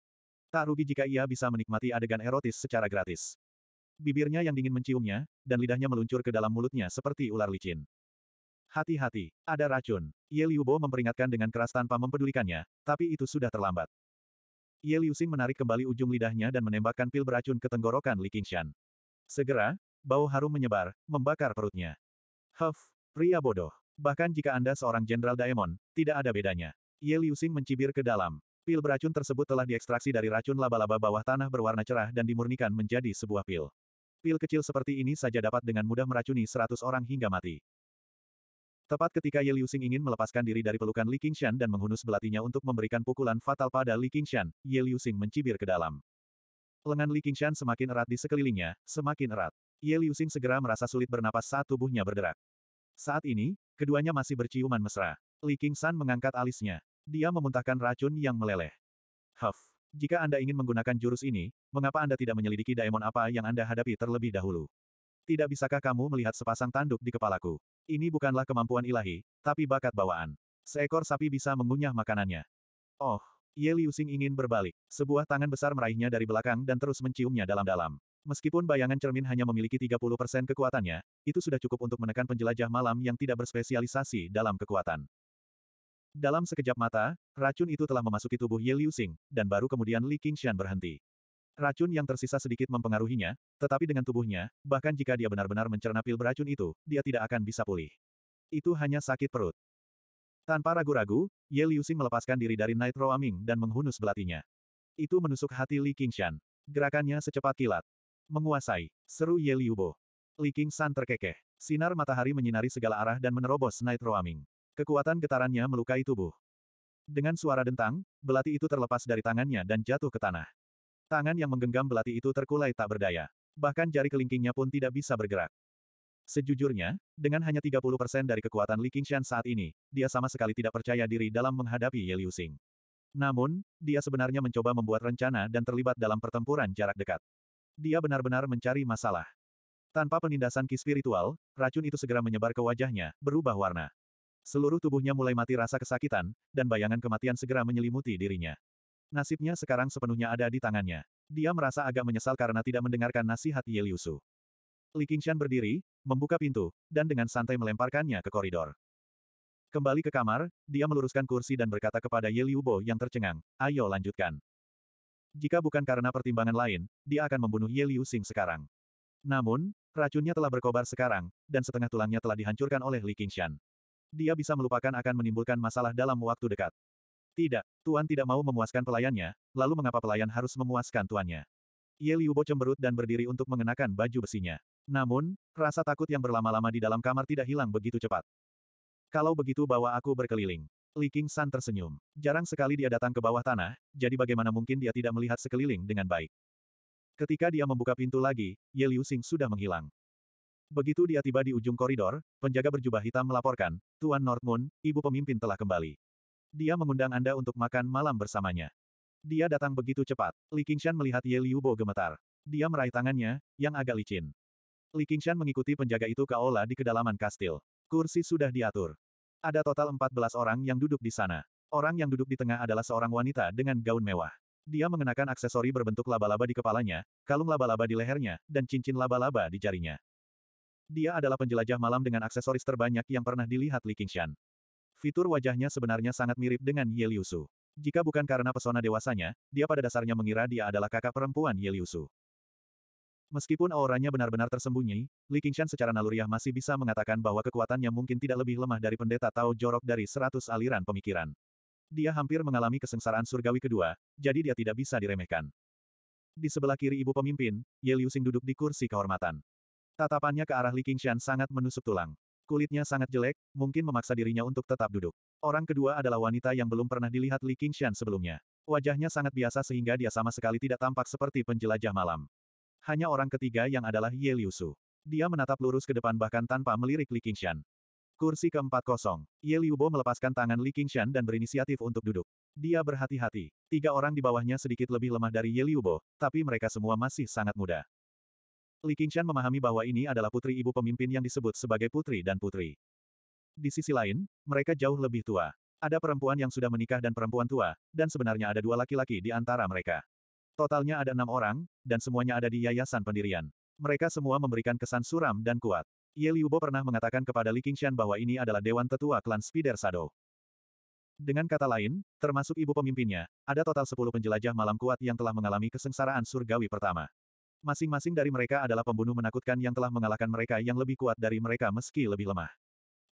A: Tak rugi jika ia bisa menikmati adegan erotis secara gratis. Bibirnya yang dingin menciumnya, dan lidahnya meluncur ke dalam mulutnya seperti ular licin. Hati-hati, ada racun. Ye Liu Bo memperingatkan dengan keras tanpa mempedulikannya, tapi itu sudah terlambat. Ye Xing menarik kembali ujung lidahnya dan menembakkan pil beracun ke tenggorokan Li Qingshan. Segera, bau harum menyebar, membakar perutnya. Huff, pria bodoh. Bahkan jika Anda seorang Jenderal Daemon, tidak ada bedanya. Ye Xing mencibir ke dalam. Pil beracun tersebut telah diekstraksi dari racun laba-laba bawah tanah berwarna cerah dan dimurnikan menjadi sebuah pil. Pil kecil seperti ini saja dapat dengan mudah meracuni seratus orang hingga mati. Tepat ketika Ye Liu Xing ingin melepaskan diri dari pelukan Li Qingshan dan menghunus belatinya untuk memberikan pukulan fatal pada Li Qingshan, Ye Liu Xing mencibir ke dalam. Lengan Li Qingshan semakin erat di sekelilingnya, semakin erat. Ye Liu Xing segera merasa sulit bernapas saat tubuhnya bergerak. Saat ini, keduanya masih berciuman mesra. Li Qingshan mengangkat alisnya. Dia memuntahkan racun yang meleleh. Huff, jika Anda ingin menggunakan jurus ini, mengapa Anda tidak menyelidiki daemon apa yang Anda hadapi terlebih dahulu? Tidak bisakah kamu melihat sepasang tanduk di kepalaku? Ini bukanlah kemampuan ilahi, tapi bakat bawaan. Seekor sapi bisa mengunyah makanannya. Oh, Ye Liu Xing ingin berbalik. Sebuah tangan besar meraihnya dari belakang dan terus menciumnya dalam-dalam. Meskipun bayangan cermin hanya memiliki 30% kekuatannya, itu sudah cukup untuk menekan penjelajah malam yang tidak berspesialisasi dalam kekuatan. Dalam sekejap mata, racun itu telah memasuki tubuh Ye Liu Xing, dan baru kemudian Li Qingshan berhenti. Racun yang tersisa sedikit mempengaruhinya, tetapi dengan tubuhnya, bahkan jika dia benar-benar mencerna pil beracun itu, dia tidak akan bisa pulih. Itu hanya sakit perut. Tanpa ragu-ragu, Ye Liuxing melepaskan diri dari Night Aming dan menghunus belatinya. Itu menusuk hati Li Qingshan. Gerakannya secepat kilat. Menguasai, seru Ye Liubo. Li Qingshan terkekeh. Sinar matahari menyinari segala arah dan menerobos Night Aming. Kekuatan getarannya melukai tubuh. Dengan suara dentang, belati itu terlepas dari tangannya dan jatuh ke tanah. Tangan yang menggenggam belati itu terkulai tak berdaya. Bahkan jari kelingkingnya pun tidak bisa bergerak. Sejujurnya, dengan hanya 30% dari kekuatan Li Qingshan saat ini, dia sama sekali tidak percaya diri dalam menghadapi Ye Liu Xing. Namun, dia sebenarnya mencoba membuat rencana dan terlibat dalam pertempuran jarak dekat. Dia benar-benar mencari masalah. Tanpa penindasan ki spiritual, racun itu segera menyebar ke wajahnya, berubah warna. Seluruh tubuhnya mulai mati rasa kesakitan, dan bayangan kematian segera menyelimuti dirinya. Nasibnya sekarang sepenuhnya ada di tangannya. Dia merasa agak menyesal karena tidak mendengarkan nasihat Yeliusu. Li Qingshan berdiri, membuka pintu, dan dengan santai melemparkannya ke koridor. Kembali ke kamar, dia meluruskan kursi dan berkata kepada Ye Liu Bo yang tercengang, ayo lanjutkan. Jika bukan karena pertimbangan lain, dia akan membunuh Ye Liu Xing sekarang. Namun, racunnya telah berkobar sekarang, dan setengah tulangnya telah dihancurkan oleh Li Qingshan. Dia bisa melupakan akan menimbulkan masalah dalam waktu dekat. Tidak, Tuan tidak mau memuaskan pelayannya, lalu mengapa pelayan harus memuaskan tuannya? Ye Liubo cemberut dan berdiri untuk mengenakan baju besinya. Namun, rasa takut yang berlama-lama di dalam kamar tidak hilang begitu cepat. Kalau begitu bawa aku berkeliling. Li King San tersenyum. Jarang sekali dia datang ke bawah tanah, jadi bagaimana mungkin dia tidak melihat sekeliling dengan baik. Ketika dia membuka pintu lagi, Ye Liu Xing sudah menghilang. Begitu dia tiba di ujung koridor, penjaga berjubah hitam melaporkan, Tuan North Moon, ibu pemimpin telah kembali. Dia mengundang Anda untuk makan malam bersamanya. Dia datang begitu cepat. Li Qingshan melihat Ye Liubo gemetar. Dia meraih tangannya, yang agak licin. Li Qingshan mengikuti penjaga itu ke aula di kedalaman kastil. Kursi sudah diatur. Ada total 14 orang yang duduk di sana. Orang yang duduk di tengah adalah seorang wanita dengan gaun mewah. Dia mengenakan aksesori berbentuk laba-laba di kepalanya, kalung laba-laba di lehernya, dan cincin laba-laba di jarinya. Dia adalah penjelajah malam dengan aksesoris terbanyak yang pernah dilihat Li Qingshan. Fitur wajahnya sebenarnya sangat mirip dengan Ye Jika bukan karena pesona dewasanya, dia pada dasarnya mengira dia adalah kakak perempuan Ye Meskipun auranya benar-benar tersembunyi, Li Qingshan secara naluriah masih bisa mengatakan bahwa kekuatannya mungkin tidak lebih lemah dari pendeta Tao Jorok dari seratus aliran pemikiran. Dia hampir mengalami kesengsaraan surgawi kedua, jadi dia tidak bisa diremehkan. Di sebelah kiri ibu pemimpin, Ye Liu duduk di kursi kehormatan. Tatapannya ke arah Li Qingshan sangat menusuk tulang. Kulitnya sangat jelek, mungkin memaksa dirinya untuk tetap duduk. Orang kedua adalah wanita yang belum pernah dilihat Li Qingshan sebelumnya. Wajahnya sangat biasa sehingga dia sama sekali tidak tampak seperti penjelajah malam. Hanya orang ketiga yang adalah Ye Liu Su. Dia menatap lurus ke depan bahkan tanpa melirik Li Qingshan. Kursi keempat kosong. Ye Liu Bo melepaskan tangan Li Qingshan dan berinisiatif untuk duduk. Dia berhati-hati. Tiga orang di bawahnya sedikit lebih lemah dari Ye Liu Bo, tapi mereka semua masih sangat muda. Li Qingshan memahami bahwa ini adalah putri ibu pemimpin yang disebut sebagai putri dan putri. Di sisi lain, mereka jauh lebih tua. Ada perempuan yang sudah menikah dan perempuan tua, dan sebenarnya ada dua laki-laki di antara mereka. Totalnya ada enam orang, dan semuanya ada di yayasan pendirian. Mereka semua memberikan kesan suram dan kuat. Ye Liubo pernah mengatakan kepada Li Qingshan bahwa ini adalah dewan tetua klan Spider Shadow. Dengan kata lain, termasuk ibu pemimpinnya, ada total 10 penjelajah malam kuat yang telah mengalami kesengsaraan surgawi pertama. Masing-masing dari mereka adalah pembunuh menakutkan yang telah mengalahkan mereka yang lebih kuat dari mereka meski lebih lemah.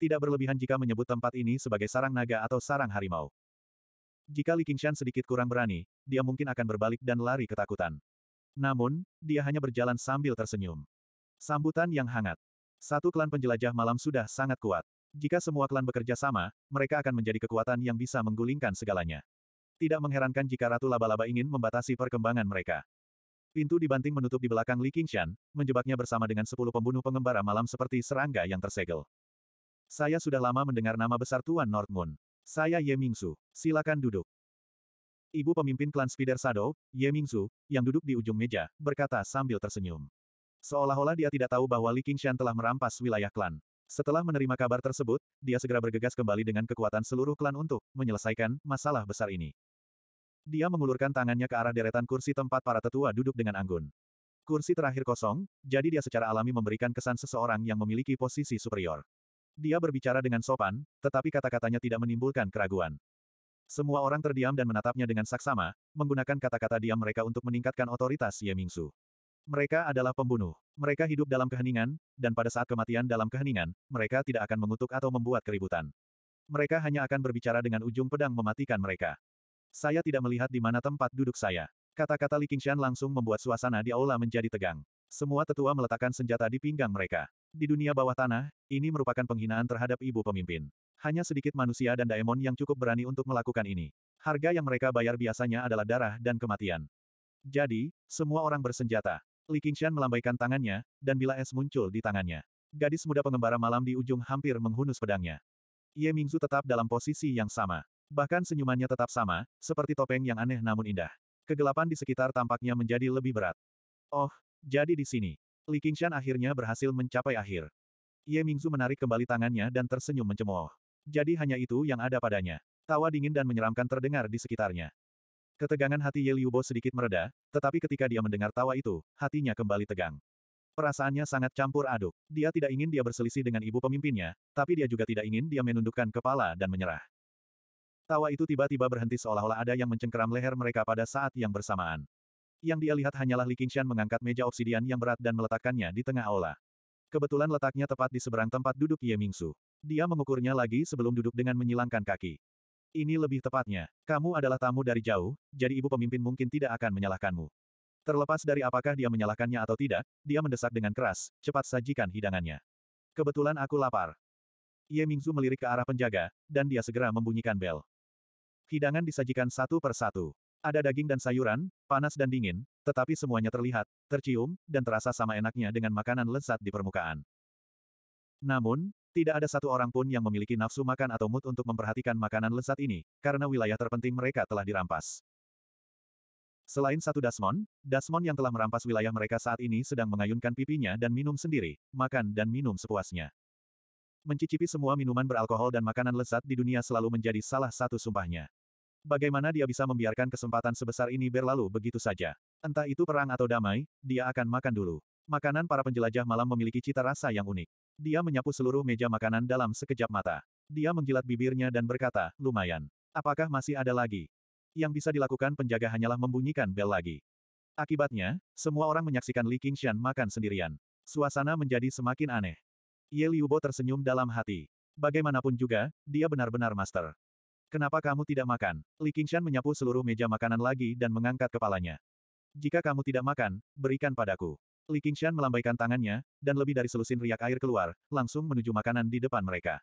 A: Tidak berlebihan jika menyebut tempat ini sebagai sarang naga atau sarang harimau. Jika Li Qingshan sedikit kurang berani, dia mungkin akan berbalik dan lari ketakutan. Namun, dia hanya berjalan sambil tersenyum. Sambutan yang hangat. Satu klan penjelajah malam sudah sangat kuat. Jika semua klan bekerja sama, mereka akan menjadi kekuatan yang bisa menggulingkan segalanya. Tidak mengherankan jika Ratu Laba-Laba ingin membatasi perkembangan mereka. Pintu dibanting menutup di belakang Li Qingshan, menjebaknya bersama dengan sepuluh pembunuh pengembara malam seperti serangga yang tersegel. Saya sudah lama mendengar nama besar Tuan North Moon. Saya Ye Mingsu. Silakan duduk. Ibu pemimpin klan Spider Shadow, Ye Mingsu, yang duduk di ujung meja, berkata sambil tersenyum. Seolah-olah dia tidak tahu bahwa Li Qingshan telah merampas wilayah klan. Setelah menerima kabar tersebut, dia segera bergegas kembali dengan kekuatan seluruh klan untuk menyelesaikan masalah besar ini. Dia mengulurkan tangannya ke arah deretan kursi tempat para tetua duduk dengan anggun. Kursi terakhir kosong, jadi dia secara alami memberikan kesan seseorang yang memiliki posisi superior. Dia berbicara dengan sopan, tetapi kata-katanya tidak menimbulkan keraguan. Semua orang terdiam dan menatapnya dengan saksama, menggunakan kata-kata diam mereka untuk meningkatkan otoritas Ye Mingsu. Mereka adalah pembunuh. Mereka hidup dalam keheningan, dan pada saat kematian dalam keheningan, mereka tidak akan mengutuk atau membuat keributan. Mereka hanya akan berbicara dengan ujung pedang mematikan mereka. Saya tidak melihat di mana tempat duduk saya. Kata-kata Li Qingshan langsung membuat suasana di aula menjadi tegang. Semua tetua meletakkan senjata di pinggang mereka. Di dunia bawah tanah, ini merupakan penghinaan terhadap ibu pemimpin. Hanya sedikit manusia dan daemon yang cukup berani untuk melakukan ini. Harga yang mereka bayar biasanya adalah darah dan kematian. Jadi, semua orang bersenjata. Li Qingshan melambaikan tangannya, dan bila es muncul di tangannya. Gadis muda pengembara malam di ujung hampir menghunus pedangnya. Ye Mingzu tetap dalam posisi yang sama. Bahkan senyumannya tetap sama, seperti topeng yang aneh namun indah. Kegelapan di sekitar tampaknya menjadi lebih berat. Oh, jadi di sini. Li Qingshan akhirnya berhasil mencapai akhir. Ye Mingzu menarik kembali tangannya dan tersenyum mencemooh. Jadi hanya itu yang ada padanya. Tawa dingin dan menyeramkan terdengar di sekitarnya. Ketegangan hati Ye Liubo sedikit mereda, tetapi ketika dia mendengar tawa itu, hatinya kembali tegang. Perasaannya sangat campur aduk. Dia tidak ingin dia berselisih dengan ibu pemimpinnya, tapi dia juga tidak ingin dia menundukkan kepala dan menyerah. Tawa itu tiba-tiba berhenti seolah-olah ada yang mencengkeram leher mereka pada saat yang bersamaan. Yang dia lihat hanyalah Li Qingshan mengangkat meja obsidian yang berat dan meletakkannya di tengah aula. Kebetulan letaknya tepat di seberang tempat duduk Ye Mingsu. Dia mengukurnya lagi sebelum duduk dengan menyilangkan kaki. Ini lebih tepatnya. Kamu adalah tamu dari jauh, jadi ibu pemimpin mungkin tidak akan menyalahkanmu. Terlepas dari apakah dia menyalahkannya atau tidak, dia mendesak dengan keras, cepat sajikan hidangannya. Kebetulan aku lapar. Ye Mingzu melirik ke arah penjaga, dan dia segera membunyikan bel. Hidangan disajikan satu per satu. Ada daging dan sayuran, panas dan dingin, tetapi semuanya terlihat, tercium, dan terasa sama enaknya dengan makanan lezat di permukaan. Namun, tidak ada satu orang pun yang memiliki nafsu makan atau mood untuk memperhatikan makanan lezat ini, karena wilayah terpenting mereka telah dirampas. Selain satu Dasmon, Dasmon yang telah merampas wilayah mereka saat ini sedang mengayunkan pipinya dan minum sendiri, makan dan minum sepuasnya. Mencicipi semua minuman beralkohol dan makanan lezat di dunia selalu menjadi salah satu sumpahnya. Bagaimana dia bisa membiarkan kesempatan sebesar ini berlalu begitu saja? Entah itu perang atau damai, dia akan makan dulu. Makanan para penjelajah malam memiliki cita rasa yang unik. Dia menyapu seluruh meja makanan dalam sekejap mata. Dia menjilat bibirnya dan berkata, lumayan. Apakah masih ada lagi? Yang bisa dilakukan penjaga hanyalah membunyikan bel lagi. Akibatnya, semua orang menyaksikan Li Qingshan makan sendirian. Suasana menjadi semakin aneh. Ye Liubo tersenyum dalam hati. Bagaimanapun juga, dia benar-benar master. Kenapa kamu tidak makan? Li Qingshan menyapu seluruh meja makanan lagi dan mengangkat kepalanya. Jika kamu tidak makan, berikan padaku. Li Qingshan melambaikan tangannya, dan lebih dari selusin riak air keluar, langsung menuju makanan di depan mereka.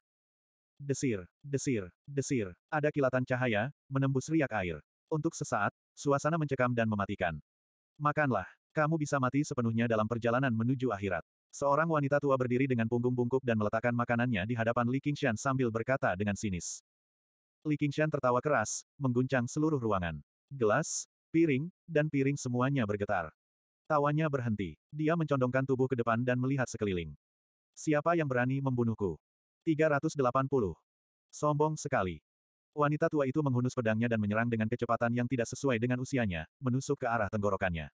A: Desir, desir, desir, ada kilatan cahaya, menembus riak air. Untuk sesaat, suasana mencekam dan mematikan. Makanlah, kamu bisa mati sepenuhnya dalam perjalanan menuju akhirat. Seorang wanita tua berdiri dengan punggung bungkuk dan meletakkan makanannya di hadapan Li Qingshan sambil berkata dengan sinis. Li Qingshan tertawa keras, mengguncang seluruh ruangan. Gelas, piring, dan piring semuanya bergetar. Tawanya berhenti. Dia mencondongkan tubuh ke depan dan melihat sekeliling. Siapa yang berani membunuhku? 380. Sombong sekali. Wanita tua itu menghunus pedangnya dan menyerang dengan kecepatan yang tidak sesuai dengan usianya, menusuk ke arah tenggorokannya.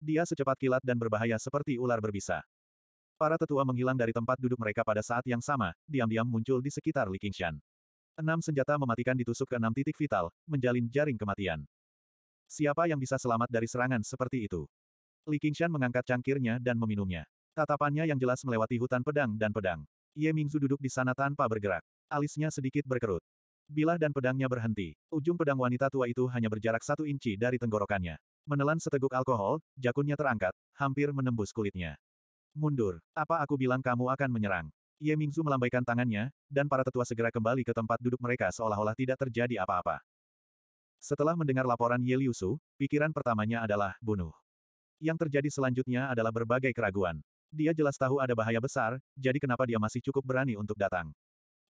A: Dia secepat kilat dan berbahaya seperti ular berbisa. Para tetua menghilang dari tempat duduk mereka pada saat yang sama, diam-diam muncul di sekitar Li Qingshan. Enam senjata mematikan ditusuk ke enam titik vital, menjalin jaring kematian. Siapa yang bisa selamat dari serangan seperti itu? Li Qingshan mengangkat cangkirnya dan meminumnya. Tatapannya yang jelas melewati hutan pedang dan pedang. Ye Mingzu duduk di sana tanpa bergerak. Alisnya sedikit berkerut. Bilah dan pedangnya berhenti. Ujung pedang wanita tua itu hanya berjarak satu inci dari tenggorokannya. Menelan seteguk alkohol, jakunnya terangkat, hampir menembus kulitnya. Mundur. Apa aku bilang kamu akan menyerang? Ye Mingzu melambaikan tangannya, dan para tetua segera kembali ke tempat duduk mereka seolah-olah tidak terjadi apa-apa. Setelah mendengar laporan Ye Liusu, pikiran pertamanya adalah bunuh. Yang terjadi selanjutnya adalah berbagai keraguan. Dia jelas tahu ada bahaya besar, jadi kenapa dia masih cukup berani untuk datang.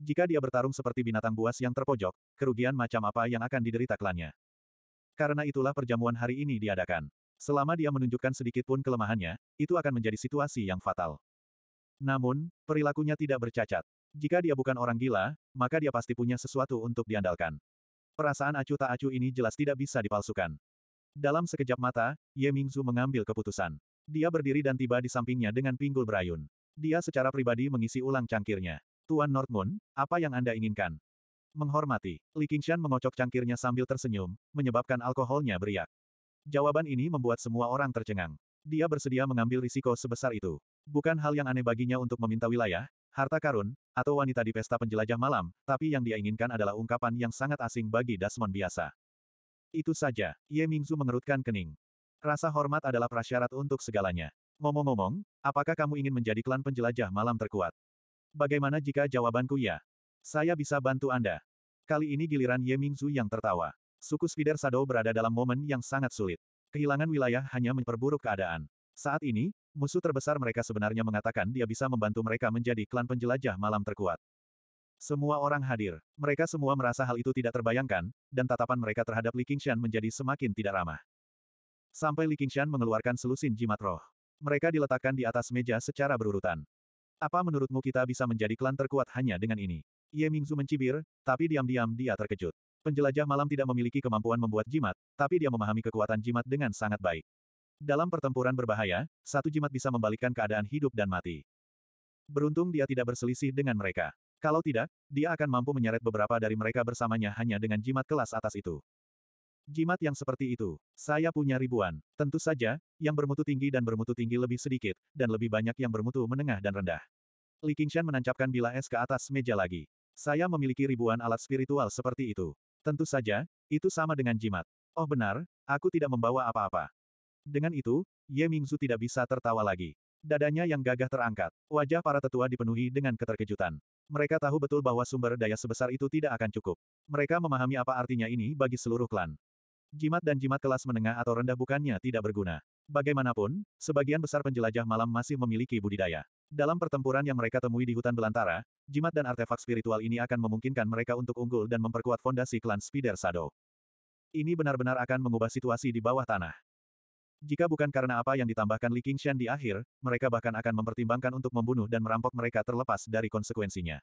A: Jika dia bertarung seperti binatang buas yang terpojok, kerugian macam apa yang akan diderita klannya. Karena itulah perjamuan hari ini diadakan. Selama dia menunjukkan sedikit pun kelemahannya, itu akan menjadi situasi yang fatal. Namun, perilakunya tidak bercacat. Jika dia bukan orang gila, maka dia pasti punya sesuatu untuk diandalkan. Perasaan acuh tak acuh ini jelas tidak bisa dipalsukan. Dalam sekejap mata, Ye Mingzu mengambil keputusan. Dia berdiri dan tiba di sampingnya dengan pinggul berayun. Dia secara pribadi mengisi ulang cangkirnya. Tuan Northmoon, apa yang Anda inginkan? Menghormati, Li Qingshan mengocok cangkirnya sambil tersenyum, menyebabkan alkoholnya beriak. Jawaban ini membuat semua orang tercengang. Dia bersedia mengambil risiko sebesar itu. Bukan hal yang aneh baginya untuk meminta wilayah, harta karun, atau wanita di pesta penjelajah malam, tapi yang dia inginkan adalah ungkapan yang sangat asing bagi Dasmon biasa. Itu saja, Ye Mingzu mengerutkan kening. Rasa hormat adalah prasyarat untuk segalanya. Ngomong-ngomong, apakah kamu ingin menjadi klan penjelajah malam terkuat? Bagaimana jika jawabanku ya? Saya bisa bantu Anda. Kali ini giliran Ye Mingzu yang tertawa. Suku Spider Shadow berada dalam momen yang sangat sulit. Kehilangan wilayah hanya memperburuk keadaan. Saat ini, musuh terbesar mereka sebenarnya mengatakan dia bisa membantu mereka menjadi klan penjelajah malam terkuat. Semua orang hadir. Mereka semua merasa hal itu tidak terbayangkan, dan tatapan mereka terhadap Li Qingshan menjadi semakin tidak ramah. Sampai Li Qingshan mengeluarkan selusin jimat roh. Mereka diletakkan di atas meja secara berurutan. Apa menurutmu kita bisa menjadi klan terkuat hanya dengan ini? Ye Mingzu mencibir, tapi diam-diam dia terkejut. Penjelajah malam tidak memiliki kemampuan membuat jimat, tapi dia memahami kekuatan jimat dengan sangat baik. Dalam pertempuran berbahaya, satu jimat bisa membalikkan keadaan hidup dan mati. Beruntung dia tidak berselisih dengan mereka. Kalau tidak, dia akan mampu menyeret beberapa dari mereka bersamanya hanya dengan jimat kelas atas itu. Jimat yang seperti itu, saya punya ribuan. Tentu saja, yang bermutu tinggi dan bermutu tinggi lebih sedikit, dan lebih banyak yang bermutu menengah dan rendah. Li Qingshan menancapkan bila es ke atas meja lagi. Saya memiliki ribuan alat spiritual seperti itu. Tentu saja, itu sama dengan jimat. Oh benar, aku tidak membawa apa-apa. Dengan itu, Ye Mingzu tidak bisa tertawa lagi. Dadanya yang gagah terangkat, wajah para tetua dipenuhi dengan keterkejutan. Mereka tahu betul bahwa sumber daya sebesar itu tidak akan cukup. Mereka memahami apa artinya ini bagi seluruh klan. Jimat dan jimat kelas menengah atau rendah bukannya tidak berguna. Bagaimanapun, sebagian besar penjelajah malam masih memiliki budidaya. Dalam pertempuran yang mereka temui di hutan belantara, jimat dan artefak spiritual ini akan memungkinkan mereka untuk unggul dan memperkuat fondasi klan Spider Sado. Ini benar-benar akan mengubah situasi di bawah tanah. Jika bukan karena apa yang ditambahkan Li Qingshan di akhir, mereka bahkan akan mempertimbangkan untuk membunuh dan merampok mereka terlepas dari konsekuensinya.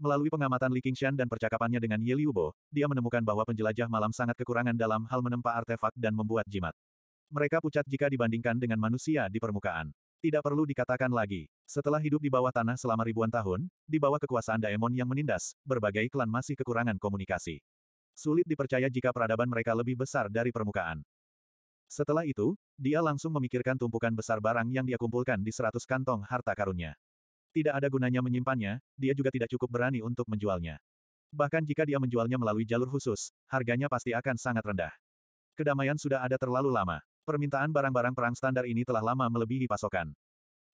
A: Melalui pengamatan Li Qingshan dan percakapannya dengan Ye Liubo, dia menemukan bahwa penjelajah malam sangat kekurangan dalam hal menempa artefak dan membuat jimat. Mereka pucat jika dibandingkan dengan manusia di permukaan. Tidak perlu dikatakan lagi. Setelah hidup di bawah tanah selama ribuan tahun, di bawah kekuasaan Daemon yang menindas, berbagai klan masih kekurangan komunikasi. Sulit dipercaya jika peradaban mereka lebih besar dari permukaan. Setelah itu, dia langsung memikirkan tumpukan besar barang yang dia kumpulkan di seratus kantong harta karunnya. Tidak ada gunanya menyimpannya, dia juga tidak cukup berani untuk menjualnya. Bahkan jika dia menjualnya melalui jalur khusus, harganya pasti akan sangat rendah. Kedamaian sudah ada terlalu lama. Permintaan barang-barang perang standar ini telah lama melebihi pasokan.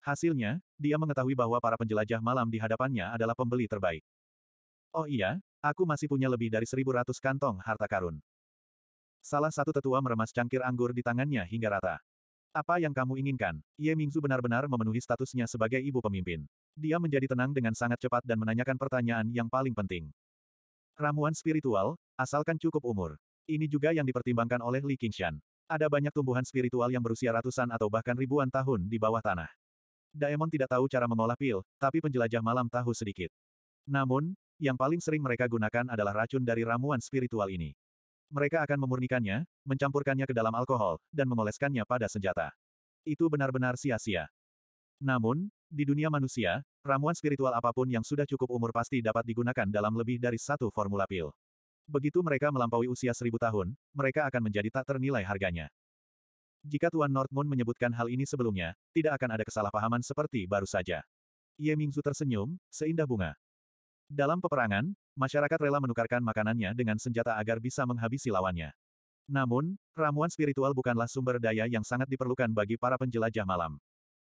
A: Hasilnya, dia mengetahui bahwa para penjelajah malam di hadapannya adalah pembeli terbaik. Oh iya, aku masih punya lebih dari 1.100 kantong harta karun. Salah satu tetua meremas cangkir anggur di tangannya hingga rata. Apa yang kamu inginkan? Ye Mingzu benar-benar memenuhi statusnya sebagai ibu pemimpin. Dia menjadi tenang dengan sangat cepat dan menanyakan pertanyaan yang paling penting. Ramuan spiritual, asalkan cukup umur. Ini juga yang dipertimbangkan oleh Li Qingshan. Ada banyak tumbuhan spiritual yang berusia ratusan atau bahkan ribuan tahun di bawah tanah. Daemon tidak tahu cara mengolah pil, tapi penjelajah malam tahu sedikit. Namun, yang paling sering mereka gunakan adalah racun dari ramuan spiritual ini. Mereka akan memurnikannya, mencampurkannya ke dalam alkohol, dan mengoleskannya pada senjata. Itu benar-benar sia-sia. Namun, di dunia manusia, ramuan spiritual apapun yang sudah cukup umur pasti dapat digunakan dalam lebih dari satu formula pil. Begitu mereka melampaui usia seribu tahun, mereka akan menjadi tak ternilai harganya. Jika Tuan Northmoon menyebutkan hal ini sebelumnya, tidak akan ada kesalahpahaman seperti baru saja. Ye Mingzu tersenyum, seindah bunga. Dalam peperangan, masyarakat rela menukarkan makanannya dengan senjata agar bisa menghabisi lawannya. Namun, ramuan spiritual bukanlah sumber daya yang sangat diperlukan bagi para penjelajah malam.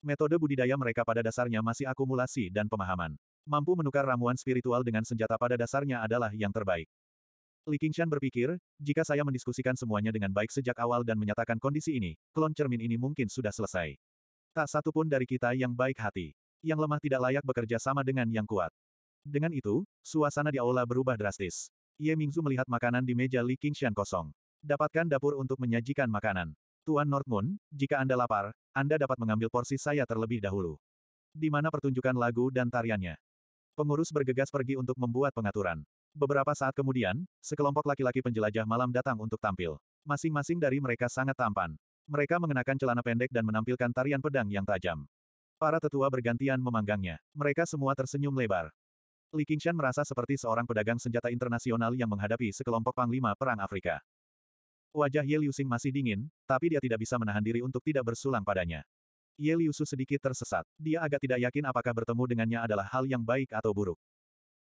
A: Metode budidaya mereka pada dasarnya masih akumulasi dan pemahaman. Mampu menukar ramuan spiritual dengan senjata pada dasarnya adalah yang terbaik. Li Qingshan berpikir, jika saya mendiskusikan semuanya dengan baik sejak awal dan menyatakan kondisi ini, klon cermin ini mungkin sudah selesai. Tak satu pun dari kita yang baik hati. Yang lemah tidak layak bekerja sama dengan yang kuat. Dengan itu, suasana di aula berubah drastis. Ye Mingzu melihat makanan di meja Li Qingshan kosong. Dapatkan dapur untuk menyajikan makanan. Tuan Northmoon, jika Anda lapar, Anda dapat mengambil porsi saya terlebih dahulu. Di mana pertunjukan lagu dan tariannya. Pengurus bergegas pergi untuk membuat pengaturan. Beberapa saat kemudian, sekelompok laki-laki penjelajah malam datang untuk tampil. Masing-masing dari mereka sangat tampan. Mereka mengenakan celana pendek dan menampilkan tarian pedang yang tajam. Para tetua bergantian memanggangnya. Mereka semua tersenyum lebar. Li Qingshan merasa seperti seorang pedagang senjata internasional yang menghadapi sekelompok panglima perang Afrika. Wajah Ye Liu masih dingin, tapi dia tidak bisa menahan diri untuk tidak bersulang padanya. Ye Liu sedikit tersesat. Dia agak tidak yakin apakah bertemu dengannya adalah hal yang baik atau buruk.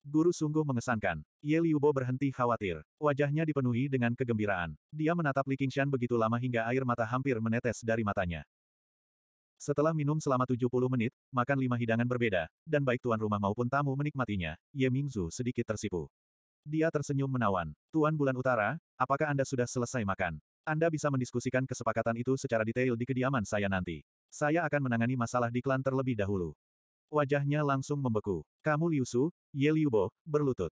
A: Guru sungguh mengesankan. Ye Liubo berhenti khawatir. Wajahnya dipenuhi dengan kegembiraan. Dia menatap Li Qingshan begitu lama hingga air mata hampir menetes dari matanya. Setelah minum selama 70 menit, makan lima hidangan berbeda, dan baik tuan rumah maupun tamu menikmatinya, Ye Mingzu sedikit tersipu. Dia tersenyum menawan. Tuan Bulan Utara, apakah Anda sudah selesai makan? Anda bisa mendiskusikan kesepakatan itu secara detail di kediaman saya nanti. Saya akan menangani masalah di klan terlebih dahulu. Wajahnya langsung membeku. Kamu Liusu, Ye Bo, berlutut.